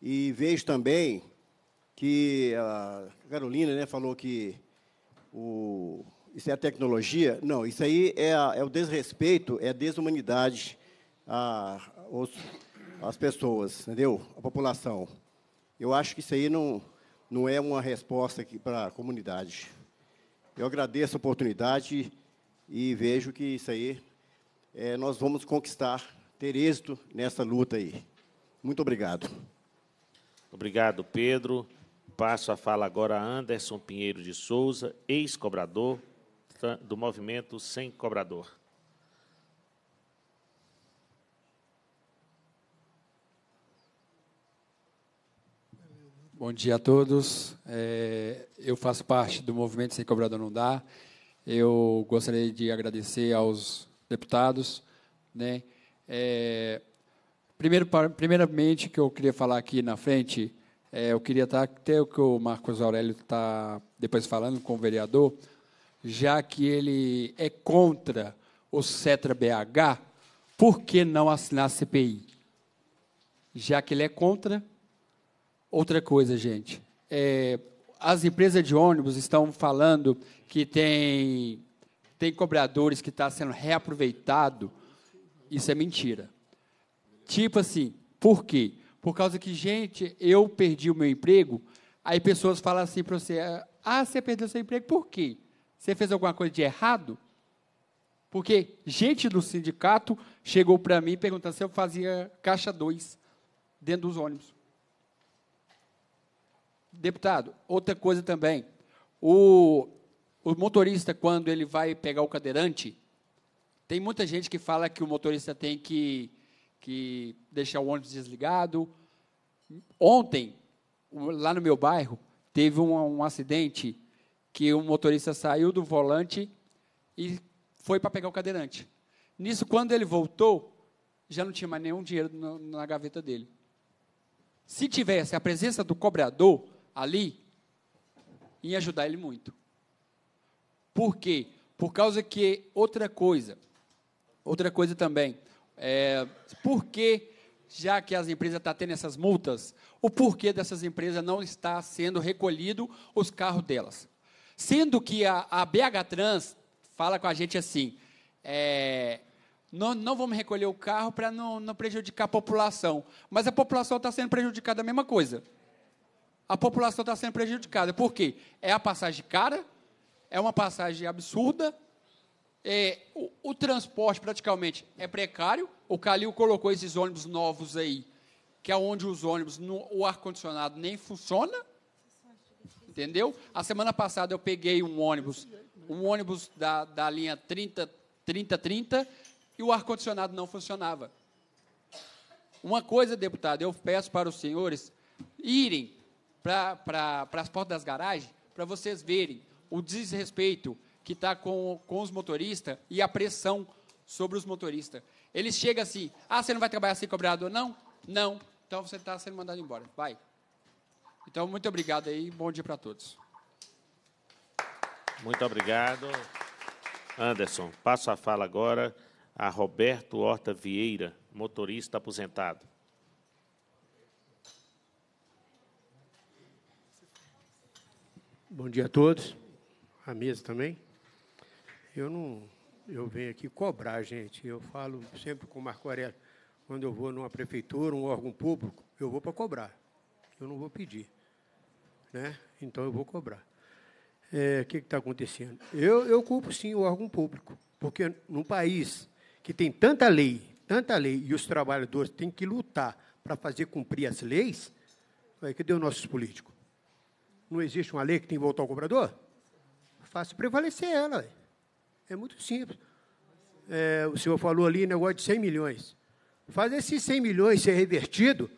E vejo também que a Carolina né, falou que o, isso é a tecnologia. Não, isso aí é, a, é o desrespeito, é a desumanidade a os, as pessoas, entendeu? A população. Eu acho que isso aí não, não é uma resposta para a comunidade. Eu agradeço a oportunidade e vejo que isso aí é, nós vamos conquistar, ter êxito nessa luta aí. Muito obrigado. Obrigado, Pedro. Passo a fala agora a Anderson Pinheiro de Souza, ex-cobrador do movimento Sem Cobrador. Bom dia a todos. É, eu faço parte do movimento Sem Cobrador Não Dá. Eu gostaria de agradecer aos deputados. Né? É, primeiro, primeiramente, que eu queria falar aqui na frente, é, eu queria tá, estar até o que o Marcos Aurélio está depois falando com o vereador, já que ele é contra o CETRA BH, por que não assinar a CPI? Já que ele é contra, Outra coisa, gente. É, as empresas de ônibus estão falando que tem, tem cobradores que estão tá sendo reaproveitado. Isso é mentira. Tipo assim, por quê? Por causa que, gente, eu perdi o meu emprego, aí pessoas falam assim para você, ah, você perdeu seu emprego, por quê? Você fez alguma coisa de errado? Porque gente do sindicato chegou para mim perguntando se eu fazia caixa 2 dentro dos ônibus. Deputado, outra coisa também. O, o motorista, quando ele vai pegar o cadeirante, tem muita gente que fala que o motorista tem que, que deixar o ônibus desligado. Ontem, lá no meu bairro, teve um, um acidente que o motorista saiu do volante e foi para pegar o cadeirante. Nisso, quando ele voltou, já não tinha mais nenhum dinheiro na gaveta dele. Se tivesse a presença do cobrador, ali em ajudar ele muito. Por quê? Por causa que outra coisa, outra coisa também, é, por que, já que as empresas estão tá tendo essas multas, o porquê dessas empresas não está sendo recolhido os carros delas? Sendo que a, a BH Trans fala com a gente assim, é, não, não vamos recolher o carro para não, não prejudicar a população, mas a população está sendo prejudicada a mesma coisa a população está sendo prejudicada. Por quê? É a passagem cara, é uma passagem absurda, é, o, o, transporte praticamente é precário. O Calil colocou esses ônibus novos aí, que é onde os ônibus, no, o ar-condicionado nem funciona. Entendeu? A semana passada eu peguei um ônibus, um ônibus da, da linha 30, 30, 30, e o ar-condicionado não funcionava. Uma coisa, deputado, eu peço para os senhores irem para as portas das garagens, para vocês verem o desrespeito que está com, com os motoristas e a pressão sobre os motoristas. Eles chegam assim, ah, você não vai trabalhar assim, cobrador? Não? Não. Então você está sendo mandado embora. Vai. Então, muito obrigado aí, bom dia para todos. Muito obrigado. Anderson, passo a fala agora a Roberto Horta Vieira, motorista aposentado. Bom dia a todos, a mesa também. Eu não, eu venho aqui cobrar, gente. Eu falo sempre com o Marco Aurélio, quando eu vou numa prefeitura, um órgão público, eu vou para cobrar. Eu não vou pedir, né? Então eu vou cobrar. É, o é, que está acontecendo? Eu, eu culpo sim o órgão público, porque num país que tem tanta lei, tanta lei, e os trabalhadores têm que lutar para fazer cumprir as leis, é que deu nossos políticos. Não existe uma lei que tem que voltar ao comprador? Faça prevalecer ela. É muito simples. É, o senhor falou ali negócio de 100 milhões. Faz esses 100 milhões ser revertido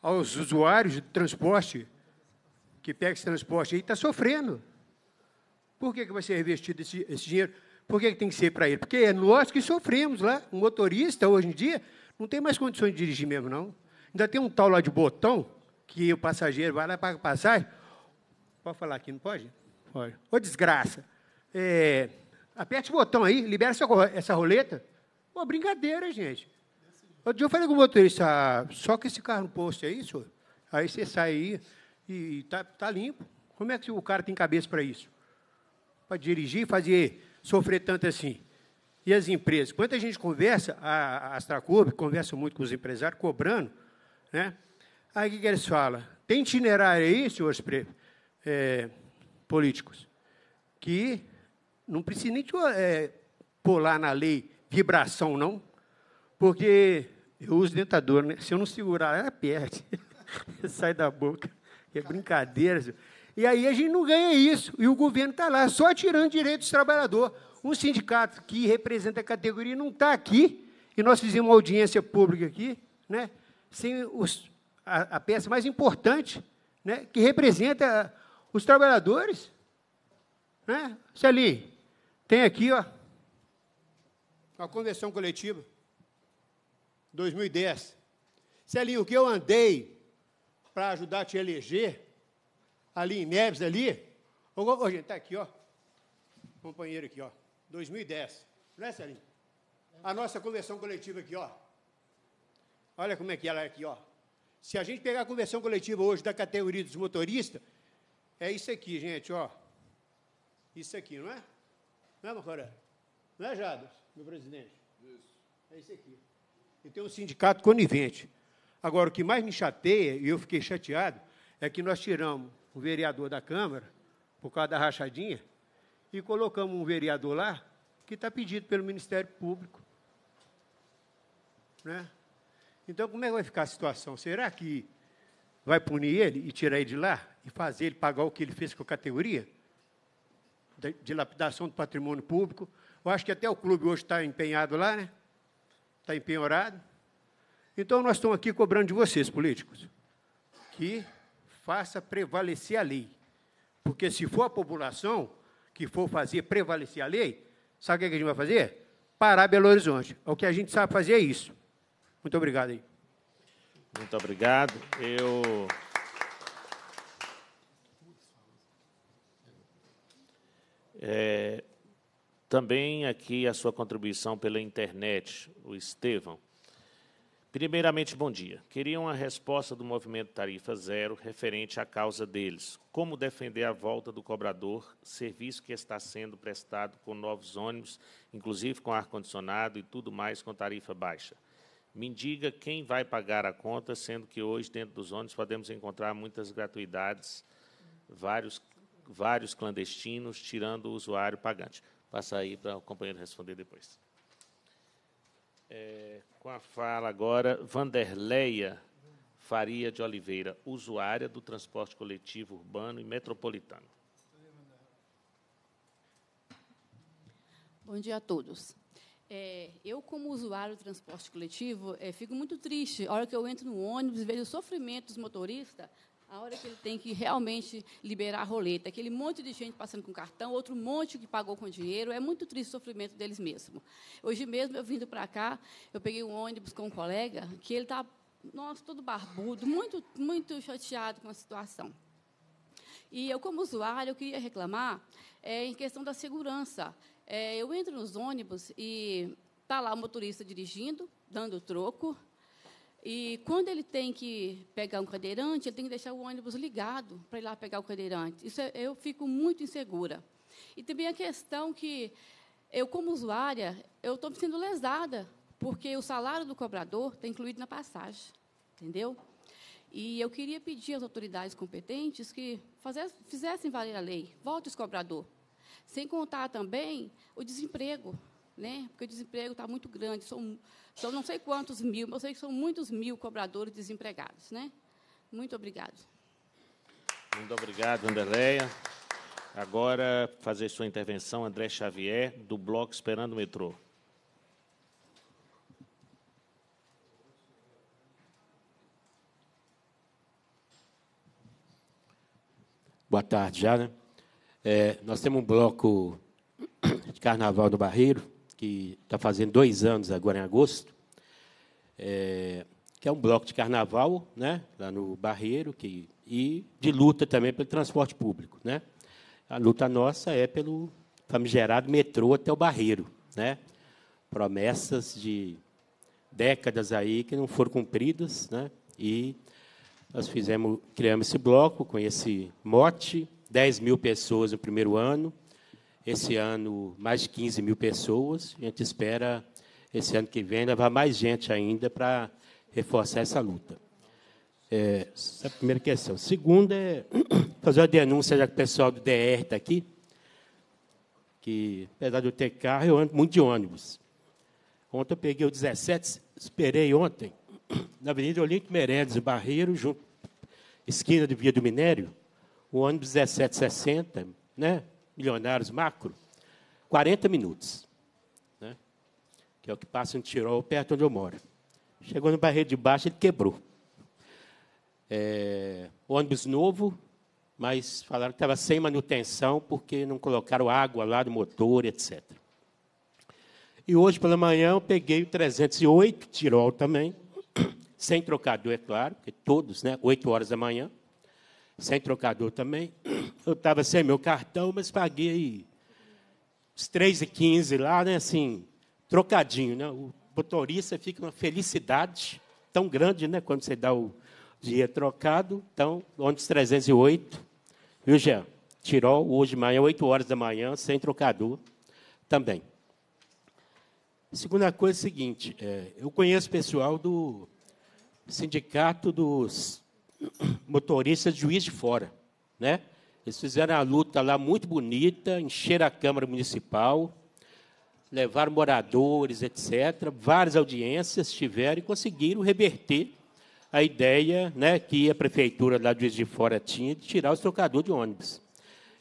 aos usuários de transporte, que pega esse transporte aí, está sofrendo. Por que, que vai ser revertido esse, esse dinheiro? Por que, que tem que ser para ele? Porque é nós que sofremos lá. O motorista, hoje em dia, não tem mais condições de dirigir mesmo, não. Ainda tem um tal lá de botão, que o passageiro vai lá para passagem, Pode falar aqui, não pode? Pode. Ô, desgraça. É, aperte o botão aí, libera essa, essa roleta. Pô, brincadeira, gente. Outro dia eu falei com o motorista, ah, só que esse carro no posto aí, senhor, aí você sai aí e, está tá, limpo. Como é que o cara tem cabeça para isso? Para dirigir, fazer sofrer tanto assim. E as empresas? Quando a gente conversa, a, Astracorp conversa muito com os empresários, cobrando, né? Aí o que, que eles falam? Tem itinerário aí, senhores prefeitos? é, políticos, que não precisa nem é, pular na lei vibração, não, porque eu uso dentador, né? se eu não segurar, ela perde, sai da boca. É brincadeira. E aí a gente não ganha isso. E o governo está lá só tirando direitos dos trabalhador. Um sindicato que representa a categoria não está aqui. E nós fizemos uma audiência pública aqui, né, sem os, a, a peça mais importante, né, que representa os trabalhadores, né? Se ali tem aqui, ó, a convenção coletiva, 2010. Celinho, o que eu andei para ajudar a te eleger, ali em Neves, ali, ô, ô, gente, tá aqui, ó, companheiro aqui, ó, 2010, não é, Celinho? A nossa convenção coletiva aqui, ó, olha como é que ela é aqui, ó. Se a gente pegar a convenção coletiva hoje da categoria dos motoristas, é isso aqui, gente, ó. Isso aqui, não é? Não é, Macoré? Não é, Jadas, meu presidente? Isso. É isso aqui. E tem um sindicato conivente. Agora, o que mais me chateia, e eu fiquei chateado, é que nós tiramos um vereador da Câmara, por causa da rachadinha, e colocamos um vereador lá que está pedido pelo Ministério Público. Né? Então, como é que vai ficar a situação? Será que Vai punir ele e tirar ele de lá? E fazer ele pagar o que ele fez com a categoria? De, lapidação do patrimônio público. Eu acho que até o clube hoje está empenhado lá, né? Está empenhorado. Então, nós estamos aqui cobrando de vocês, políticos, que faça prevalecer a lei. Porque se for a população que for fazer prevalecer a lei, sabe o que a gente vai fazer? Parar Belo Horizonte. O que a gente sabe fazer é isso. Muito obrigado aí. Muito obrigado. Eu. É, também aqui a sua contribuição pela internet, o Estevão. Primeiramente, bom dia. Queria uma resposta do movimento Tarifa Zero referente à causa deles. Como defender a volta do cobrador, serviço que está sendo prestado com novos ônibus, inclusive com ar-condicionado e tudo mais com tarifa baixa? Me diga quem vai pagar a conta, sendo que hoje, dentro dos ônibus, podemos encontrar muitas gratuidades, vários, vários clandestinos, tirando o usuário pagante. Passa aí para o companheiro responder depois. É, com a fala agora, Vanderleia Faria de Oliveira, usuária do transporte coletivo urbano e metropolitano. Bom dia a todos. É, eu, como usuário do transporte coletivo, é, fico muito triste. A hora que eu entro no ônibus e vejo o sofrimento dos motoristas, a hora que ele tem que realmente liberar a roleta, aquele monte de gente passando com cartão, outro monte que pagou com dinheiro, é muito triste o sofrimento deles mesmos. Hoje mesmo, eu vindo para cá, eu peguei um ônibus com um colega, que ele está, nossa, todo barbudo, muito, muito chateado com a situação. E eu, como usuário, eu queria reclamar é, em questão da segurança. É, eu entro nos ônibus e está lá o motorista dirigindo, dando troco. E quando ele tem que pegar um cadeirante, ele tem que deixar o ônibus ligado para ir lá pegar o cadeirante. Isso é, eu fico muito insegura. E também a questão que eu, como usuária, eu estou sendo lesada, porque o salário do cobrador está incluído na passagem, entendeu? E eu queria pedir às autoridades competentes que fizessem valer a lei, volte os cobrador, sem contar também o desemprego, né? porque o desemprego está muito grande. São, são não sei quantos mil, mas eu sei que são muitos mil cobradores desempregados. Né? Muito obrigado. Muito obrigado, Andeleia. Agora, fazer sua intervenção, André Xavier, do Bloco Esperando o Metrô. Boa tarde, já, né? É, nós temos um bloco de carnaval do Barreiro, que está fazendo dois anos agora em agosto, é, que é um bloco de carnaval né, lá no Barreiro que, e de luta também pelo transporte público. Né? A luta nossa é pelo famigerado metrô até o Barreiro. Né? Promessas de décadas aí que não foram cumpridas, né? E nós fizemos, criamos esse bloco com esse mote 10 mil pessoas no primeiro ano, esse ano mais de 15 mil pessoas. A gente espera, esse ano que vem, levar mais gente ainda para reforçar essa luta. É, essa é a primeira questão. A segunda é fazer uma denúncia, já que o pessoal do DR está aqui, que, apesar de eu ter carro, eu ando muito de ônibus. Ontem eu peguei o 17, esperei ontem, na Avenida Olímpio Meredes Barreiro, junto, esquina de Via do Minério, o ônibus 1760, né? Milionários macro, 40 minutos, né? que é o que passa em Tirol, perto onde eu moro. Chegou no barreiro de baixo, ele quebrou. É, ônibus novo, mas falaram que estava sem manutenção porque não colocaram água lá no motor, etc. E hoje pela manhã eu peguei o 308 Tirol também, sem trocador, é claro, porque todos, né? 8 horas da manhã sem trocador também. Eu estava sem meu cartão, mas paguei uns 3,15 lá, né? Assim, trocadinho, né? O motorista fica uma felicidade tão grande, né? Quando você dá o dinheiro trocado. Então, ontem 308, viu, Jean? Tirou hoje de manhã, 8 horas da manhã, sem trocador também. A segunda coisa é a seguinte, é, eu conheço pessoal do sindicato dos motoristas de Juiz de Fora. Né? Eles fizeram a luta lá muito bonita, encheram a Câmara Municipal, levaram moradores, etc. Várias audiências tiveram e conseguiram reverter a ideia né, que a prefeitura lá de Juiz de Fora tinha de tirar os trocadores de ônibus.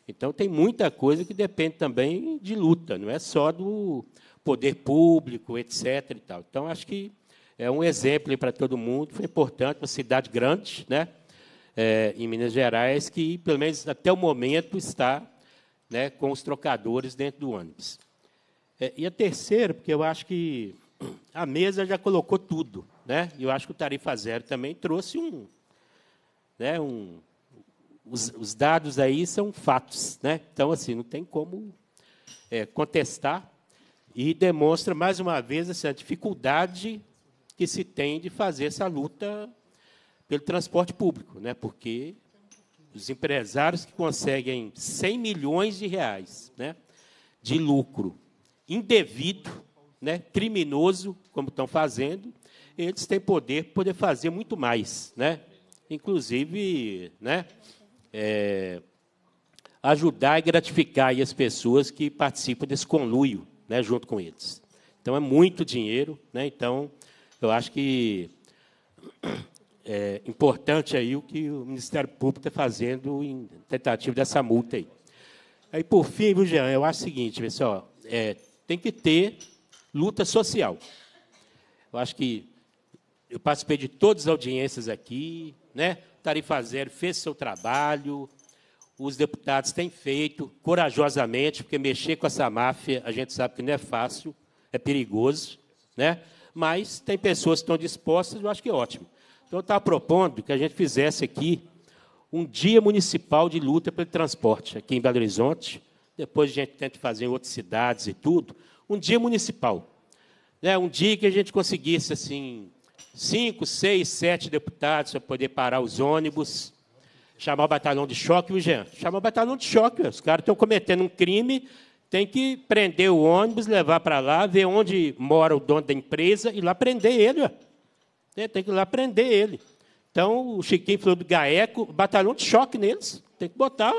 Então, tem muita coisa que depende também de luta, não é só do poder público, etc. E tal. Então, acho que é um exemplo para todo mundo. Foi importante, uma cidade grande, né? É, em Minas Gerais, que, pelo menos até o momento, está né, com os trocadores dentro do ônibus. É, e a terceira, porque eu acho que a mesa já colocou tudo. Né? E eu acho que o Tarifa Zero também trouxe um. Né, um os, os dados aí são fatos. Né? Então, assim, não tem como é, contestar. E demonstra, mais uma vez, assim, a dificuldade que se tem de fazer essa luta pelo transporte público, né? porque os empresários que conseguem 100 milhões de reais né? de lucro indevido, né? criminoso, como estão fazendo, eles têm poder para poder fazer muito mais. Né? Inclusive, né? É, ajudar e gratificar as pessoas que participam desse conluio né, junto com eles. Então, é muito dinheiro. Né, então, eu acho que é importante aí o que o Ministério Público está fazendo em tentativa dessa multa aí. Aí, por fim, viu, Jean, eu acho o seguinte, pessoal, é, tem que ter luta social. Eu acho que eu participei de todas as audiências aqui, né? Tarifa Zero fez seu trabalho, os deputados têm feito corajosamente, porque mexer com essa máfia a gente sabe que não é fácil, é perigoso, né? mas tem pessoas que estão dispostas, eu acho que é ótimo. Então, eu estava propondo que a gente fizesse aqui um dia municipal de luta pelo transporte, aqui em Belo Horizonte, depois a gente tenta fazer em outras cidades e tudo, um dia municipal. Né? Um dia que a gente conseguisse, assim, cinco, seis, sete deputados para poder parar os ônibus, chamar o batalhão de choque, o Jean? Chamar o batalhão de choque, os caras estão cometendo um crime, tem que prender o ônibus, levar para lá, ver onde mora o dono da empresa e lá prender ele. Tem que ir lá prender ele. Então, o Chiquinho falou do Gaeco, batalhão de choque neles, tem que botar.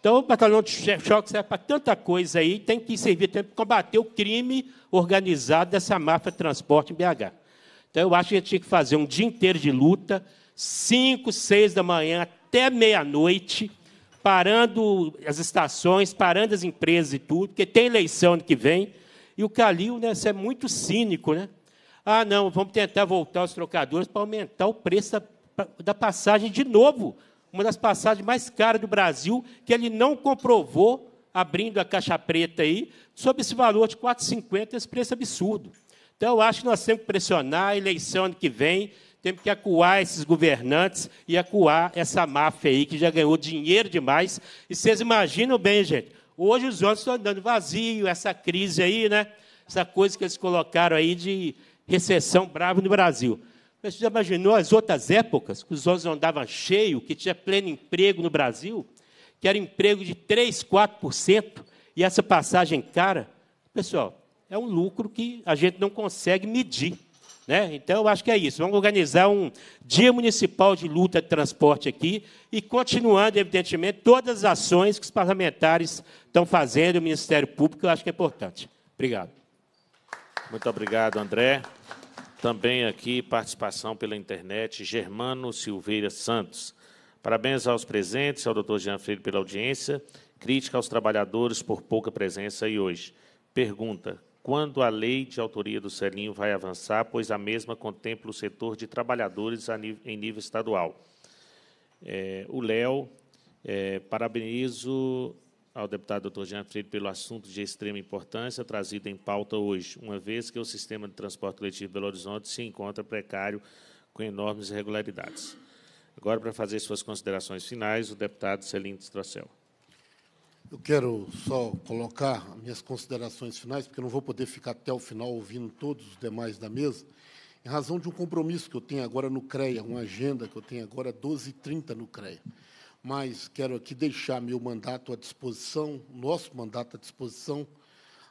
Então, o batalhão de choque serve para tanta coisa aí, tem que servir para combater o crime organizado dessa máfia de transporte em BH. Então, eu acho que a gente tinha que fazer um dia inteiro de luta, cinco, seis da manhã até meia-noite, parando as estações, parando as empresas e tudo, porque tem eleição ano que vem. E o Calil, né, é muito cínico, né? Ah, não, vamos tentar voltar aos trocadores para aumentar o preço da, da passagem de novo. Uma das passagens mais caras do Brasil, que ele não comprovou, abrindo a caixa preta aí, sobre esse valor de 4,50, esse preço absurdo. Então, eu acho que nós temos que pressionar a eleição ano que vem, temos que acuar esses governantes e acuar essa máfia aí que já ganhou dinheiro demais. E vocês imaginam bem, gente, hoje os ônibus estão andando vazio, essa crise aí, né? Essa coisa que eles colocaram aí de recessão brava no Brasil. Mas você já imaginou as outras épocas, que os ônibus andavam cheio, que tinha pleno emprego no Brasil, que era emprego de 3, 4%, e essa passagem cara? Pessoal, é um lucro que a gente não consegue medir. Né? Então, eu acho que é isso. Vamos organizar um Dia Municipal de Luta de Transporte aqui e continuando, evidentemente, todas as ações que os parlamentares estão fazendo, o Ministério Público, eu acho que é importante. Obrigado. Muito obrigado, André. Também aqui, participação pela internet, Germano Silveira Santos. Parabéns aos presentes, ao doutor Jean Freire pela audiência. Crítica aos trabalhadores por pouca presença aí hoje. Pergunta: quando a lei de autoria do Celinho vai avançar, pois a mesma contempla o setor de trabalhadores nível, em nível estadual. É, o Léo, é, parabenizo ao deputado Dr. Jean Freire pelo assunto de extrema importância trazido em pauta hoje, uma vez que o sistema de transporte coletivo Belo Horizonte se encontra precário com enormes irregularidades. Agora, para fazer suas considerações finais, o deputado Celinho Destrocel. Eu quero só colocar minhas considerações finais, porque eu não vou poder ficar até o final ouvindo todos os demais da mesa, em razão de um compromisso que eu tenho agora no CREA, uma agenda que eu tenho agora 12h30 no CREA. Mas quero aqui deixar meu mandato à disposição, nosso mandato à disposição,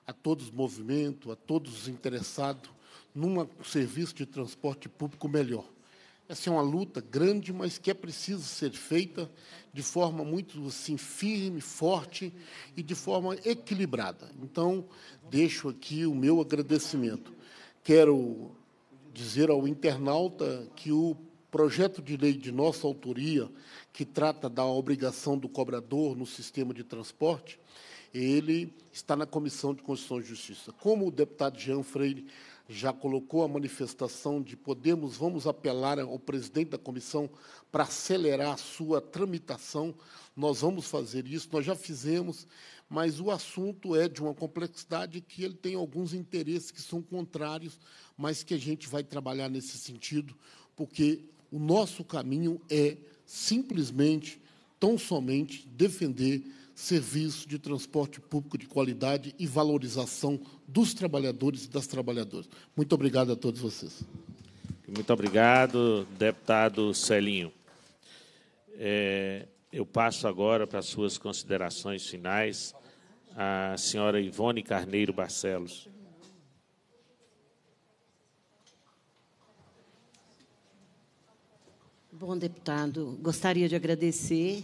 a todos os movimentos, a todos os interessados, num serviço de transporte público melhor. Essa é uma luta grande, mas que é preciso ser feita de forma muito assim, firme, forte e de forma equilibrada. Então, deixo aqui o meu agradecimento. Quero dizer ao internauta que o projeto de lei de nossa autoria, que trata da obrigação do cobrador no sistema de transporte, ele está na Comissão de Constituição e Justiça. Como o deputado Jean Freire já colocou a manifestação de podemos, vamos apelar ao presidente da comissão para acelerar a sua tramitação. Nós vamos fazer isso, nós já fizemos, mas o assunto é de uma complexidade que ele tem alguns interesses que são contrários, mas que a gente vai trabalhar nesse sentido, porque o nosso caminho é simplesmente, tão somente, defender serviço de transporte público de qualidade e valorização dos trabalhadores e das trabalhadoras. Muito obrigado a todos vocês. Muito obrigado, deputado Celinho. É, eu passo agora para as suas considerações finais a senhora Ivone Carneiro Barcelos. Bom, deputado, gostaria de agradecer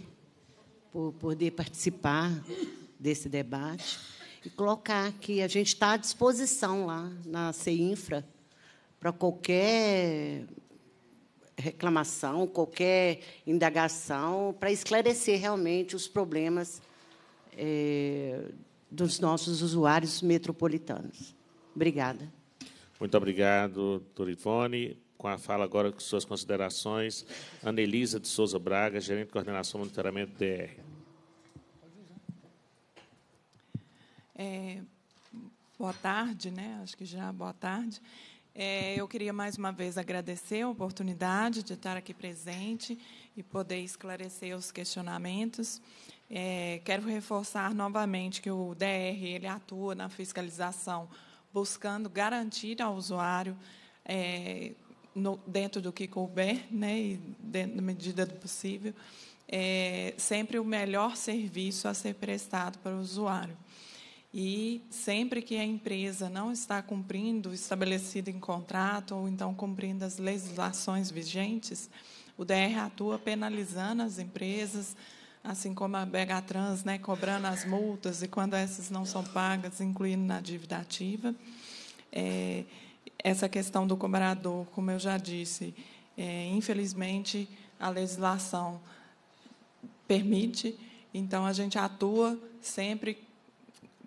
por poder participar desse debate e colocar que a gente está à disposição lá na CEINFRA para qualquer reclamação, qualquer indagação, para esclarecer realmente os problemas é, dos nossos usuários metropolitanos. Obrigada. Muito obrigado, doutor Ivone. Com a fala agora, com suas considerações, Anelisa de Souza Braga, gerente de coordenação e monitoramento DR. É, boa tarde, né? Acho que já boa tarde. É, eu queria mais uma vez agradecer a oportunidade de estar aqui presente e poder esclarecer os questionamentos. É, quero reforçar novamente que o DR ele atua na fiscalização, buscando garantir ao usuário é, no, dentro do que couber, né, e dentro, na medida do possível, é, sempre o melhor serviço a ser prestado para o usuário. E sempre que a empresa não está cumprindo o estabelecido em contrato ou então cumprindo as legislações vigentes, o DR atua penalizando as empresas, assim como a BH Trans, né, cobrando as multas e quando essas não são pagas, incluindo na dívida ativa. É, essa questão do cobrador, como eu já disse, é, infelizmente a legislação permite, então a gente atua sempre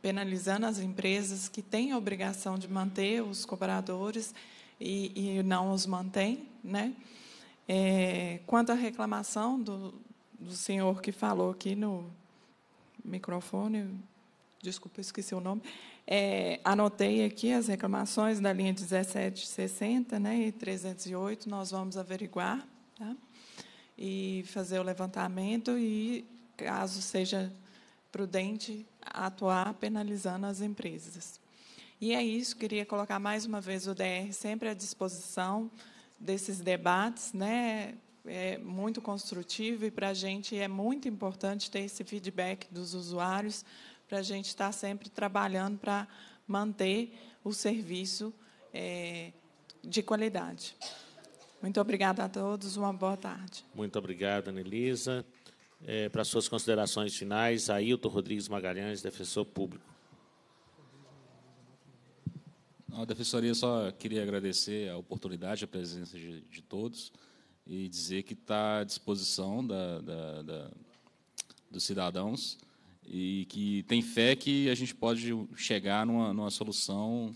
penalizando as empresas que têm a obrigação de manter os cobradores e, e não os mantém. Né? É, quanto à reclamação do, do senhor que falou aqui no microfone, desculpa, esqueci o nome, é, anotei aqui as reclamações da linha 1760 né, e 308, nós vamos averiguar tá? e fazer o levantamento e, caso seja prudente atuar penalizando as empresas. E é isso, queria colocar mais uma vez o DR sempre à disposição desses debates, né? É muito construtivo e para a gente é muito importante ter esse feedback dos usuários, para a gente estar tá sempre trabalhando para manter o serviço é, de qualidade. Muito obrigada a todos, uma boa tarde. Muito obrigado, Anelisa é, para suas considerações finais, Ailton Rodrigues Magalhães, defensor público. A defensoria só queria agradecer a oportunidade, a presença de, de todos e dizer que está à disposição da, da, da, dos cidadãos e que tem fé que a gente pode chegar numa, numa solução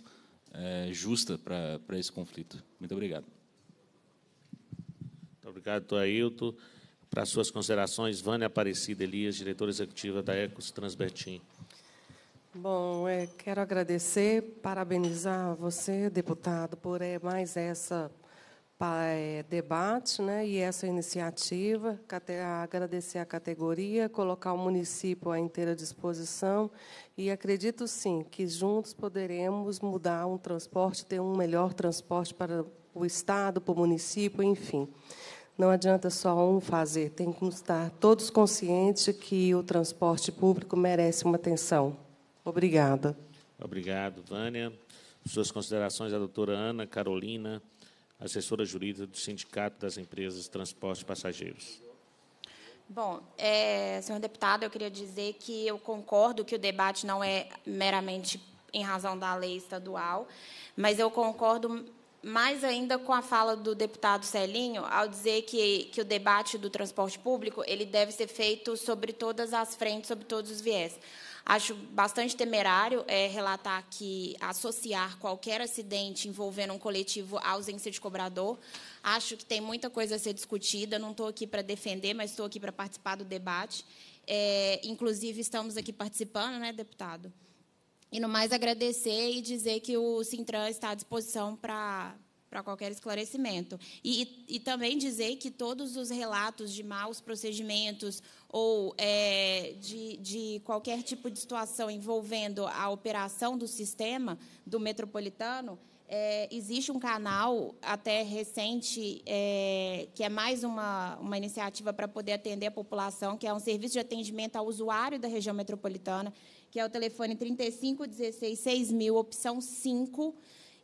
é, justa para esse conflito. Muito obrigado. Muito obrigado, Ailton. Para suas considerações, Vânia Aparecida Elias, diretora executiva da Ecos Transbertim. Bom, é, quero agradecer, parabenizar você, deputado, por é, mais essa é, debate né, e essa iniciativa, agradecer a categoria, colocar o município à inteira disposição e acredito, sim, que juntos poderemos mudar um transporte, ter um melhor transporte para o Estado, para o município, enfim. Não adianta só um fazer, tem que estar todos conscientes que o transporte público merece uma atenção. Obrigada. Obrigado, Vânia. Suas considerações, a doutora Ana Carolina, assessora jurídica do Sindicato das Empresas de Transporte de Passageiros. Bom, é, senhor deputado, eu queria dizer que eu concordo que o debate não é meramente em razão da lei estadual, mas eu concordo mais ainda com a fala do deputado Celinho, ao dizer que, que o debate do transporte público ele deve ser feito sobre todas as frentes, sobre todos os viés. Acho bastante temerário é, relatar que associar qualquer acidente envolvendo um coletivo à ausência de cobrador. Acho que tem muita coisa a ser discutida. Não estou aqui para defender, mas estou aqui para participar do debate. É, inclusive, estamos aqui participando, né, deputado? E no mais agradecer e dizer que o Sintran está à disposição para para qualquer esclarecimento. E, e, também dizer que todos os relatos de maus procedimentos ou é, de, de, qualquer tipo de situação envolvendo a operação do sistema do metropolitano, é, existe um canal até recente, é, que é mais uma, uma iniciativa para poder atender a população, que é um serviço de atendimento ao usuário da região metropolitana, que é o telefone 35166000, opção 5.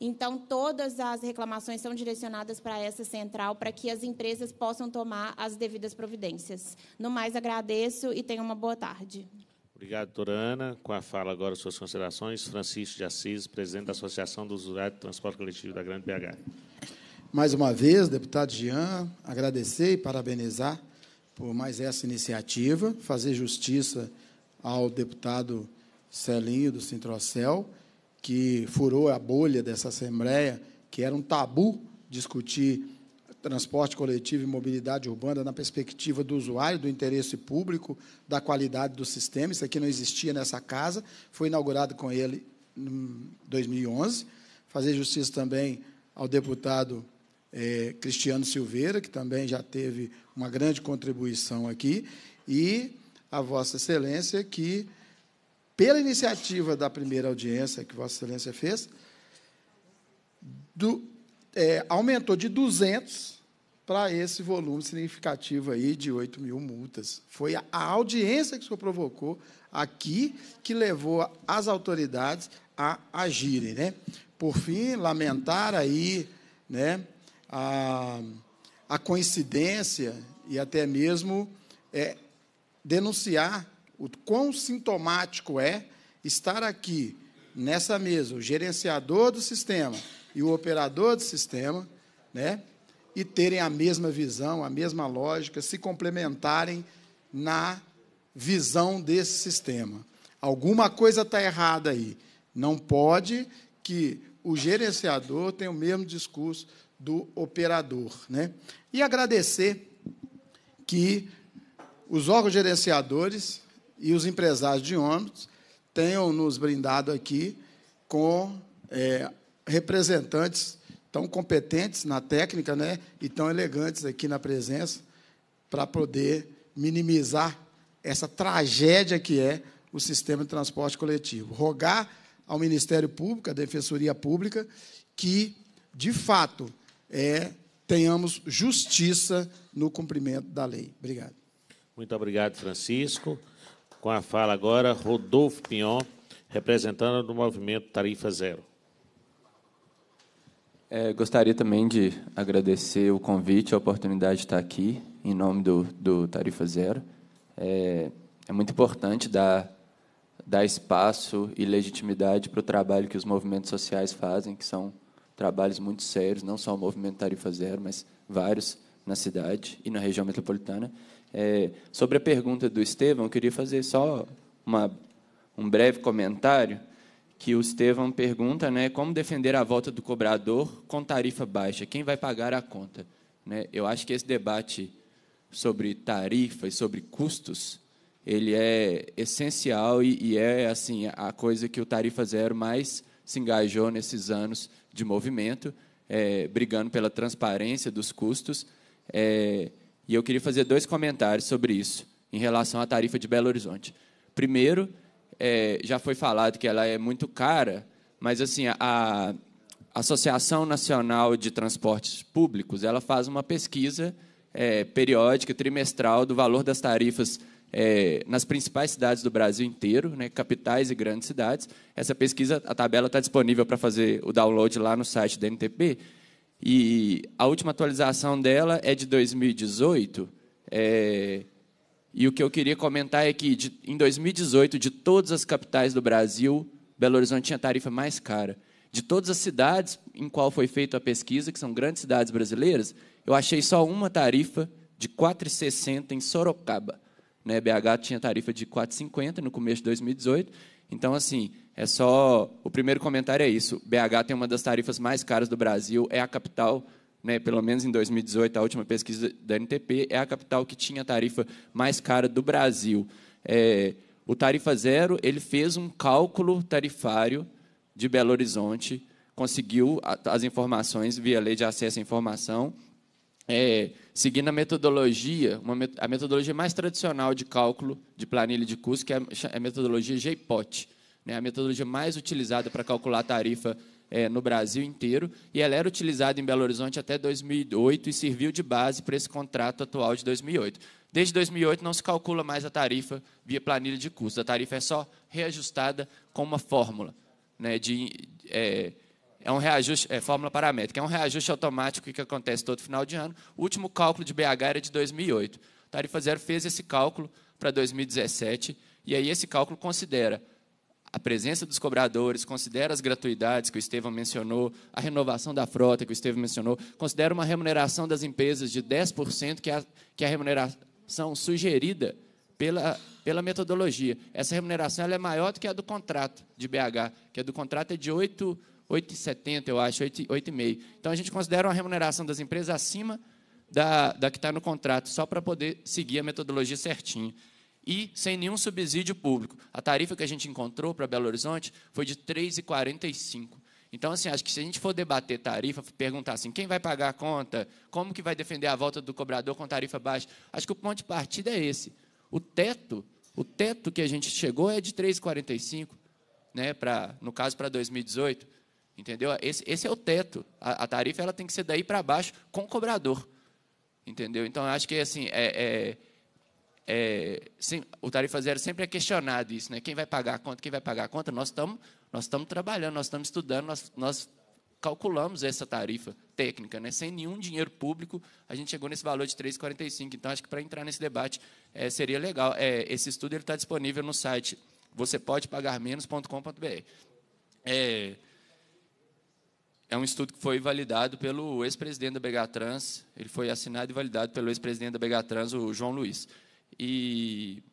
Então, todas as reclamações são direcionadas para essa central para que as empresas possam tomar as devidas providências. No mais, agradeço e tenha uma boa tarde. Obrigado, doutora Ana. Com a fala agora, suas considerações. Francisco de Assis, presidente da Associação dos Usuários de Transporte Coletivo da Grande BH. Mais uma vez, deputado Jean, agradecer e parabenizar por mais essa iniciativa, fazer justiça ao deputado Celinho do Sintrocel, que furou a bolha dessa Assembleia, que era um tabu discutir transporte coletivo e mobilidade urbana na perspectiva do usuário, do interesse público, da qualidade do sistema. Isso aqui não existia nessa casa. Foi inaugurado com ele em 2011. Fazer justiça também ao deputado eh, Cristiano Silveira, que também já teve uma grande contribuição aqui, e a Vossa Excelência, que pela iniciativa da primeira audiência que Vossa Excelência fez, do, é, aumentou de 200 para esse volume significativo aí de 8 mil multas. Foi a, audiência que o senhor provocou aqui que levou as autoridades a agirem. Né? Por fim, lamentar aí né, a, a coincidência e até mesmo é, denunciar o quão sintomático é estar aqui nessa mesa, o gerenciador do sistema e o operador do sistema, né? E terem a mesma visão, a mesma lógica, se complementarem na visão desse sistema. Alguma coisa está errada aí. Não pode que o gerenciador tenha o mesmo discurso do operador, né? E agradecer que os órgãos gerenciadores e os empresários de ônibus tenham nos brindado aqui com é, representantes tão competentes na técnica né, e tão elegantes aqui na presença para poder minimizar essa tragédia que é o sistema de transporte coletivo. Rogar ao Ministério Público, à Defensoria Pública, que, de fato, é, tenhamos justiça no cumprimento da lei. Obrigado. Muito obrigado, Francisco. Com a fala agora, Rodolfo Pinhon, representando do movimento Tarifa Zero. É, gostaria também de agradecer o convite, a oportunidade de estar aqui, em nome do, do Tarifa Zero. É, é muito importante dar, dar espaço e legitimidade para o trabalho que os movimentos sociais fazem, que são trabalhos muito sérios, não só o movimento Tarifa Zero, mas vários na cidade e na região metropolitana. É, sobre a pergunta do Estevão, eu queria fazer só uma, um breve comentário que o Estevão pergunta, né, como defender a volta do cobrador com tarifa baixa? Quem vai pagar a conta? Né? Eu acho que esse debate sobre tarifa e sobre custos, ele é essencial e, e é assim a coisa que o Tarifa Zero mais se engajou nesses anos de movimento, é, brigando pela transparência dos custos. É, e eu queria fazer dois comentários sobre isso, em relação à tarifa de Belo Horizonte. Primeiro, é, já foi falado que ela é muito cara, mas assim a Associação Nacional de Transportes Públicos ela faz uma pesquisa é, periódica, trimestral, do valor das tarifas é, nas principais cidades do Brasil inteiro, né, capitais e grandes cidades. Essa pesquisa, a tabela está disponível para fazer o download lá no site da NTP. E a última atualização dela é de 2018. É, e o que eu queria comentar é que, de, em 2018, de todas as capitais do Brasil, Belo Horizonte tinha a tarifa mais cara. De todas as cidades em qual foi feita a pesquisa, que são grandes cidades brasileiras, eu achei só uma tarifa de 4,60 em Sorocaba. Né, BH tinha tarifa de 4,50 no começo de 2018. Então, assim, é só. O primeiro comentário é isso. BH tem uma das tarifas mais caras do Brasil, é a capital, né, pelo menos em 2018, a última pesquisa da NTP, é a capital que tinha a tarifa mais cara do Brasil. É, o Tarifa Zero ele fez um cálculo tarifário de Belo Horizonte, conseguiu as informações via lei de acesso à informação. É, seguindo a metodologia, uma, a metodologia mais tradicional de cálculo de planilha de custo, que é, é a metodologia JPOT, né, a metodologia mais utilizada para calcular a tarifa é, no Brasil inteiro, e ela era utilizada em Belo Horizonte até 2008 e serviu de base para esse contrato atual de 2008. Desde 2008 não se calcula mais a tarifa via planilha de custos, a tarifa é só reajustada com uma fórmula. Né, de, é, é um reajuste, é fórmula paramétrica, é um reajuste automático que acontece todo final de ano. O último cálculo de BH era de 2008. A tarifa Zero fez esse cálculo para 2017, e aí esse cálculo considera a presença dos cobradores, considera as gratuidades que o Estevam mencionou, a renovação da frota que o Estevam mencionou, considera uma remuneração das empresas de 10%, que é a, que é a remuneração sugerida pela, pela metodologia. Essa remuneração é maior do que a do contrato de BH, que a do contrato é de 8,70, eu acho, 8,5. Então, a gente considera uma remuneração das empresas acima da, da que está no contrato, só para poder seguir a metodologia certinho e sem nenhum subsídio público. A tarifa que a gente encontrou para Belo Horizonte foi de R$ 3,45. Então, assim, acho que se a gente for debater tarifa, perguntar assim, quem vai pagar a conta, como que vai defender a volta do cobrador com tarifa baixa, acho que o ponto de partida é esse. O teto, o teto que a gente chegou é de 3,45, né, para, no caso, para 2018. Entendeu? Esse, esse é o teto. A, a tarifa ela tem que ser daí para baixo com o cobrador. Entendeu? Então, acho que assim, é, é é, sim, o tarifa zero sempre é questionado isso, né? Quem vai pagar a conta? Quem vai pagar a conta? Nós estamos nós estamos trabalhando, nós estamos estudando, nós, nós calculamos essa tarifa técnica, né? Sem nenhum dinheiro público, a gente chegou nesse valor de 3,45. Então acho que para entrar nesse debate é, seria legal. É, esse estudo ele está disponível no site você pode pagar menos.com.br. É, é um estudo que foi validado pelo ex-presidente da BH Trans, ele foi assinado e validado pelo ex-presidente da BH Trans, o João Luiz. E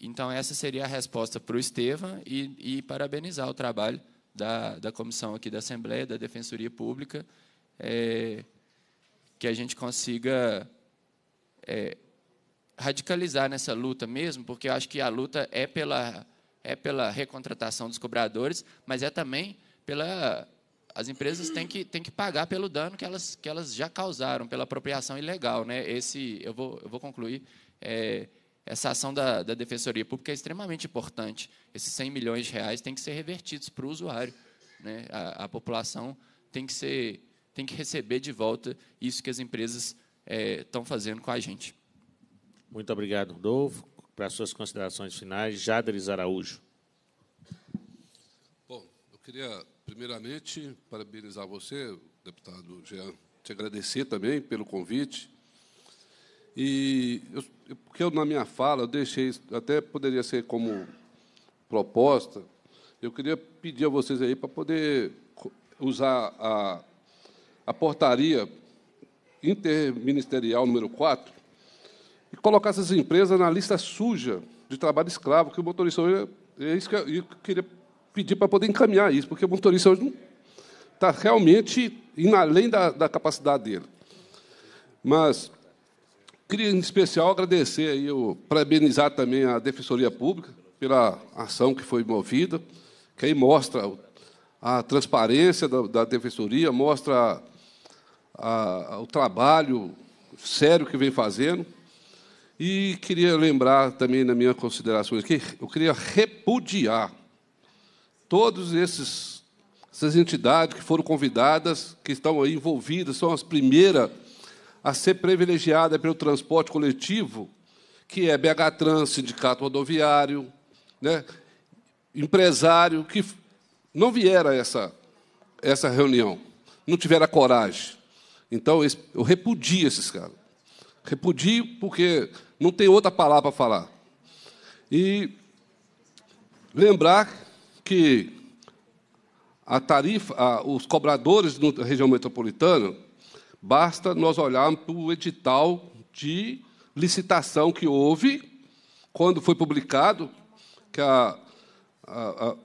então essa seria a resposta para o Estevam e, e, parabenizar o trabalho da, da comissão aqui da Assembleia, da Defensoria Pública, é, que a gente consiga é, radicalizar nessa luta mesmo, porque eu acho que a luta é pela é pela recontratação dos cobradores, mas é também pela as empresas têm que, têm que pagar pelo dano que elas, que elas já causaram, pela apropriação ilegal. Né? Esse, eu, vou, eu vou concluir é, essa ação da, da, Defensoria Pública é extremamente importante. Esses 100 milhões de reais têm que ser revertidos para o usuário. Né? A, a, população tem que, ser, tem que receber de volta isso que as empresas estão é, fazendo com a gente. Muito obrigado, Rodolfo. Para suas considerações finais, Jadres Araújo. Bom, eu queria, primeiramente, parabenizar você, deputado Jean, te agradecer também pelo convite e eu, porque eu, na minha fala, eu deixei, até poderia ser como proposta, eu queria pedir a vocês aí para poder usar a, a portaria interministerial número 4 e colocar essas empresas na lista suja de trabalho escravo, que o motorista hoje. É, é isso que eu, eu queria pedir para poder encaminhar isso, porque o motorista hoje está realmente indo além da, da capacidade dele. Mas Queria, em especial, agradecer e parabenizar também a Defensoria Pública pela ação que foi movida, que aí mostra a transparência da, da Defensoria, mostra a, a, o trabalho sério que vem fazendo. E queria lembrar também, na minha consideração que eu queria repudiar todos esses essas entidades que foram convidadas, que estão aí envolvidas, são as primeiras a ser privilegiada pelo transporte coletivo, que é BH Trans, Sindicato Rodoviário, né, empresário, que não vieram a essa, essa reunião, não tiveram a coragem. Então, eu repudio esses caras. Repudio porque não tem outra palavra para falar. E lembrar que a tarifa, a, os cobradores da região metropolitana Basta nós olharmos para o edital de licitação que houve, quando foi publicado, que a, a, a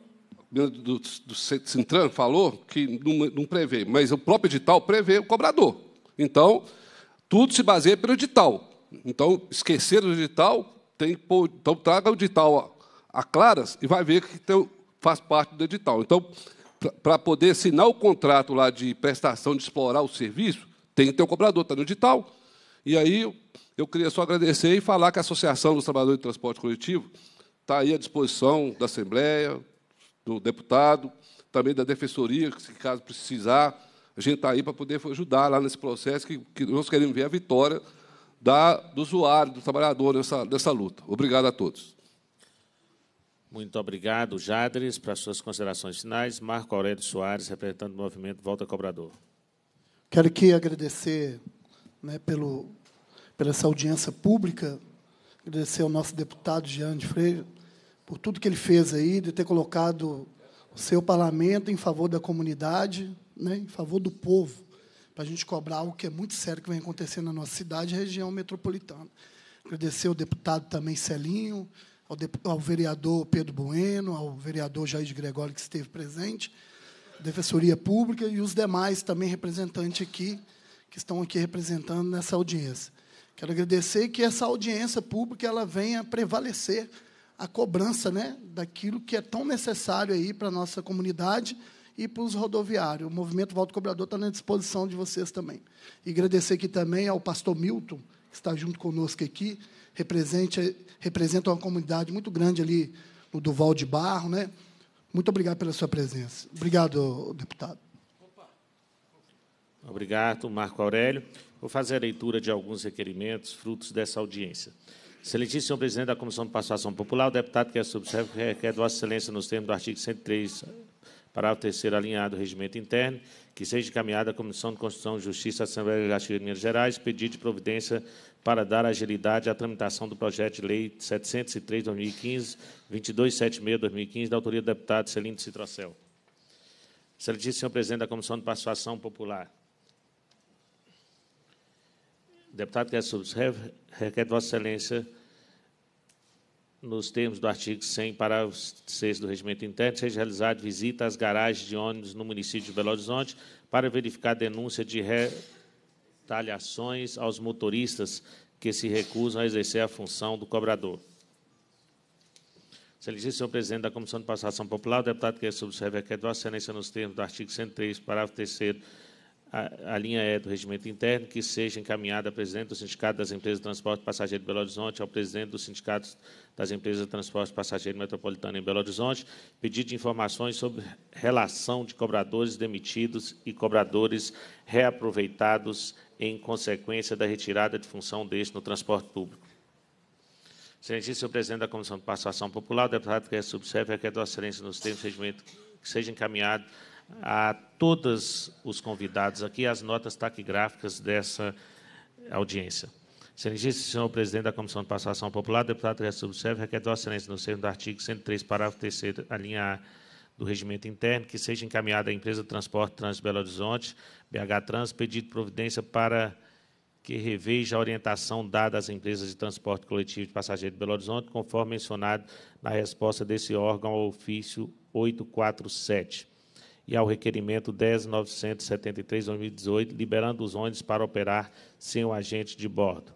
do, do Sintran falou que não, não, prevê, mas o próprio edital prevê o cobrador. Então, tudo se baseia pelo edital. Então, esquecer o edital, tem pôr, então traga o edital a, a, claras e vai ver que tem, faz parte do edital. Então, para poder assinar o contrato lá de prestação de explorar o serviço, tem que ter o cobrador, está no digital. E aí eu queria só agradecer e falar que a Associação dos Trabalhadores de Transporte Coletivo está aí à disposição da Assembleia, do deputado, também da Defensoria, que, caso precisar, a gente está aí para poder ajudar lá nesse processo que, que nós queremos ver a vitória da, do usuário, do trabalhador nessa, nessa luta. Obrigado a todos. Muito obrigado, Jadres, para suas considerações finais. Marco Aurélio Soares, representante do movimento Volta Cobrador. Quero aqui agradecer né, pelo, pela essa audiência pública, agradecer ao nosso deputado Jean de Freire por tudo que ele fez aí, de ter colocado o seu parlamento em favor da comunidade, né, em favor do povo, para a gente cobrar algo que é muito sério que vem acontecendo na nossa cidade e região metropolitana. Agradecer ao deputado também Celinho, ao, ao vereador Pedro Bueno, ao vereador Jair de Gregório, que esteve presente, Defensoria Pública e os demais também representantes aqui, que estão aqui representando nessa audiência. Quero agradecer que essa audiência pública ela venha prevalecer a cobrança né, daquilo que é tão necessário aí para a nossa comunidade e para os rodoviários. O movimento Volta Cobrador está na disposição de vocês também. E agradecer aqui também ao pastor Milton, que está junto conosco aqui, representa, representa uma comunidade muito grande ali no Duval de Barro, né? Muito obrigado pela sua presença. Obrigado, deputado. Obrigado, Marco Aurélio. Vou fazer a leitura de alguns requerimentos frutos dessa audiência. Excelentíssimo presidente da Comissão de Participação Popular, o deputado que é subservo, requer Vossa Excelência, nos termos do artigo 103, parágrafo 3 alinhado do regimento interno, que seja encaminhada à Comissão de Constituição, Justiça e Assembleia Legislativa de Minas Gerais, pedido de providência para dar agilidade à tramitação do projeto de lei 703/2015, 2276/2015, da autoria do deputado Celino Citrocel. Excelentíssimo senhor presidente da Comissão de Participação Popular. Deputado que subscreve, requer Vossa Excelência, nos termos do artigo 100, parágrafo 6 do regimento interno, seja realizada visita às garagens de ônibus no município de Belo Horizonte para verificar denúncia de retaliações aos motoristas que se recusam a exercer a função do cobrador. Excelentíssimo senhor presidente da Comissão de Passação Popular, o deputado que é subscreve a requer assinência nos termos do artigo 103, parágrafo 3 a, a, linha E do regimento interno, que seja encaminhada ao presidente do Sindicato das Empresas de Transporte Passageiro de Belo Horizonte, ao presidente do Sindicato das Empresas de Transporte Passageiro Metropolitano em Belo Horizonte, pedido de informações sobre relação de cobradores demitidos e cobradores reaproveitados em consequência da retirada de função deste no transporte público. Excelentíssimo presidente da Comissão de Participação Popular, o deputado que é subserve requer da excelência nos termos de regimento que seja encaminhado a todos os convidados aqui as notas taquigráficas dessa audiência. Excelentíssimo senhor presidente da Comissão de Participação Popular, deputado que é subserve requer da excelência nos termos do artigo 103, parágrafo 3 a linha A do Regimento Interno, que seja encaminhada à Empresa de Transporte Trans Belo Horizonte, BH Trans, pedido providência para que reveja a orientação dada às empresas de transporte coletivo de passageiros de Belo Horizonte, conforme mencionado na resposta desse órgão ao ofício 847 e ao requerimento 10.973-2018, liberando os ônibus para operar sem o agente de bordo.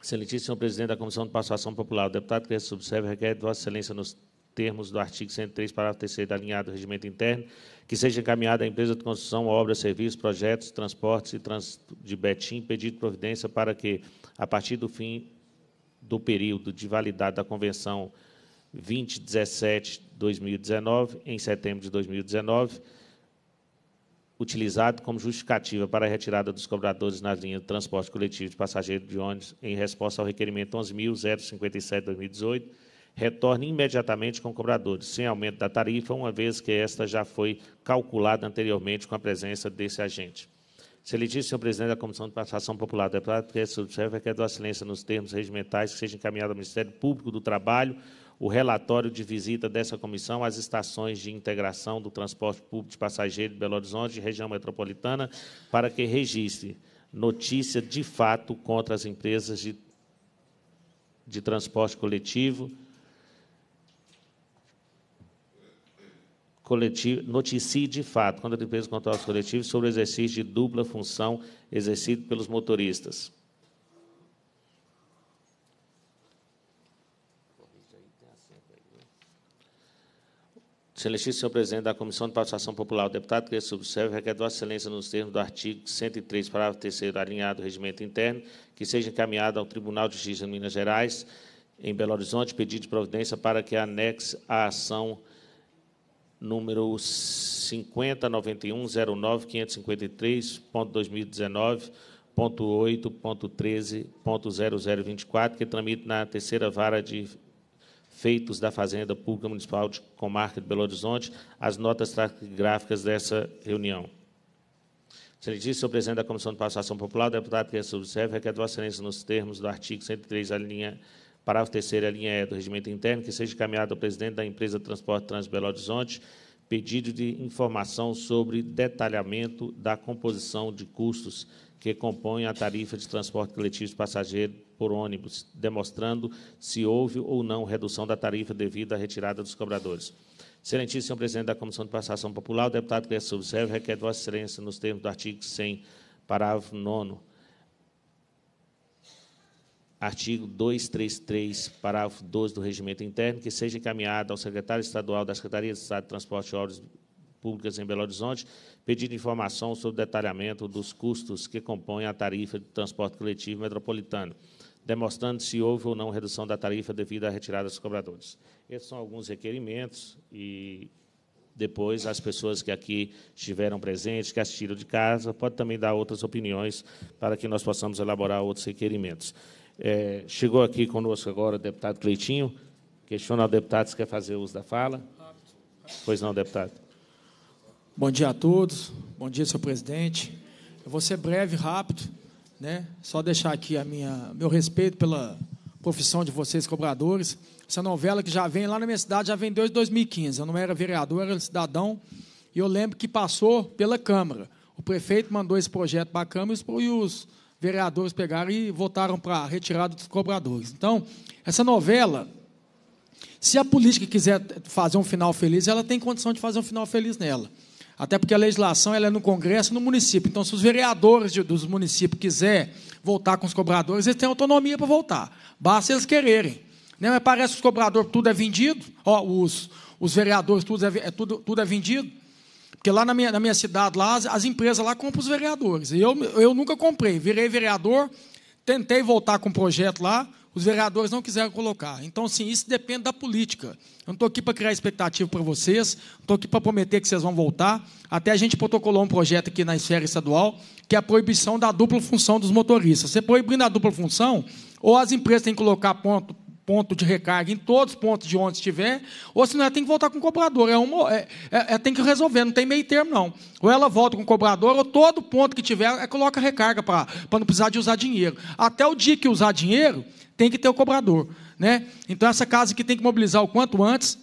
Excelentíssimo senhor presidente da Comissão de Participação Popular, o deputado que subserve requer de Vossa Excelência nos termos do artigo 103, parágrafo 3 da linha do Regimento Interno, que seja encaminhada à empresa de construção, obras, serviços, projetos, transportes e trans de Betim, pedido de providência para que, a partir do fim do período de validade da Convenção 2017-2019, em setembro de 2019, utilizado como justificativa para a retirada dos cobradores nas linhas de transporte coletivo de passageiros de ônibus em resposta ao requerimento 11.057-2018, retorne imediatamente com cobradores, sem aumento da tarifa, uma vez que esta já foi calculada anteriormente com a presença desse agente. se disse, senhor presidente da Comissão de Participação Popular, deputado que observa que é do silêncio nos termos regimentais que seja encaminhado ao Ministério Público do Trabalho o relatório de visita dessa comissão às estações de integração do transporte público de passageiro de Belo Horizonte e região metropolitana para que registre notícia de fato contra as empresas de, de transporte coletivo coletivo, noticie de fato, quando a empresa contratos coletivos, sobre o exercício de dupla função exercido pelos motoristas. Excelentíssimo senhor presidente da Comissão de Participação Popular, o deputado que subserve requer Vossa Excelência, nos termos do artigo 103, parágrafo 3 alinhado do regimento interno, que seja encaminhado ao Tribunal de Justiça de Minas Gerais, em Belo Horizonte, pedido de providência para que anexe a ação número 5091 que tramita na terceira vara de feitos da Fazenda Pública Municipal de Comarca de Belo Horizonte, as notas gráficas dessa reunião. Excelentíssimo senhor presidente da Comissão de Participação Popular, deputado que é observa, requer Vossa Excelência, nos termos do artigo 103, a linha Parágrafo 3 linha E é do Regimento Interno, que seja encaminhado ao presidente da empresa Transporte Trans Belo Horizonte pedido de informação sobre detalhamento da composição de custos que compõem a tarifa de transporte coletivo de passageiro por ônibus, demonstrando se houve ou não redução da tarifa devido à retirada dos cobradores. Excelentíssimo senhor presidente da Comissão de Passação Popular, o deputado que é subserve requer Vossa Excelência, nos termos do artigo 100, parágrafo 9 artigo 233, parágrafo 12 do Regimento Interno, que seja encaminhado ao secretário estadual da Secretaria de Estado de Transporte e Obras Públicas em Belo Horizonte, pedindo informação sobre o detalhamento dos custos que compõem a tarifa de transporte coletivo metropolitano, demonstrando se houve ou não redução da tarifa devido à retirada dos cobradores. Esses são alguns requerimentos e depois as pessoas que aqui estiveram presentes, que assistiram de casa, pode também dar outras opiniões para que nós possamos elaborar outros requerimentos. É, chegou aqui conosco agora o deputado Cleitinho. Questiona ao deputado se quer fazer uso da fala. Pois não, deputado. Bom dia a todos. Bom dia, senhor presidente. Eu vou ser breve, rápido, né? Só deixar aqui a minha meu respeito pela profissão de vocês cobradores. Essa novela que já vem lá na minha cidade já vem desde 2015. Eu não era vereador, era cidadão. E eu lembro que passou pela Câmara. O prefeito mandou esse projeto para a Câmara e os vereadores pegaram e votaram para a retirada dos cobradores. Então, essa novela, se a política quiser fazer um final feliz, ela tem condição de fazer um final feliz nela. Até porque a legislação ela é no Congresso e no município. Então, se os vereadores de, dos municípios quiserem voltar com os cobradores, eles têm autonomia para voltar. Basta eles quererem. Né? Mas parece que os cobradores tudo é vendido, ó, os, os vereadores tudo é, é tudo, tudo é vendido. Porque lá na minha, na minha cidade, lá, as, as empresas lá compram os vereadores. E eu, eu nunca comprei. Virei vereador, tentei voltar com o um projeto lá, os vereadores não quiseram colocar. Então, sim, isso depende da política. Eu não estou aqui para criar expectativa para vocês, não estou aqui para prometer que vocês vão voltar. Até a gente protocolou um projeto aqui na esfera estadual, que é a proibição da dupla função dos motoristas. Você proibindo a dupla função, ou as empresas têm que colocar ponto, ponto de recarga em todos os pontos de onde estiver, ou se não, é, tem que voltar com o cobrador. É uma, é, é, é, tem que resolver, não tem meio termo, não. Ou ela volta com o cobrador, ou todo ponto que tiver, é, coloca recarga para não precisar de usar dinheiro. Até o dia que usar dinheiro, tem que ter o cobrador. Né? Então, essa casa que tem que mobilizar o quanto antes,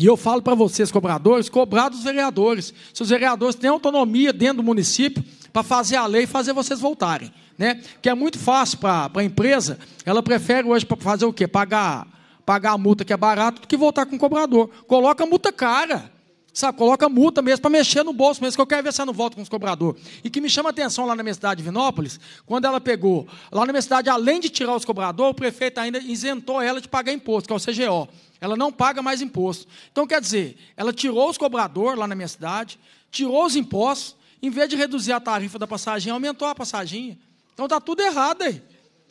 e eu falo para vocês, cobradores, cobrar dos vereadores. Se os vereadores têm autonomia dentro do município para fazer a lei e fazer vocês voltarem né? Que é muito fácil para a empresa, ela prefere hoje para fazer o quê? Pagar, pagar a multa que é barato do que voltar com o cobrador. Coloca a multa cara. Sabe, coloca multa mesmo para mexer no bolso mesmo, que eu quero ver se eu não volto com os cobradores. E que me chama atenção lá na minha cidade de Vinópolis, quando ela pegou, lá na minha cidade, além de tirar os cobradores, o prefeito ainda isentou ela de pagar imposto, que é o CGO. Ela não paga mais imposto. Então, quer dizer, ela tirou os cobradores lá na minha cidade, tirou os impostos, em vez de reduzir a tarifa da passagem, aumentou a passagem. Então está tudo errado aí.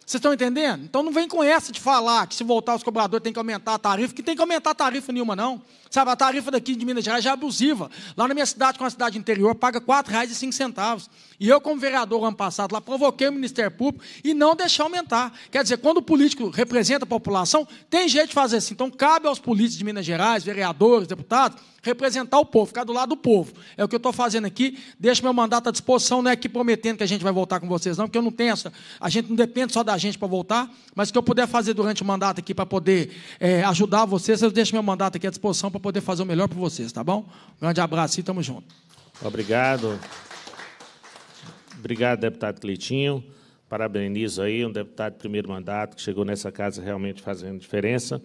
Vocês estão entendendo? Então não vem com essa de falar que se voltar os cobradores tem que aumentar a tarifa, que tem que aumentar a tarifa nenhuma, não. Sabe, a tarifa daqui de Minas Gerais já é abusiva. Lá na minha cidade, com é a cidade interior, paga R$ 4,05. E eu, como vereador ano passado, lá provoquei o Ministério Público e não deixar aumentar. Quer dizer, quando o político representa a população, tem jeito de fazer assim. Então cabe aos políticos de Minas Gerais, vereadores, deputados, representar o povo, ficar do lado do povo. É o que eu estou fazendo aqui. Deixo meu mandato à disposição, não é aqui prometendo que a gente vai voltar com vocês, não, porque eu não tenho essa. A gente não depende só da gente para voltar, mas o que eu puder fazer durante o mandato aqui para poder é, ajudar vocês, eu deixo meu mandato aqui à disposição para poder fazer o melhor para vocês, tá bom? Um grande abraço e tamo junto. Obrigado. Obrigado, deputado Cleitinho. Parabenizo aí um deputado de primeiro mandato que chegou nessa casa realmente fazendo diferença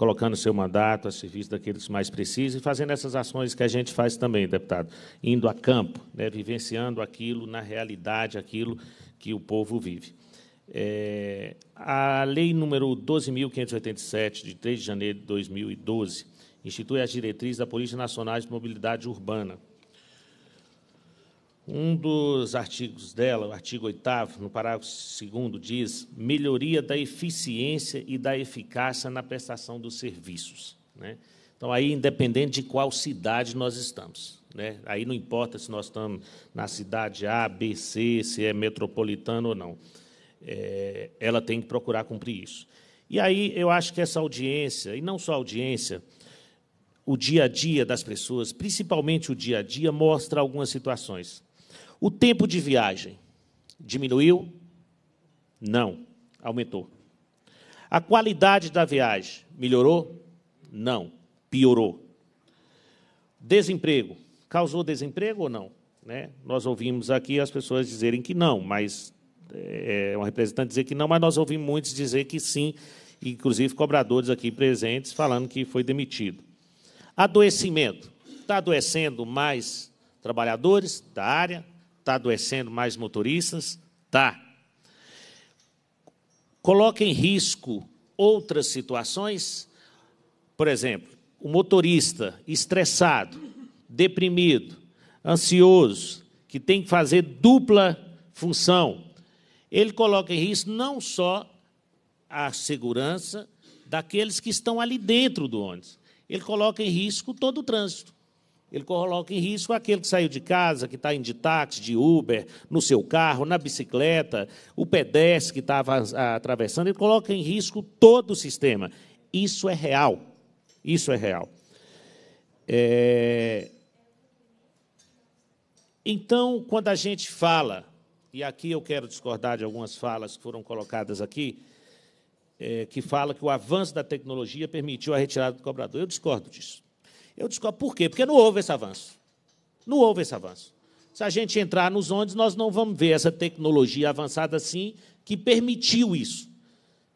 colocando seu mandato a serviço daqueles mais precisos e fazendo essas ações que a gente faz também, deputado, indo a campo, né, vivenciando aquilo na realidade, aquilo que o povo vive. É, a lei número 12.587, de 3 de janeiro de 2012, institui as diretrizes da Polícia Nacional de Mobilidade Urbana, um dos artigos dela, o artigo 8, no parágrafo 2, diz melhoria da eficiência e da eficácia na prestação dos serviços. Né? Então, aí, independente de qual cidade nós estamos. Né? Aí não importa se nós estamos na cidade A, B, C, se é metropolitano ou não. É, ela tem que procurar cumprir isso. E aí eu acho que essa audiência, e não só audiência, o dia a dia das pessoas, principalmente o dia a dia, mostra algumas situações o tempo de viagem diminuiu? Não, aumentou. A qualidade da viagem melhorou? Não, piorou. Desemprego causou desemprego ou não? Né? Nós ouvimos aqui as pessoas dizerem que não, mas é, é um representante dizer que não, mas nós ouvimos muitos dizer que sim, inclusive cobradores aqui presentes falando que foi demitido. Adoecimento. Está adoecendo mais trabalhadores da área, Está adoecendo mais motoristas? Tá. Coloca em risco outras situações? Por exemplo, o motorista estressado, deprimido, ansioso, que tem que fazer dupla função, ele coloca em risco não só a segurança daqueles que estão ali dentro do ônibus, ele coloca em risco todo o trânsito. Ele coloca em risco aquele que saiu de casa, que está indo de táxi, de Uber, no seu carro, na bicicleta, o pedestre que estava atravessando. Ele coloca em risco todo o sistema. Isso é real. Isso é real. É... Então, quando a gente fala, e aqui eu quero discordar de algumas falas que foram colocadas aqui, é, que fala que o avanço da tecnologia permitiu a retirada do cobrador. Eu discordo disso. Eu descobro por quê? Porque não houve esse avanço. Não houve esse avanço. Se a gente entrar nos ônibus, nós não vamos ver essa tecnologia avançada assim que permitiu isso.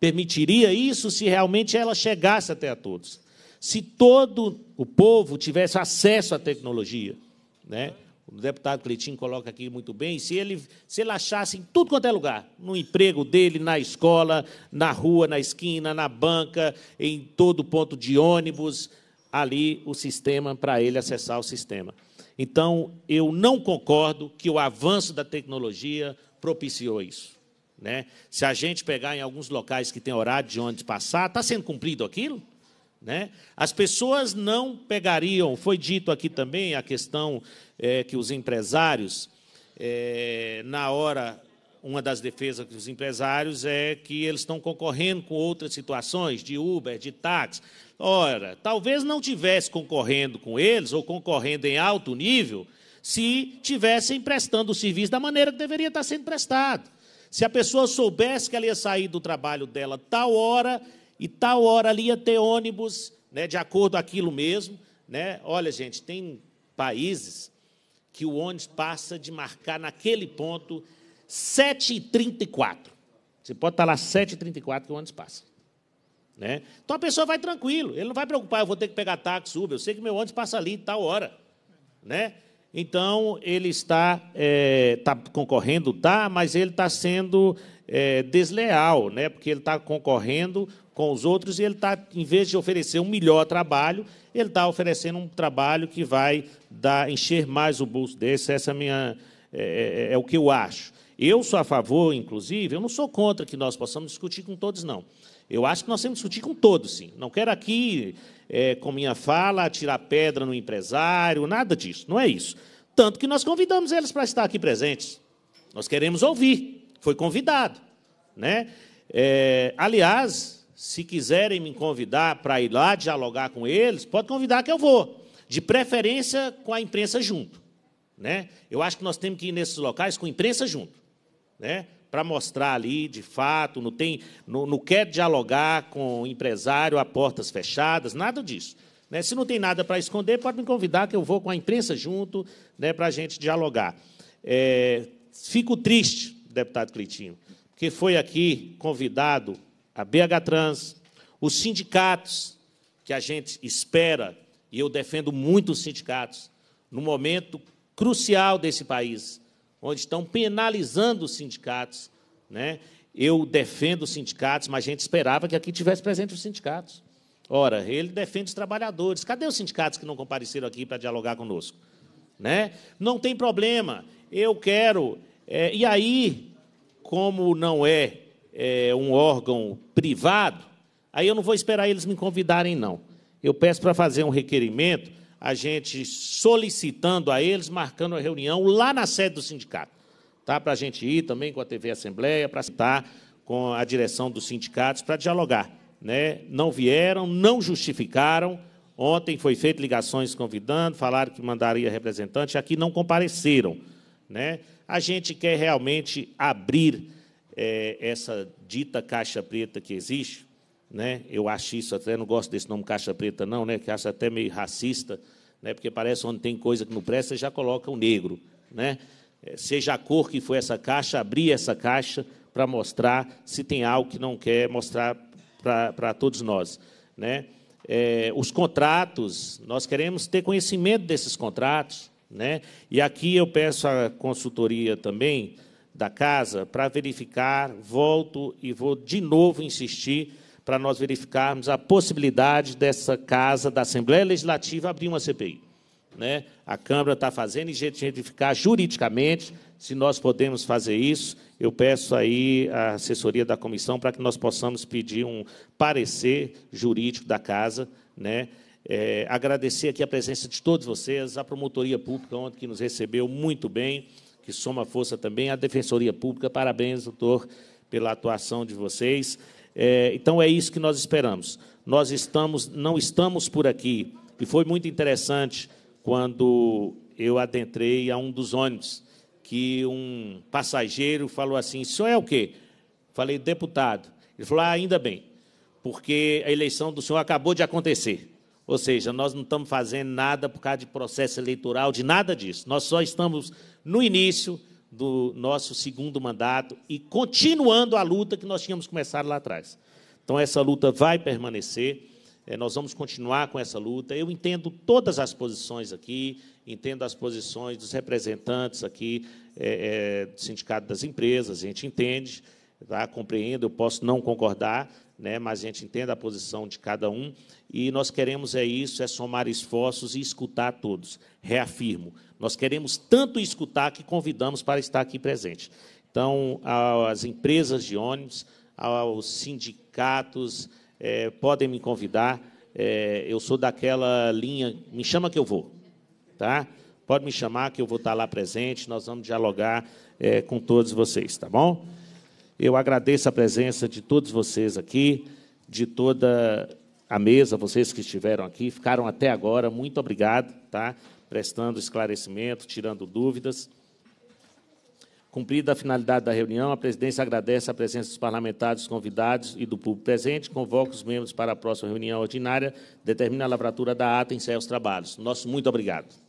Permitiria isso se realmente ela chegasse até a todos. Se todo o povo tivesse acesso à tecnologia, né? O deputado Cleitinho coloca aqui muito bem, se ele, se ele achasse em tudo quanto é lugar, no emprego dele, na escola, na rua, na esquina, na banca, em todo ponto de ônibus, ali o sistema para ele acessar o sistema. Então, eu não concordo que o avanço da tecnologia propiciou isso. Né? Se a gente pegar em alguns locais que tem horário de onde passar, está sendo cumprido aquilo? Né? As pessoas não pegariam, foi dito aqui também a questão é, que os empresários, é, na hora, uma das defesas dos empresários é que eles estão concorrendo com outras situações, de Uber, de táxi. Ora, talvez não tivesse concorrendo com eles ou concorrendo em alto nível se tivessem prestando o serviço da maneira que deveria estar sendo prestado. Se a pessoa soubesse que ela ia sair do trabalho dela tal hora e tal hora ali ia ter ônibus, né, de acordo aquilo mesmo, né? Olha, gente, tem países que o ônibus passa de marcar naquele ponto 7h34. Você pode estar lá 7h34 que o ônibus passa. Né? Então a pessoa vai tranquilo, ele não vai preocupar, eu vou ter que pegar táxi, Uber, eu sei que meu ônibus passa ali tal hora. Né? Então ele está, é, eh, está concorrendo, tá, mas ele está sendo é, desleal, né? porque ele está concorrendo com os outros e ele está, em vez de oferecer um melhor trabalho, ele está oferecendo um trabalho que vai dar, encher mais o bolso desse. Essa é, minha, é, é o que eu acho. Eu sou a favor, inclusive, eu não sou contra que nós possamos discutir com todos, não. Eu acho que nós temos que discutir com todos, sim. Não quero aqui, é, com minha fala, tirar pedra no empresário, nada disso. Não é isso. Tanto que nós convidamos eles para estar aqui presentes. Nós queremos ouvir. Foi convidado. Né? É, aliás, se quiserem me convidar para ir lá dialogar com eles, pode convidar que eu vou. De preferência com a imprensa junto. Né? Eu acho que nós temos que ir nesses locais com a imprensa junto. Né? para mostrar ali, de fato, não, tem, não, não quer dialogar com o empresário a portas fechadas, nada disso. Né? Se não tem nada para esconder, pode me convidar, que eu vou com a imprensa junto né, para a gente dialogar. É, fico triste, deputado Clitinho, porque foi aqui convidado a BH Trans, os sindicatos, que a gente espera, e eu defendo muito os sindicatos, no momento crucial desse país, onde estão penalizando os sindicatos. Né? Eu defendo os sindicatos, mas a gente esperava que aqui tivesse presente os sindicatos. Ora, ele defende os trabalhadores. Cadê os sindicatos que não compareceram aqui para dialogar conosco? Né? Não tem problema. Eu quero. É, e aí, como não é, é um órgão privado, aí eu não vou esperar eles me convidarem, não. Eu peço para fazer um requerimento a gente solicitando a eles, marcando a reunião lá na sede do sindicato. Tá? Para a gente ir também com a TV Assembleia, para estar com a direção dos sindicatos, para dialogar. Né? Não vieram, não justificaram. Ontem foi feito ligações convidando, falaram que mandaria representante, aqui não compareceram. Né? A gente quer realmente abrir é, essa dita caixa preta que existe. Né? Eu acho isso até, não gosto desse nome caixa preta, não, né? que acho até meio racista né? porque parece onde tem coisa que não presta, já coloca o negro. Né? É, seja a cor que for essa caixa, abrir essa caixa para mostrar se tem algo que não quer mostrar para todos nós. Né? É, os contratos, nós queremos ter conhecimento desses contratos. Né? E aqui eu peço a consultoria também da casa para verificar, volto e vou de novo insistir para nós verificarmos a possibilidade dessa casa da Assembleia Legislativa abrir uma CPI. Né? A Câmara está fazendo e verificar juridicamente se nós podemos fazer isso. Eu peço aí a assessoria da comissão para que nós possamos pedir um parecer jurídico da casa, né? É, agradecer aqui a presença de todos vocês, a promotoria pública ontem que nos recebeu muito bem, que soma força também, a defensoria pública, parabéns, doutor, pela atuação de vocês. É, então é isso que nós esperamos. Nós estamos, não estamos por aqui. E foi muito interessante quando eu adentrei a um dos ônibus que um passageiro falou assim: "Isso é o quê?" Falei: "Deputado". Ele falou: ah, "Ainda bem, porque a eleição do senhor acabou de acontecer. Ou seja, nós não estamos fazendo nada por causa de processo eleitoral, de nada disso. Nós só estamos no início do nosso segundo mandato e continuando a luta que nós tínhamos começado lá atrás. Então, essa luta vai permanecer, eh, nós vamos continuar com essa luta. Eu entendo todas as posições aqui, entendo as posições dos representantes aqui é, é, do Sindicato das Empresas, a gente entende, tá? compreendo, eu posso não concordar, né, mas a gente entende a posição de cada um e nós queremos é isso, é somar esforços e escutar todos. Reafirmo, nós queremos tanto escutar que convidamos para estar aqui presente. Então, as empresas de ônibus, aos sindicatos, é, podem me convidar. É, eu sou daquela linha, me chama que eu vou, tá? Pode me chamar que eu vou estar lá presente, nós vamos dialogar é, com todos vocês, tá bom? Eu agradeço a presença de todos vocês aqui, de toda a mesa, vocês que estiveram aqui, ficaram até agora. Muito obrigado, tá? Prestando esclarecimento, tirando dúvidas. Cumprida a finalidade da reunião, a presidência agradece a presença dos parlamentares convidados e do público presente, convoca os membros para a próxima reunião ordinária, determina a lavratura da ata e encerra os trabalhos. Nosso muito obrigado.